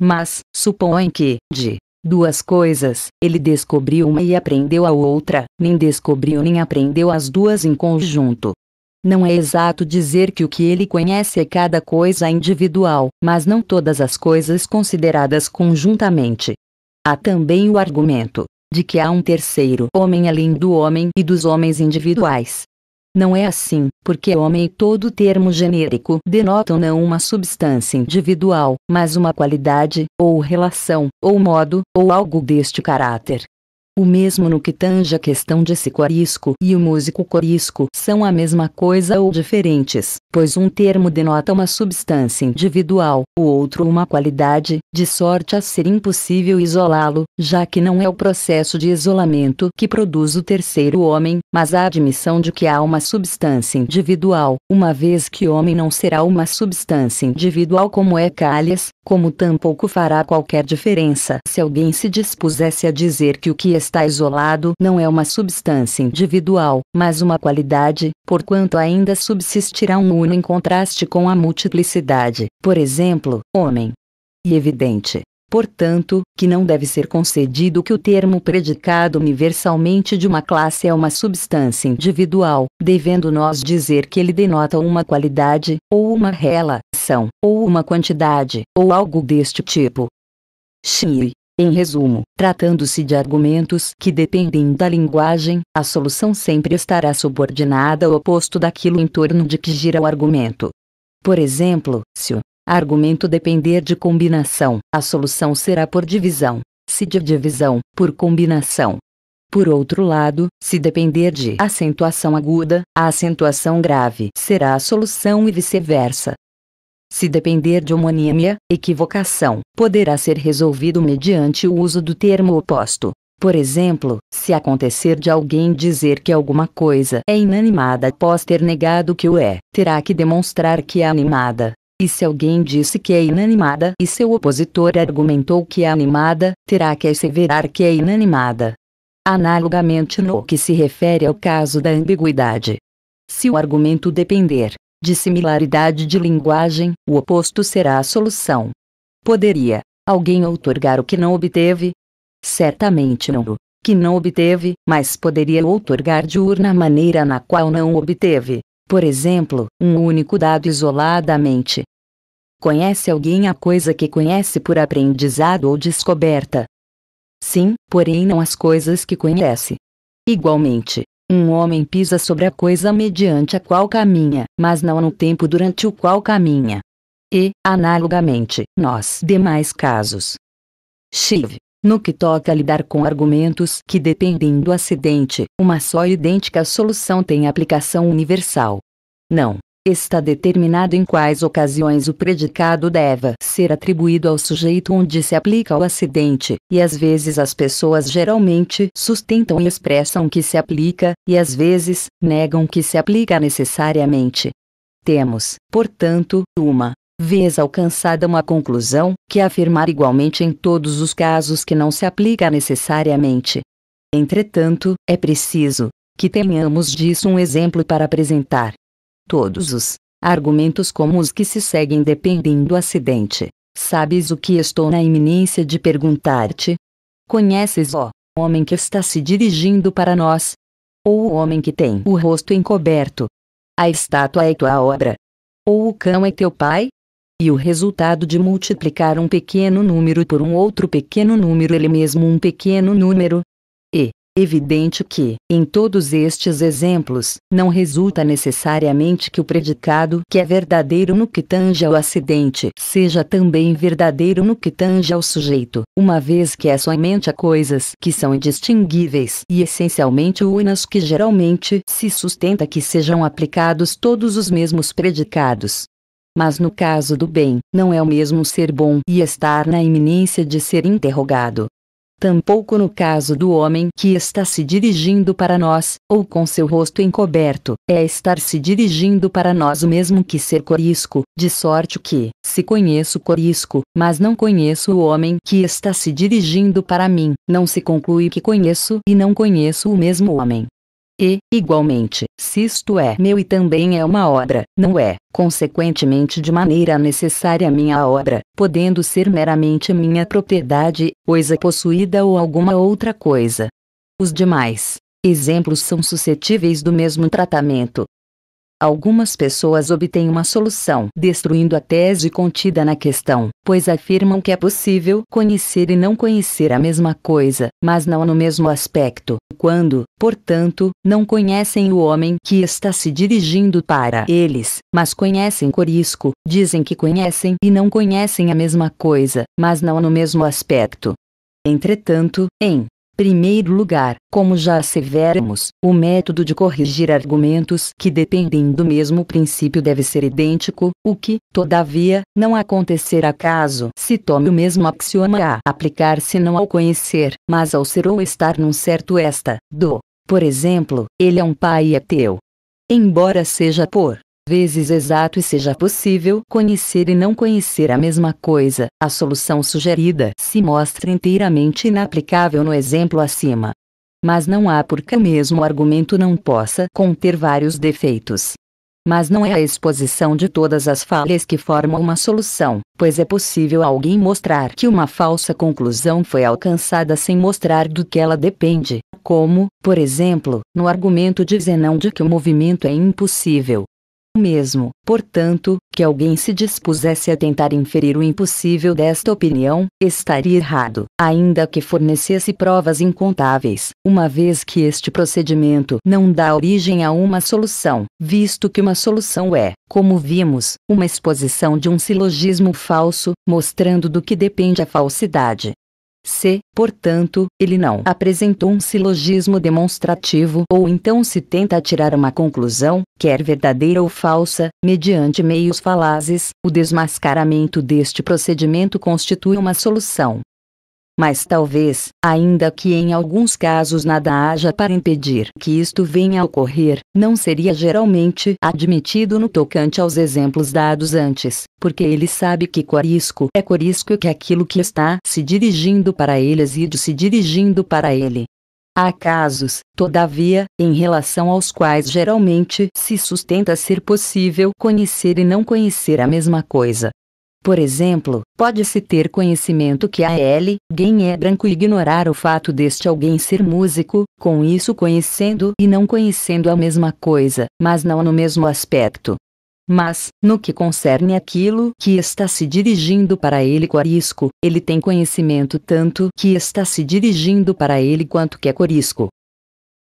Mas, supõe que, de duas coisas, ele descobriu uma e aprendeu a outra, nem descobriu nem aprendeu as duas em conjunto. Não é exato dizer que o que ele conhece é cada coisa individual, mas não todas as coisas consideradas conjuntamente. Há também o argumento de que há um terceiro homem além do homem e dos homens individuais. Não é assim, porque homem e todo termo genérico denotam não uma substância individual, mas uma qualidade, ou relação, ou modo, ou algo deste caráter. O mesmo no que tange a questão de se corisco e o músico corisco são a mesma coisa ou diferentes, pois um termo denota uma substância individual, o outro uma qualidade, de sorte a ser impossível isolá-lo, já que não é o processo de isolamento que produz o terceiro homem, mas a admissão de que há uma substância individual, uma vez que homem não será uma substância individual como é Calhas, como tampouco fará qualquer diferença se alguém se dispusesse a dizer que o que está isolado não é uma substância individual, mas uma qualidade, porquanto ainda subsistirá um uno em contraste com a multiplicidade, por exemplo, homem. E evidente, portanto, que não deve ser concedido que o termo predicado universalmente de uma classe é uma substância individual, devendo nós dizer que ele denota uma qualidade, ou uma rela, fração, ou uma quantidade, ou algo deste tipo. Xi. Em resumo, tratando-se de argumentos que dependem da linguagem, a solução sempre estará subordinada ao oposto daquilo em torno de que gira o argumento. Por exemplo, se o argumento depender de combinação, a solução será por divisão, se de divisão, por combinação. Por outro lado, se depender de acentuação aguda, a acentuação grave será a solução e vice-versa. Se depender de homonímia, equivocação, poderá ser resolvido mediante o uso do termo oposto. Por exemplo, se acontecer de alguém dizer que alguma coisa é inanimada após ter negado que o é, terá que demonstrar que é animada. E se alguém disse que é inanimada e seu opositor argumentou que é animada, terá que asseverar que é inanimada. Analogamente no que se refere ao caso da ambiguidade. Se o argumento depender de similaridade de linguagem, o oposto será a solução. Poderia alguém outorgar o que não obteve? Certamente não o que não obteve, mas poderia outorgar de urna a maneira na qual não obteve, por exemplo, um único dado isoladamente. Conhece alguém a coisa que conhece por aprendizado ou descoberta? Sim, porém não as coisas que conhece. Igualmente, um homem pisa sobre a coisa mediante a qual caminha, mas não no tempo durante o qual caminha. E, analogamente, nos demais casos. Chive, No que toca a lidar com argumentos que dependem do acidente, uma só idêntica solução tem aplicação universal. Não está determinado em quais ocasiões o predicado deva ser atribuído ao sujeito onde se aplica o acidente, e às vezes as pessoas geralmente sustentam e expressam que se aplica, e às vezes negam que se aplica necessariamente. Temos, portanto, uma vez alcançada uma conclusão, que é afirmar igualmente em todos os casos que não se aplica necessariamente. Entretanto, é preciso que tenhamos disso um exemplo para apresentar Todos os argumentos como os que se seguem dependem do acidente. Sabes o que estou na iminência de perguntar-te? Conheces o homem que está se dirigindo para nós? Ou o homem que tem o rosto encoberto? A estátua é tua obra? Ou o cão é teu pai? E o resultado de multiplicar um pequeno número por um outro pequeno número, ele mesmo um pequeno número, Evidente que, em todos estes exemplos, não resulta necessariamente que o predicado que é verdadeiro no que tange ao acidente seja também verdadeiro no que tange ao sujeito, uma vez que é somente a coisas que são indistinguíveis e essencialmente unas que geralmente se sustenta que sejam aplicados todos os mesmos predicados. Mas no caso do bem, não é o mesmo ser bom e estar na iminência de ser interrogado, Tampouco no caso do homem que está se dirigindo para nós, ou com seu rosto encoberto, é estar se dirigindo para nós o mesmo que ser corisco, de sorte que, se conheço corisco, mas não conheço o homem que está se dirigindo para mim, não se conclui que conheço e não conheço o mesmo homem. E, igualmente, se isto é meu e também é uma obra, não é, consequentemente de maneira necessária minha obra, podendo ser meramente minha propriedade, coisa possuída ou alguma outra coisa. Os demais exemplos são suscetíveis do mesmo tratamento, Algumas pessoas obtêm uma solução destruindo a tese contida na questão, pois afirmam que é possível conhecer e não conhecer a mesma coisa, mas não no mesmo aspecto, quando, portanto, não conhecem o homem que está se dirigindo para eles, mas conhecem Corisco, dizem que conhecem e não conhecem a mesma coisa, mas não no mesmo aspecto. Entretanto, em Primeiro lugar, como já asseveramos, o método de corrigir argumentos que dependem do mesmo princípio deve ser idêntico, o que, todavia, não acontecerá caso se tome o mesmo axioma a aplicar-se não ao conhecer, mas ao ser ou estar num certo esta, do. Por exemplo, ele é um pai ateu. Embora seja por vezes exato e seja possível conhecer e não conhecer a mesma coisa, a solução sugerida se mostra inteiramente inaplicável no exemplo acima. Mas não há por que o mesmo argumento não possa conter vários defeitos. Mas não é a exposição de todas as falhas que forma uma solução, pois é possível alguém mostrar que uma falsa conclusão foi alcançada sem mostrar do que ela depende, como, por exemplo, no argumento de Zenão de que o movimento é impossível, mesmo. Portanto, que alguém se dispusesse a tentar inferir o impossível desta opinião, estaria errado, ainda que fornecesse provas incontáveis, uma vez que este procedimento não dá origem a uma solução, visto que uma solução é, como vimos, uma exposição de um silogismo falso, mostrando do que depende a falsidade. Se, portanto, ele não apresentou um silogismo demonstrativo ou então se tenta tirar uma conclusão, quer verdadeira ou falsa, mediante meios falazes, o desmascaramento deste procedimento constitui uma solução mas talvez, ainda que em alguns casos nada haja para impedir que isto venha a ocorrer, não seria geralmente admitido no tocante aos exemplos dados antes, porque ele sabe que corisco é corisco e que é aquilo que está se dirigindo para ele exige se dirigindo para ele. Há casos, todavia, em relação aos quais geralmente se sustenta ser possível conhecer e não conhecer a mesma coisa, por exemplo, pode-se ter conhecimento que A.L. quem é branco e ignorar o fato deste alguém ser músico, com isso conhecendo e não conhecendo a mesma coisa, mas não no mesmo aspecto. Mas, no que concerne aquilo que está se dirigindo para ele corisco, ele tem conhecimento tanto que está se dirigindo para ele quanto que é corisco.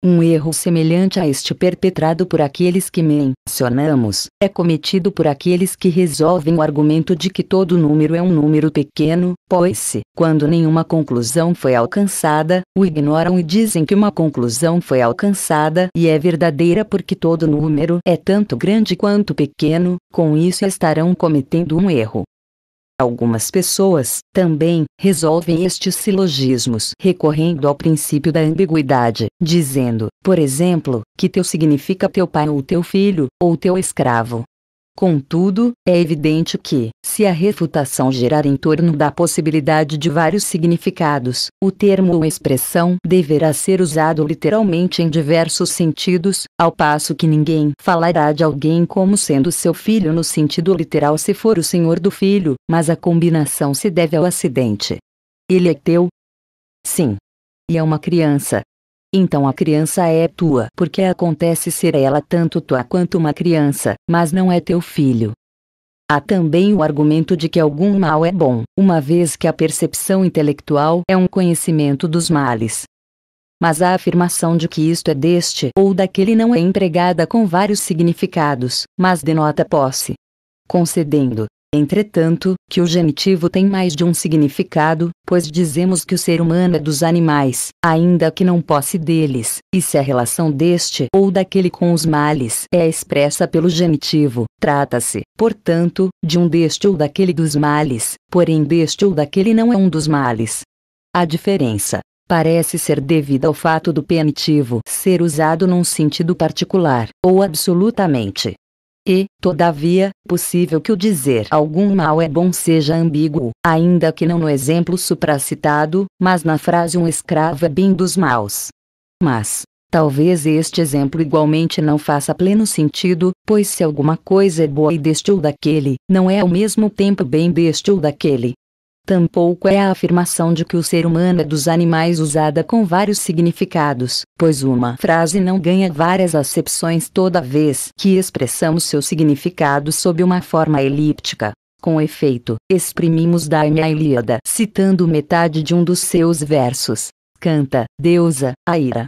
Um erro semelhante a este perpetrado por aqueles que mencionamos é cometido por aqueles que resolvem o argumento de que todo número é um número pequeno, pois se, quando nenhuma conclusão foi alcançada, o ignoram e dizem que uma conclusão foi alcançada e é verdadeira porque todo número é tanto grande quanto pequeno, com isso estarão cometendo um erro. Algumas pessoas, também, resolvem estes silogismos recorrendo ao princípio da ambiguidade, dizendo, por exemplo, que teu significa teu pai ou teu filho, ou teu escravo, Contudo, é evidente que, se a refutação gerar em torno da possibilidade de vários significados, o termo ou expressão deverá ser usado literalmente em diversos sentidos, ao passo que ninguém falará de alguém como sendo seu filho no sentido literal se for o senhor do filho, mas a combinação se deve ao acidente. Ele é teu? Sim. E é uma criança. Então a criança é tua, porque acontece ser ela tanto tua quanto uma criança, mas não é teu filho. Há também o argumento de que algum mal é bom, uma vez que a percepção intelectual é um conhecimento dos males. Mas a afirmação de que isto é deste ou daquele não é empregada com vários significados, mas denota posse. Concedendo, Entretanto, que o genitivo tem mais de um significado, pois dizemos que o ser humano é dos animais, ainda que não posse deles, e se a relação deste ou daquele com os males é expressa pelo genitivo, trata-se, portanto, de um deste ou daquele dos males, porém deste ou daquele não é um dos males. A diferença parece ser devida ao fato do penitivo ser usado num sentido particular, ou absolutamente, e, todavia, possível que o dizer algum mal é bom seja ambíguo, ainda que não no exemplo supracitado, mas na frase um escravo é bem dos maus. Mas, talvez este exemplo igualmente não faça pleno sentido, pois se alguma coisa é boa e deste ou daquele, não é ao mesmo tempo bem deste ou daquele, Tampouco é a afirmação de que o ser humano é dos animais usada com vários significados, pois uma frase não ganha várias acepções toda vez que expressamos seu significado sob uma forma elíptica. Com efeito, exprimimos Daime a Ilíada citando metade de um dos seus versos. Canta, deusa, a ira.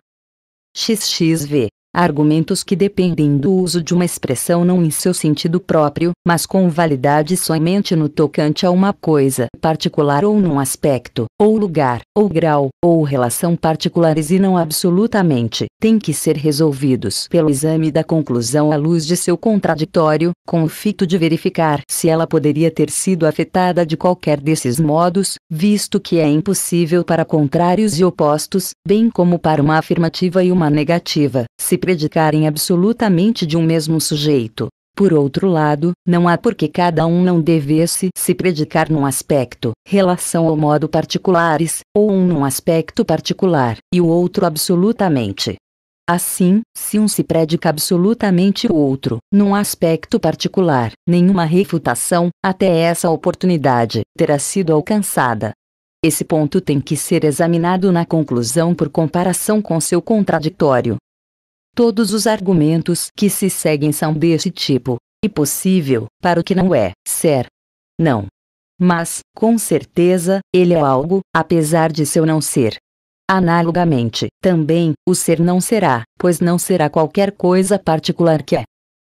XXV argumentos que dependem do uso de uma expressão não em seu sentido próprio, mas com validade somente no tocante a uma coisa particular ou num aspecto, ou lugar, ou grau, ou relação particulares e não absolutamente, têm que ser resolvidos pelo exame da conclusão à luz de seu contraditório, com o fito de verificar se ela poderia ter sido afetada de qualquer desses modos, visto que é impossível para contrários e opostos, bem como para uma afirmativa e uma negativa, se predicarem absolutamente de um mesmo sujeito. Por outro lado, não há por que cada um não devesse se predicar num aspecto, relação ou modo particulares, ou um num aspecto particular, e o outro absolutamente. Assim, se um se predica absolutamente o outro, num aspecto particular, nenhuma refutação, até essa oportunidade, terá sido alcançada. Esse ponto tem que ser examinado na conclusão por comparação com seu contraditório, Todos os argumentos que se seguem são deste tipo. E possível, para o que não é, ser. Não. Mas, com certeza, ele é algo, apesar de seu não ser. Analogamente, também, o ser não será, pois não será qualquer coisa particular que é.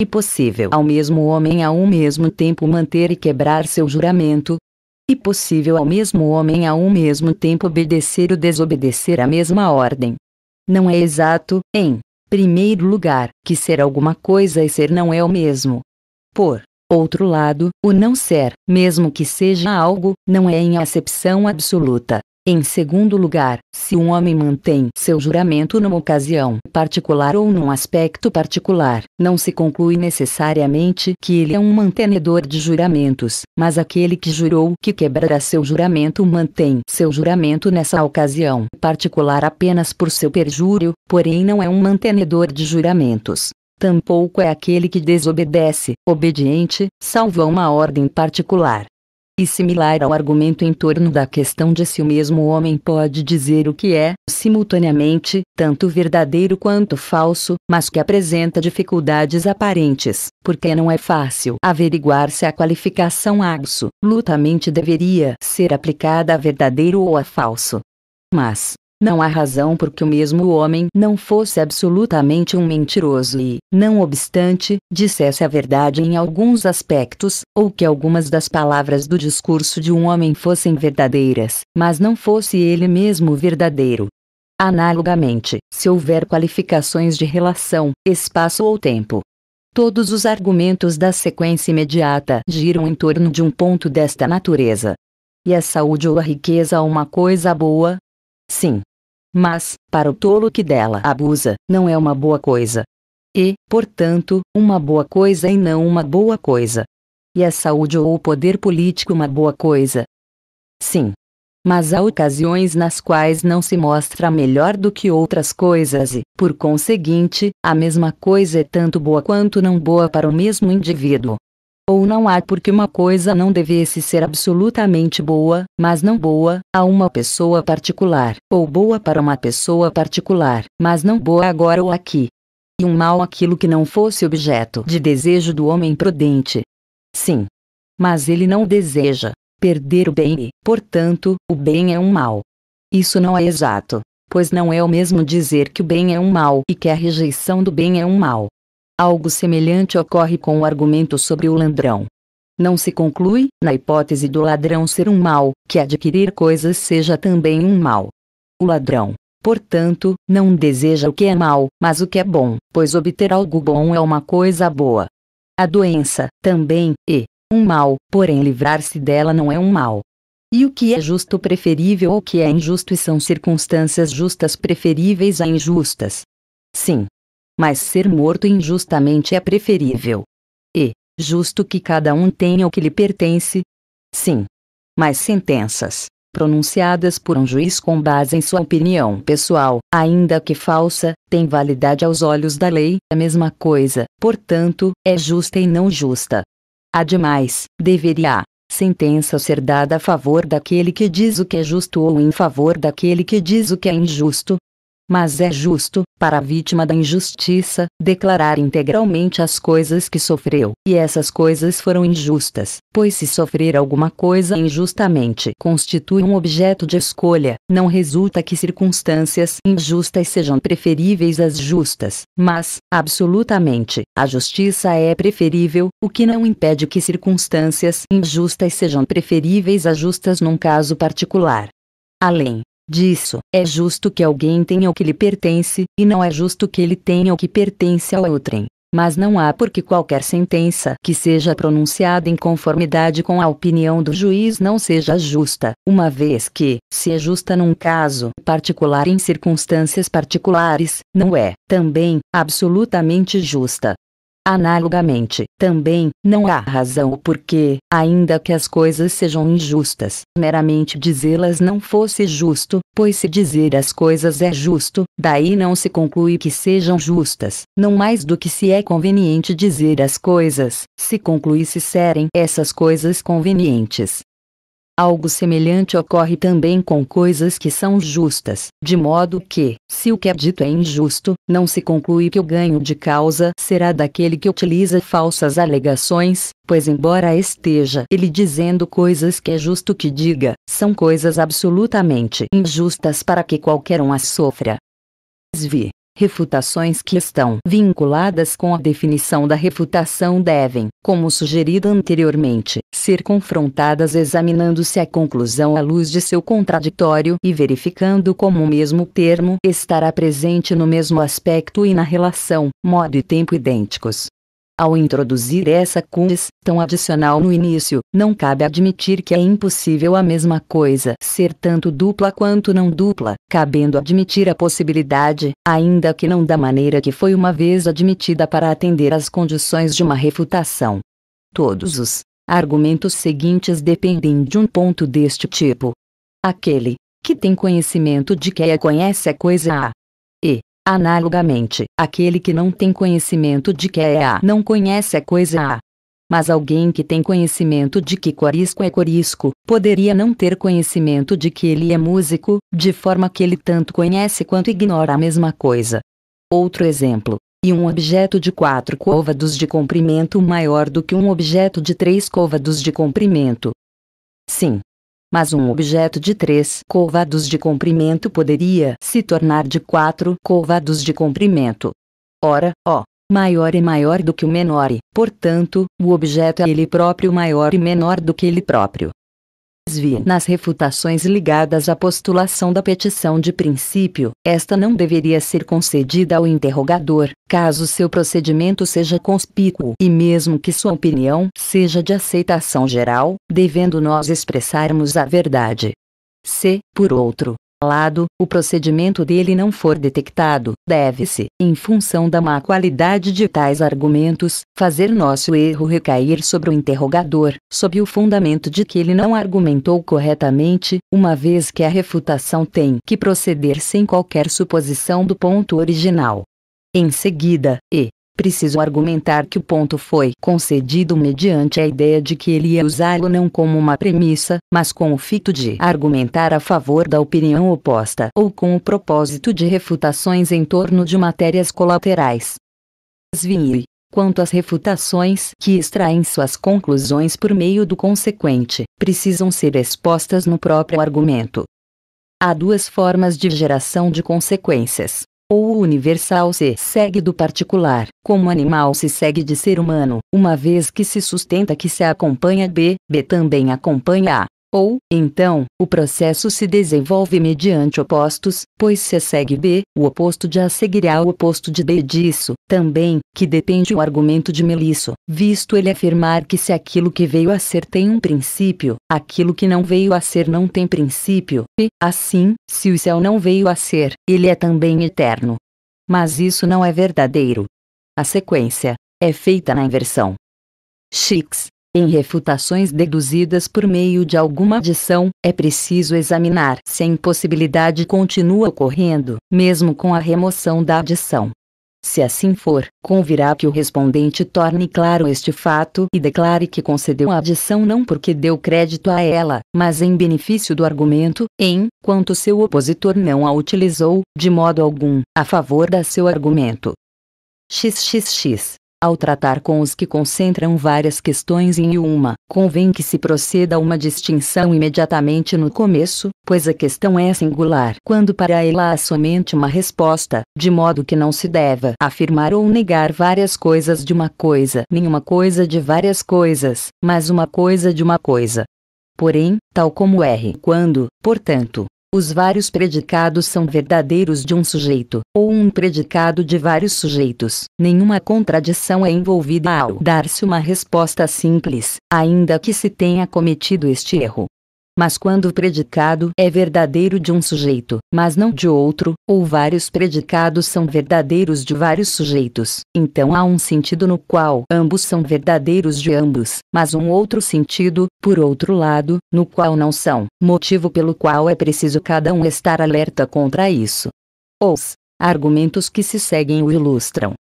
E possível ao mesmo homem a um mesmo tempo manter e quebrar seu juramento. E possível ao mesmo homem a um mesmo tempo obedecer ou desobedecer a mesma ordem. Não é exato, em primeiro lugar, que ser alguma coisa e ser não é o mesmo. Por outro lado, o não ser, mesmo que seja algo, não é em acepção absoluta. Em segundo lugar, se um homem mantém seu juramento numa ocasião particular ou num aspecto particular, não se conclui necessariamente que ele é um mantenedor de juramentos, mas aquele que jurou que quebrará seu juramento mantém seu juramento nessa ocasião particular apenas por seu perjúrio, porém não é um mantenedor de juramentos tampouco é aquele que desobedece, obediente, salvo a uma ordem particular, e similar ao argumento em torno da questão de se o mesmo homem pode dizer o que é, simultaneamente, tanto verdadeiro quanto falso, mas que apresenta dificuldades aparentes, porque não é fácil averiguar se a qualificação absolutamente lutamente deveria ser aplicada a verdadeiro ou a falso. Mas, não há razão por que o mesmo homem não fosse absolutamente um mentiroso e, não obstante, dissesse a verdade em alguns aspectos, ou que algumas das palavras do discurso de um homem fossem verdadeiras, mas não fosse ele mesmo verdadeiro. Analogamente, se houver qualificações de relação, espaço ou tempo, Todos os argumentos da sequência imediata giram em torno de um ponto desta natureza. E a saúde ou a riqueza é uma coisa boa? Sim, mas, para o tolo que dela abusa, não é uma boa coisa. E, portanto, uma boa coisa e não uma boa coisa. E a saúde ou o poder político uma boa coisa? Sim. Mas há ocasiões nas quais não se mostra melhor do que outras coisas e, por conseguinte, a mesma coisa é tanto boa quanto não boa para o mesmo indivíduo ou não há porque uma coisa não devesse ser absolutamente boa, mas não boa, a uma pessoa particular, ou boa para uma pessoa particular, mas não boa agora ou aqui. E um mal aquilo que não fosse objeto de desejo do homem prudente. Sim. Mas ele não deseja perder o bem e, portanto, o bem é um mal. Isso não é exato, pois não é o mesmo dizer que o bem é um mal e que a rejeição do bem é um mal. Algo semelhante ocorre com o argumento sobre o ladrão. Não se conclui, na hipótese do ladrão ser um mal, que adquirir coisas seja também um mal. O ladrão, portanto, não deseja o que é mal, mas o que é bom, pois obter algo bom é uma coisa boa. A doença, também, é um mal, porém livrar-se dela não é um mal. E o que é justo preferível ao que é injusto e são circunstâncias justas preferíveis a injustas. Sim, mas ser morto injustamente é preferível. E, justo que cada um tenha o que lhe pertence? Sim. Mas sentenças, pronunciadas por um juiz com base em sua opinião pessoal, ainda que falsa, têm validade aos olhos da lei, a mesma coisa, portanto, é justa e não justa. Ademais, deveria sentença ser dada a favor daquele que diz o que é justo ou em favor daquele que diz o que é injusto, mas é justo, para a vítima da injustiça, declarar integralmente as coisas que sofreu, e essas coisas foram injustas, pois se sofrer alguma coisa injustamente constitui um objeto de escolha, não resulta que circunstâncias injustas sejam preferíveis às justas, mas, absolutamente, a justiça é preferível, o que não impede que circunstâncias injustas sejam preferíveis às justas num caso particular. Além disso. É justo que alguém tenha o que lhe pertence, e não é justo que ele tenha o que pertence a outrem. Mas não há por que qualquer sentença que seja pronunciada em conformidade com a opinião do juiz não seja justa, uma vez que, se é justa num caso particular em circunstâncias particulares, não é, também, absolutamente justa, Analogamente, também, não há razão porque, ainda que as coisas sejam injustas, meramente dizê-las não fosse justo, pois se dizer as coisas é justo, daí não se conclui que sejam justas, não mais do que se é conveniente dizer as coisas, se concluísse serem essas coisas convenientes, Algo semelhante ocorre também com coisas que são justas, de modo que, se o que é dito é injusto, não se conclui que o ganho de causa será daquele que utiliza falsas alegações, pois, embora esteja ele dizendo coisas que é justo que diga, são coisas absolutamente injustas para que qualquer um as sofra refutações que estão vinculadas com a definição da refutação devem, como sugerido anteriormente, ser confrontadas examinando-se a conclusão à luz de seu contraditório e verificando como o mesmo termo estará presente no mesmo aspecto e na relação, modo e tempo idênticos. Ao introduzir essa questão adicional no início, não cabe admitir que é impossível a mesma coisa ser tanto dupla quanto não dupla, cabendo admitir a possibilidade, ainda que não da maneira que foi uma vez admitida para atender às condições de uma refutação. Todos os argumentos seguintes dependem de um ponto deste tipo. Aquele que tem conhecimento de que A é conhece a coisa A, Analogamente, aquele que não tem conhecimento de que é A não conhece a coisa A. Mas alguém que tem conhecimento de que corisco é corisco, poderia não ter conhecimento de que ele é músico, de forma que ele tanto conhece quanto ignora a mesma coisa. Outro exemplo. E um objeto de quatro côvados de comprimento maior do que um objeto de três côvados de comprimento. Sim, mas um objeto de 3 covados de comprimento poderia se tornar de 4 covados de comprimento. Ora, ó, maior é maior do que o menor e, portanto, o objeto é ele próprio maior e menor do que ele próprio vi nas refutações ligadas à postulação da petição de princípio, esta não deveria ser concedida ao interrogador, caso seu procedimento seja conspícuo e mesmo que sua opinião seja de aceitação geral, devendo nós expressarmos a verdade. Se, por outro lado, o procedimento dele não for detectado, deve-se, em função da má qualidade de tais argumentos, fazer nosso erro recair sobre o interrogador, sob o fundamento de que ele não argumentou corretamente, uma vez que a refutação tem que proceder sem qualquer suposição do ponto original. Em seguida, e, preciso argumentar que o ponto foi concedido mediante a ideia de que ele ia usá-lo não como uma premissa, mas com o fito de argumentar a favor da opinião oposta ou com o propósito de refutações em torno de matérias colaterais. Svini quanto às refutações que extraem suas conclusões por meio do consequente, precisam ser expostas no próprio argumento. Há duas formas de geração de consequências ou o universal se segue do particular, como animal se segue de ser humano, uma vez que se sustenta que se acompanha B, B também acompanha A ou, então, o processo se desenvolve mediante opostos, pois se segue B, o oposto de A seguirá o oposto de B disso, também, que depende o argumento de Melisso, visto ele afirmar que se aquilo que veio a ser tem um princípio, aquilo que não veio a ser não tem princípio, e, assim, se o céu não veio a ser, ele é também eterno. Mas isso não é verdadeiro. A sequência é feita na inversão. X em refutações deduzidas por meio de alguma adição, é preciso examinar se a impossibilidade continua ocorrendo, mesmo com a remoção da adição. Se assim for, convirá que o respondente torne claro este fato e declare que concedeu a adição não porque deu crédito a ela, mas em benefício do argumento, enquanto seu opositor não a utilizou, de modo algum, a favor da seu argumento. XXX ao tratar com os que concentram várias questões em uma, convém que se proceda a uma distinção imediatamente no começo, pois a questão é singular quando para ela há somente uma resposta, de modo que não se deva afirmar ou negar várias coisas de uma coisa, nenhuma coisa de várias coisas, mas uma coisa de uma coisa. Porém, tal como R, quando, portanto, os vários predicados são verdadeiros de um sujeito, ou um predicado de vários sujeitos. Nenhuma contradição é envolvida ao dar-se uma resposta simples, ainda que se tenha cometido este erro. Mas quando o predicado é verdadeiro de um sujeito, mas não de outro, ou vários predicados são verdadeiros de vários sujeitos, então há um sentido no qual ambos são verdadeiros de ambos, mas um outro sentido, por outro lado, no qual não são, motivo pelo qual é preciso cada um estar alerta contra isso. Os argumentos que se seguem o ilustram.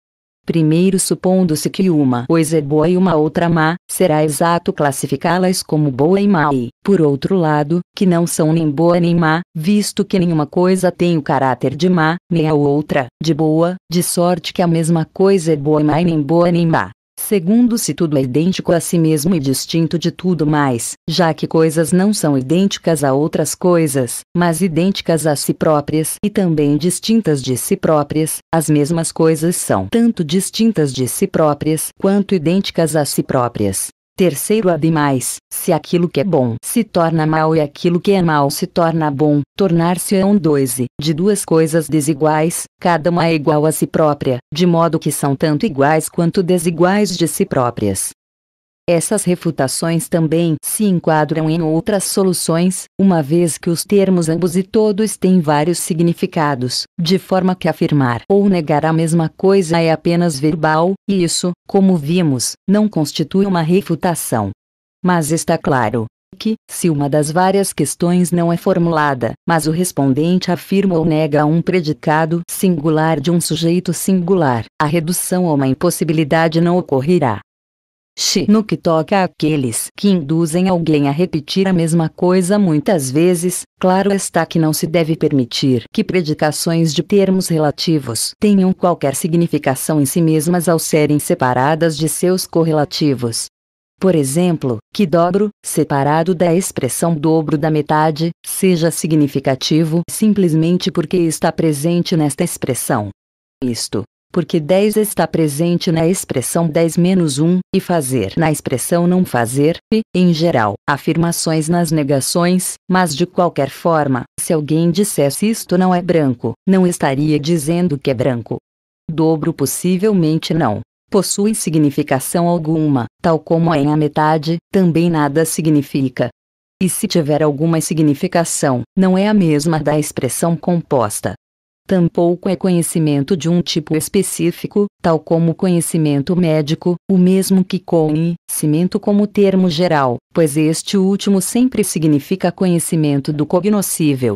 Primeiro supondo-se que uma coisa é boa e uma outra má, será exato classificá-las como boa e má e, por outro lado, que não são nem boa nem má, visto que nenhuma coisa tem o caráter de má, nem a outra, de boa, de sorte que a mesma coisa é boa e má e nem boa nem má. Segundo se tudo é idêntico a si mesmo e distinto de tudo mais, já que coisas não são idênticas a outras coisas, mas idênticas a si próprias e também distintas de si próprias, as mesmas coisas são tanto distintas de si próprias quanto idênticas a si próprias. Terceiro, ademais, se aquilo que é bom se torna mal e aquilo que é mal se torna bom, tornar se é um doze de duas coisas desiguais, cada uma é igual a si própria, de modo que são tanto iguais quanto desiguais de si próprias. Essas refutações também se enquadram em outras soluções, uma vez que os termos ambos e todos têm vários significados, de forma que afirmar ou negar a mesma coisa é apenas verbal, e isso, como vimos, não constitui uma refutação. Mas está claro que, se uma das várias questões não é formulada, mas o respondente afirma ou nega um predicado singular de um sujeito singular, a redução a uma impossibilidade não ocorrerá. Shi no que toca àqueles que induzem alguém a repetir a mesma coisa muitas vezes, claro está que não se deve permitir que predicações de termos relativos tenham qualquer significação em si mesmas ao serem separadas de seus correlativos. Por exemplo, que dobro, separado da expressão dobro da metade, seja significativo simplesmente porque está presente nesta expressão. Isto porque 10 está presente na expressão 10 menos 1, e fazer na expressão não fazer, e, em geral, afirmações nas negações, mas de qualquer forma, se alguém dissesse isto não é branco, não estaria dizendo que é branco. Dobro possivelmente não. Possui significação alguma, tal como em é a metade, também nada significa. E se tiver alguma significação, não é a mesma da expressão composta, Tampouco é conhecimento de um tipo específico, tal como conhecimento médico, o mesmo que conhecimento como termo geral, pois este último sempre significa conhecimento do cognoscível.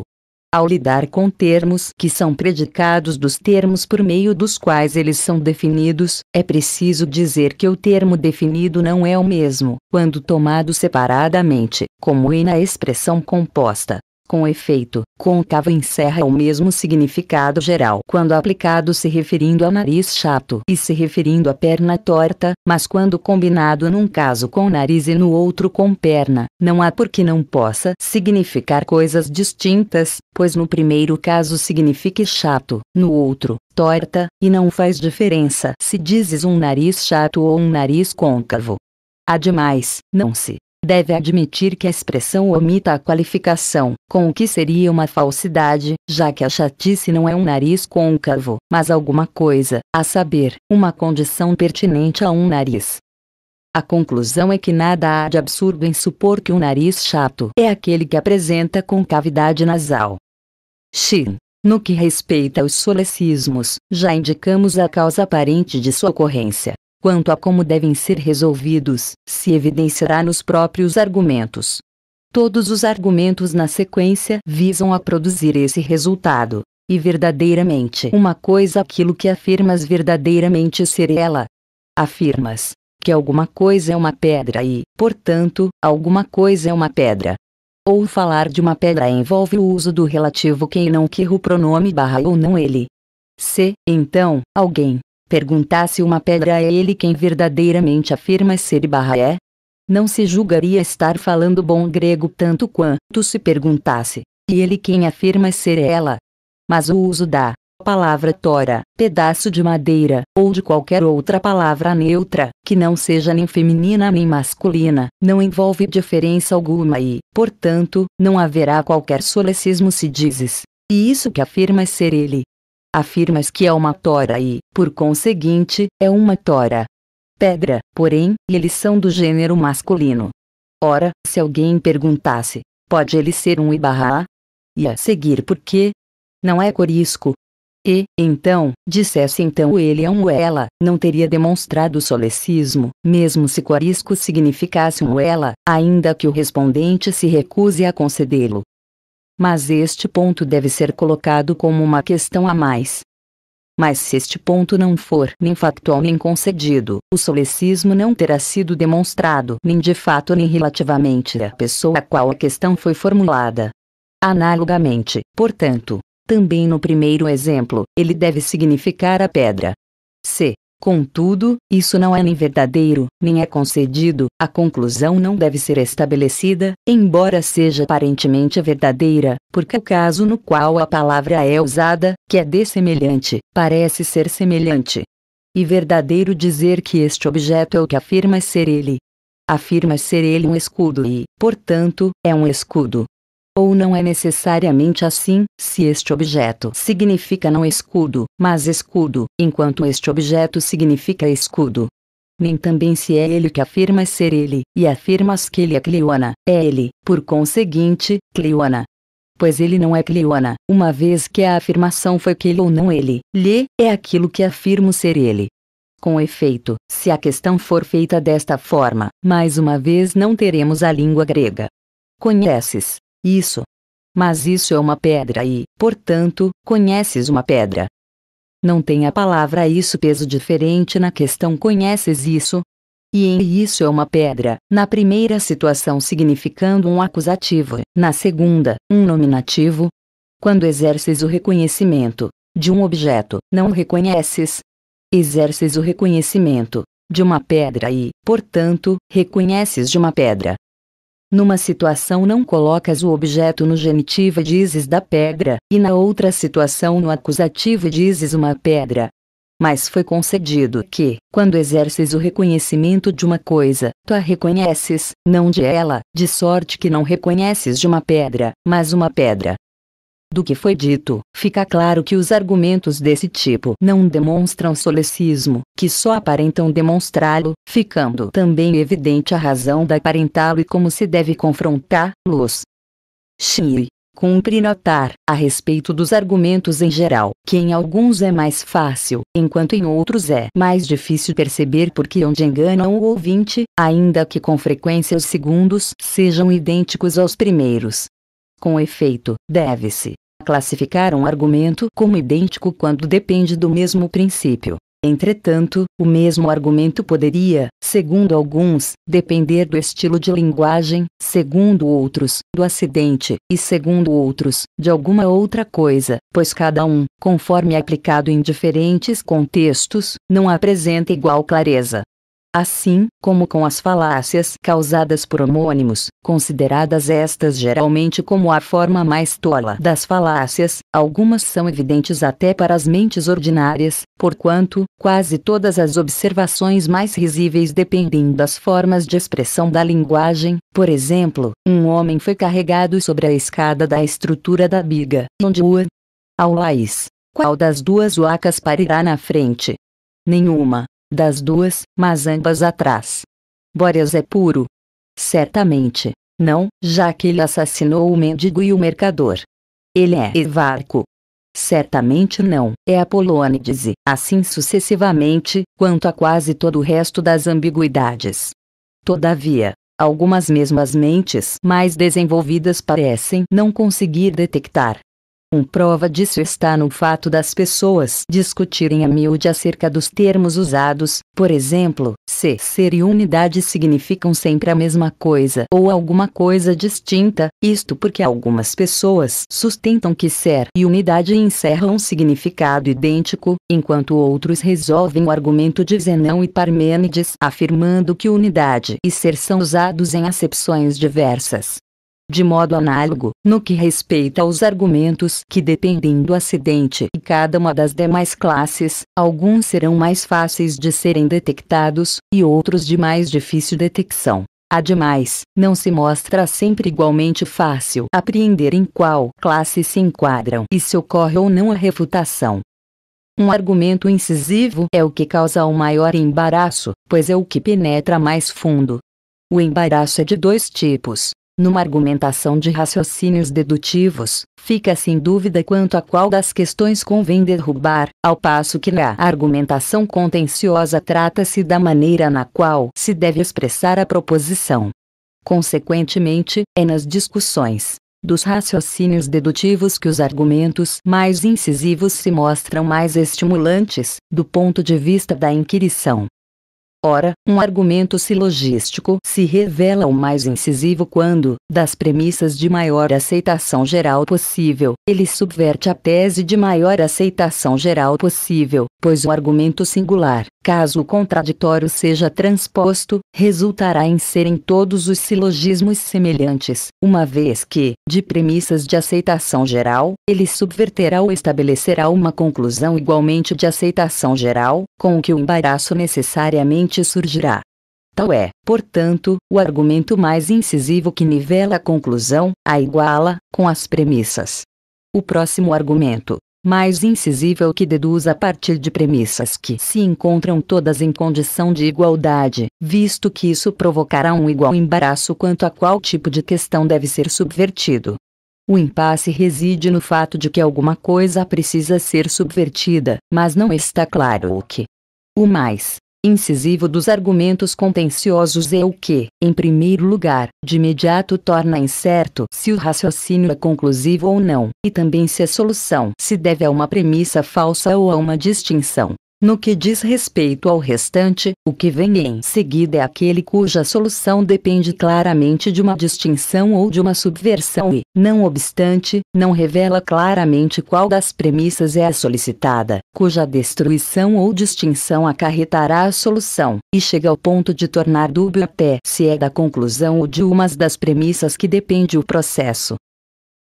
Ao lidar com termos que são predicados dos termos por meio dos quais eles são definidos, é preciso dizer que o termo definido não é o mesmo, quando tomado separadamente, como e é na expressão composta, com efeito, côncavo encerra o mesmo significado geral quando aplicado se referindo a nariz chato e se referindo a perna torta, mas quando combinado num caso com nariz e no outro com perna, não há por que não possa significar coisas distintas, pois no primeiro caso signifique chato, no outro, torta, e não faz diferença se dizes um nariz chato ou um nariz côncavo. Ademais, não se deve admitir que a expressão omita a qualificação, com o que seria uma falsidade, já que a chatice não é um nariz côncavo, mas alguma coisa, a saber, uma condição pertinente a um nariz. A conclusão é que nada há de absurdo em supor que um nariz chato é aquele que apresenta concavidade nasal. Xin, No que respeita aos solecismos, já indicamos a causa aparente de sua ocorrência quanto a como devem ser resolvidos, se evidenciará nos próprios argumentos. Todos os argumentos na sequência visam a produzir esse resultado, e verdadeiramente uma coisa aquilo que afirmas verdadeiramente ser ela. Afirmas que alguma coisa é uma pedra e, portanto, alguma coisa é uma pedra. Ou falar de uma pedra envolve o uso do relativo quem não quer o pronome barra ou não ele. Se, então, alguém perguntasse uma pedra a ele quem verdadeiramente afirma ser e barra é? Não se julgaria estar falando bom grego tanto quanto se perguntasse, e ele quem afirma ser ela. Mas o uso da palavra tora, pedaço de madeira, ou de qualquer outra palavra neutra, que não seja nem feminina nem masculina, não envolve diferença alguma e, portanto, não haverá qualquer solecismo se dizes. E isso que afirma ser ele, afirmas que é uma tora e, por conseguinte, é uma tora. Pedra, porém, eles são do gênero masculino. Ora, se alguém perguntasse, pode ele ser um ibarra? E a seguir por quê? Não é corisco. E, então, dissesse então ele é um ela, não teria demonstrado solecismo, mesmo se corisco significasse um ela, ainda que o respondente se recuse a concedê-lo mas este ponto deve ser colocado como uma questão a mais. Mas se este ponto não for nem factual nem concedido, o solecismo não terá sido demonstrado nem de fato nem relativamente à pessoa a qual a questão foi formulada. Analogamente, portanto, também no primeiro exemplo, ele deve significar a pedra. C. Contudo, isso não é nem verdadeiro, nem é concedido, a conclusão não deve ser estabelecida, embora seja aparentemente verdadeira, porque o caso no qual a palavra é usada, que é dessemelhante, parece ser semelhante. E verdadeiro dizer que este objeto é o que afirma ser ele. Afirma ser ele um escudo e, portanto, é um escudo ou não é necessariamente assim, se este objeto significa não escudo, mas escudo, enquanto este objeto significa escudo. Nem também se é ele que afirma ser ele, e afirmas que ele é Cleona, é ele, por conseguinte, Cleona. Pois ele não é Cleona, uma vez que a afirmação foi que ele ou não ele, lhe, é aquilo que afirmo ser ele. Com efeito, se a questão for feita desta forma, mais uma vez não teremos a língua grega. Conheces, isso. Mas isso é uma pedra e, portanto, conheces uma pedra. Não tem a palavra isso peso diferente na questão conheces isso? E em isso é uma pedra, na primeira situação significando um acusativo, na segunda, um nominativo. Quando exerces o reconhecimento de um objeto, não o reconheces. Exerces o reconhecimento de uma pedra e, portanto, reconheces de uma pedra. Numa situação não colocas o objeto no genitivo e dizes da pedra, e na outra situação no acusativo e dizes uma pedra. Mas foi concedido que, quando exerces o reconhecimento de uma coisa, tu a reconheces, não de ela, de sorte que não reconheces de uma pedra, mas uma pedra, do que foi dito, fica claro que os argumentos desse tipo não demonstram solecismo, que só aparentam demonstrá-lo, ficando também evidente a razão da aparentá-lo e como se deve confrontá-los. Xi. Cumpre notar, a respeito dos argumentos em geral, que em alguns é mais fácil, enquanto em outros é mais difícil perceber porque onde enganam o ouvinte, ainda que com frequência os segundos sejam idênticos aos primeiros. Com efeito, deve-se classificar um argumento como idêntico quando depende do mesmo princípio. Entretanto, o mesmo argumento poderia, segundo alguns, depender do estilo de linguagem, segundo outros, do acidente, e segundo outros, de alguma outra coisa, pois cada um, conforme aplicado em diferentes contextos, não apresenta igual clareza. Assim como com as falácias causadas por homônimos, consideradas estas geralmente como a forma mais tola das falácias, algumas são evidentes até para as mentes ordinárias, porquanto, quase todas as observações mais risíveis dependem das formas de expressão da linguagem. Por exemplo, um homem foi carregado sobre a escada da estrutura da biga, onde o ao Qual das duas oacas parirá na frente? Nenhuma das duas, mas ambas atrás. Bóreas é puro. Certamente, não, já que ele assassinou o mendigo e o mercador. Ele é Evarco. Certamente não, é Apolônides e assim sucessivamente, quanto a quase todo o resto das ambiguidades. Todavia, algumas mesmas mentes mais desenvolvidas parecem não conseguir detectar um prova disso está no fato das pessoas discutirem a miúde acerca dos termos usados, por exemplo, se ser e unidade significam sempre a mesma coisa ou alguma coisa distinta, isto porque algumas pessoas sustentam que ser e unidade encerram um significado idêntico, enquanto outros resolvem o argumento de Zenão e Parmênides afirmando que unidade e ser são usados em acepções diversas de modo análogo, no que respeita aos argumentos que dependem do acidente e cada uma das demais classes, alguns serão mais fáceis de serem detectados, e outros de mais difícil detecção. Ademais, não se mostra sempre igualmente fácil apreender em qual classe se enquadram e se ocorre ou não a refutação. Um argumento incisivo é o que causa o maior embaraço, pois é o que penetra mais fundo. O embaraço é de dois tipos: numa argumentação de raciocínios dedutivos, fica-se em dúvida quanto a qual das questões convém derrubar, ao passo que na argumentação contenciosa trata-se da maneira na qual se deve expressar a proposição. Consequentemente, é nas discussões dos raciocínios dedutivos que os argumentos mais incisivos se mostram mais estimulantes, do ponto de vista da inquirição. Ora, um argumento silogístico se revela o mais incisivo quando, das premissas de maior aceitação geral possível, ele subverte a tese de maior aceitação geral possível, pois o argumento singular, Caso o contraditório seja transposto, resultará em serem todos os silogismos semelhantes, uma vez que, de premissas de aceitação geral, ele subverterá ou estabelecerá uma conclusão igualmente de aceitação geral, com o que o embaraço necessariamente surgirá. Tal é, portanto, o argumento mais incisivo que nivela a conclusão, a iguala, com as premissas. O próximo argumento, mais incisível que deduz a partir de premissas que se encontram todas em condição de igualdade, visto que isso provocará um igual embaraço quanto a qual tipo de questão deve ser subvertido. O impasse reside no fato de que alguma coisa precisa ser subvertida, mas não está claro o que. O mais incisivo dos argumentos contenciosos é o que, em primeiro lugar, de imediato torna incerto se o raciocínio é conclusivo ou não, e também se a solução se deve a uma premissa falsa ou a uma distinção. No que diz respeito ao restante, o que vem em seguida é aquele cuja solução depende claramente de uma distinção ou de uma subversão e, não obstante, não revela claramente qual das premissas é a solicitada, cuja destruição ou distinção acarretará a solução, e chega ao ponto de tornar dúbio até se é da conclusão ou de umas das premissas que depende o processo.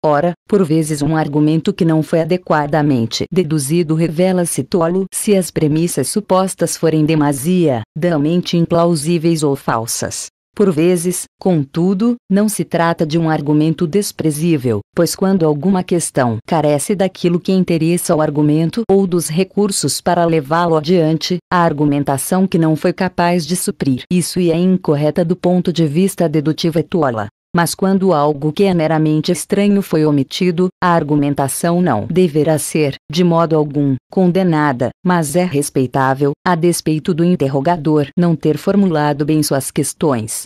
Ora, por vezes um argumento que não foi adequadamente deduzido revela-se tolo se as premissas supostas forem demasia, damente implausíveis ou falsas. Por vezes, contudo, não se trata de um argumento desprezível, pois quando alguma questão carece daquilo que interessa ao argumento ou dos recursos para levá-lo adiante, a argumentação que não foi capaz de suprir isso e é incorreta do ponto de vista dedutivo é tola mas quando algo que é meramente estranho foi omitido, a argumentação não deverá ser, de modo algum, condenada, mas é respeitável, a despeito do interrogador não ter formulado bem suas questões.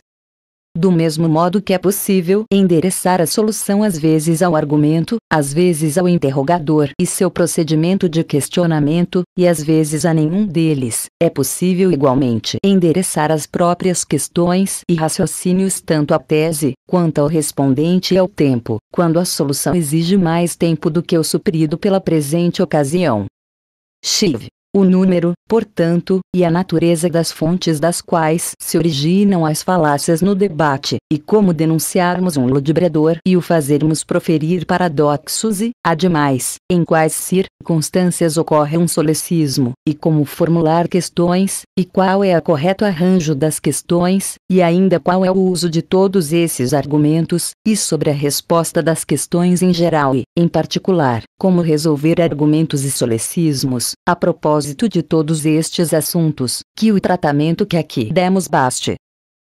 Do mesmo modo que é possível endereçar a solução às vezes ao argumento, às vezes ao interrogador e seu procedimento de questionamento, e às vezes a nenhum deles, é possível igualmente endereçar as próprias questões e raciocínios tanto à tese, quanto ao respondente e ao tempo, quando a solução exige mais tempo do que o suprido pela presente ocasião. Chive o número, portanto, e a natureza das fontes das quais se originam as falácias no debate, e como denunciarmos um ludibriador e o fazermos proferir paradoxos e, ademais, em quais circunstâncias ocorre um solecismo, e como formular questões, e qual é o correto arranjo das questões, e ainda qual é o uso de todos esses argumentos, e sobre a resposta das questões em geral e, em particular, como resolver argumentos e solecismos, a propósito propósito de todos estes assuntos, que o tratamento que aqui demos baste.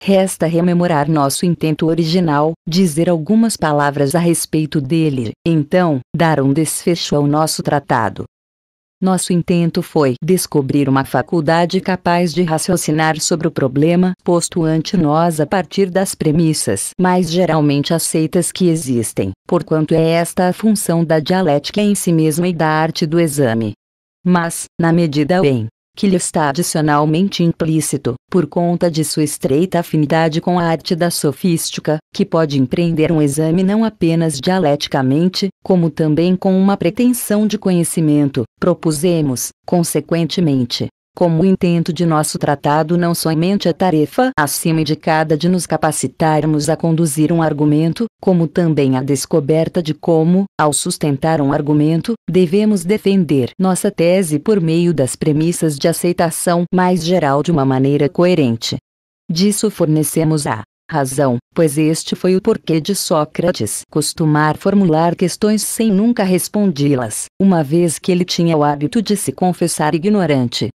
Resta rememorar nosso intento original, dizer algumas palavras a respeito dele, então, dar um desfecho ao nosso tratado. Nosso intento foi descobrir uma faculdade capaz de raciocinar sobre o problema posto ante nós a partir das premissas mais geralmente aceitas que existem, porquanto é esta a função da dialética em si mesma e da arte do exame mas, na medida em que lhe está adicionalmente implícito, por conta de sua estreita afinidade com a arte da sofística, que pode empreender um exame não apenas dialeticamente, como também com uma pretensão de conhecimento, propusemos, consequentemente, como o intento de nosso tratado não somente a é tarefa acima indicada de nos capacitarmos a conduzir um argumento, como também a descoberta de como, ao sustentar um argumento, devemos defender nossa tese por meio das premissas de aceitação mais geral de uma maneira coerente. Disso fornecemos a razão, pois este foi o porquê de Sócrates costumar formular questões sem nunca respondi las uma vez que ele tinha o hábito de se confessar ignorante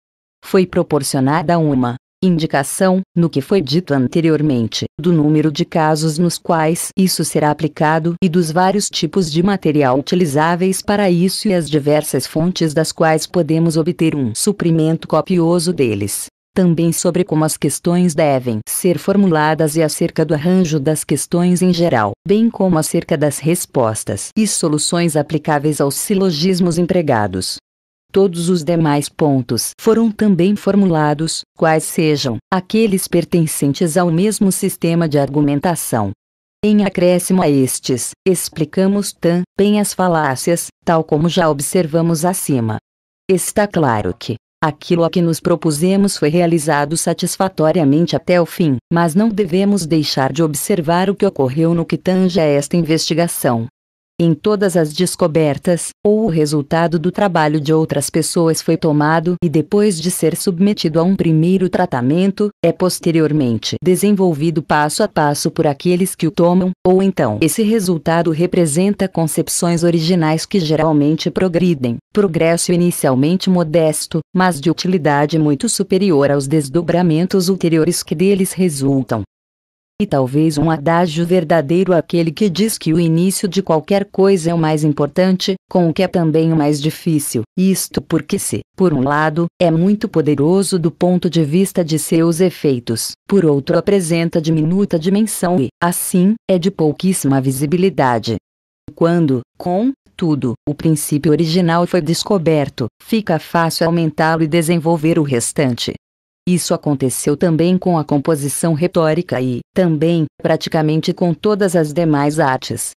foi proporcionada uma indicação, no que foi dito anteriormente, do número de casos nos quais isso será aplicado e dos vários tipos de material utilizáveis para isso e as diversas fontes das quais podemos obter um suprimento copioso deles. Também sobre como as questões devem ser formuladas e acerca do arranjo das questões em geral, bem como acerca das respostas e soluções aplicáveis aos silogismos empregados. Todos os demais pontos foram também formulados, quais sejam aqueles pertencentes ao mesmo sistema de argumentação. Em acréscimo a estes, explicamos também as falácias, tal como já observamos acima. Está claro que aquilo a que nos propusemos foi realizado satisfatoriamente até o fim, mas não devemos deixar de observar o que ocorreu no que tange a esta investigação, em todas as descobertas, ou o resultado do trabalho de outras pessoas foi tomado e depois de ser submetido a um primeiro tratamento, é posteriormente desenvolvido passo a passo por aqueles que o tomam, ou então esse resultado representa concepções originais que geralmente progridem, progresso inicialmente modesto, mas de utilidade muito superior aos desdobramentos ulteriores que deles resultam e talvez um adágio verdadeiro aquele que diz que o início de qualquer coisa é o mais importante, com o que é também o mais difícil, isto porque se, por um lado, é muito poderoso do ponto de vista de seus efeitos, por outro apresenta diminuta dimensão e, assim, é de pouquíssima visibilidade. Quando, com, tudo, o princípio original foi descoberto, fica fácil aumentá-lo e desenvolver o restante. Isso aconteceu também com a composição retórica e, também, praticamente com todas as demais artes.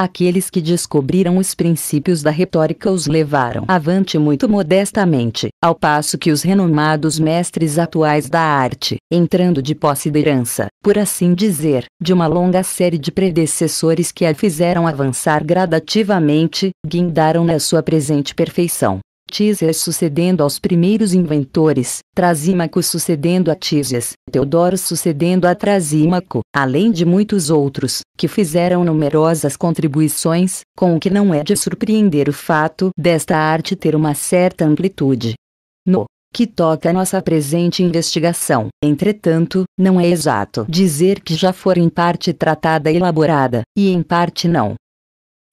Aqueles que descobriram os princípios da retórica os levaram avante muito modestamente, ao passo que os renomados mestres atuais da arte, entrando de posse da herança, por assim dizer, de uma longa série de predecessores que a fizeram avançar gradativamente, guindaram na sua presente perfeição. Tísias sucedendo aos primeiros inventores, Trasímaco sucedendo a Tísias, Teodoro sucedendo a Trasímaco, além de muitos outros, que fizeram numerosas contribuições, com o que não é de surpreender o fato desta arte ter uma certa amplitude. No que toca a nossa presente investigação. Entretanto, não é exato dizer que já for em parte tratada e elaborada, e em parte não.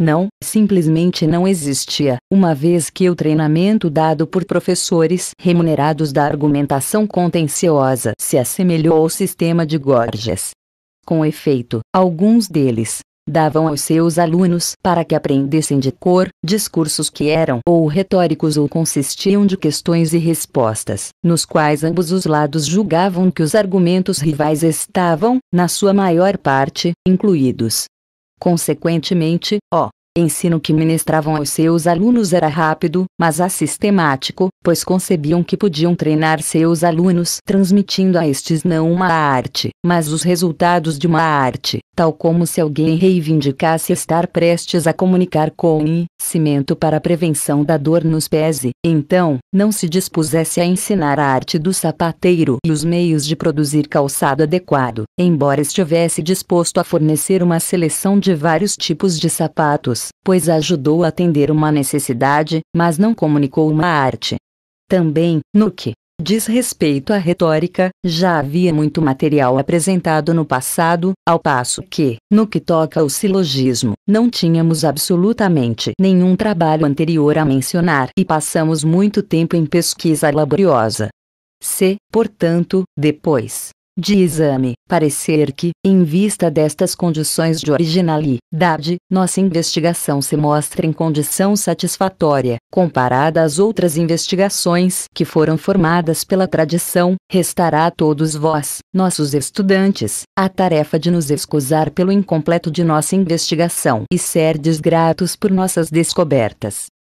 Não, simplesmente não existia, uma vez que o treinamento dado por professores remunerados da argumentação contenciosa se assemelhou ao sistema de Gorgias. Com efeito, alguns deles davam aos seus alunos para que aprendessem de cor discursos que eram ou retóricos ou consistiam de questões e respostas, nos quais ambos os lados julgavam que os argumentos rivais estavam, na sua maior parte, incluídos. Consequentemente, ó ensino que ministravam aos seus alunos era rápido, mas assistemático, pois concebiam que podiam treinar seus alunos transmitindo a estes não uma arte, mas os resultados de uma arte, tal como se alguém reivindicasse estar prestes a comunicar com cimento para a prevenção da dor nos pés e, então, não se dispusesse a ensinar a arte do sapateiro e os meios de produzir calçado adequado, embora estivesse disposto a fornecer uma seleção de vários tipos de sapatos pois ajudou a atender uma necessidade, mas não comunicou uma arte. Também, no que diz respeito à retórica, já havia muito material apresentado no passado, ao passo que, no que toca ao silogismo, não tínhamos absolutamente nenhum trabalho anterior a mencionar e passamos muito tempo em pesquisa laboriosa. Se, portanto, depois de exame, parecer que, em vista destas condições de originalidade, nossa investigação se mostra em condição satisfatória, comparada às outras investigações que foram formadas pela tradição, restará a todos vós, nossos estudantes, a tarefa de nos excusar pelo incompleto de nossa investigação e ser desgratos por nossas descobertas.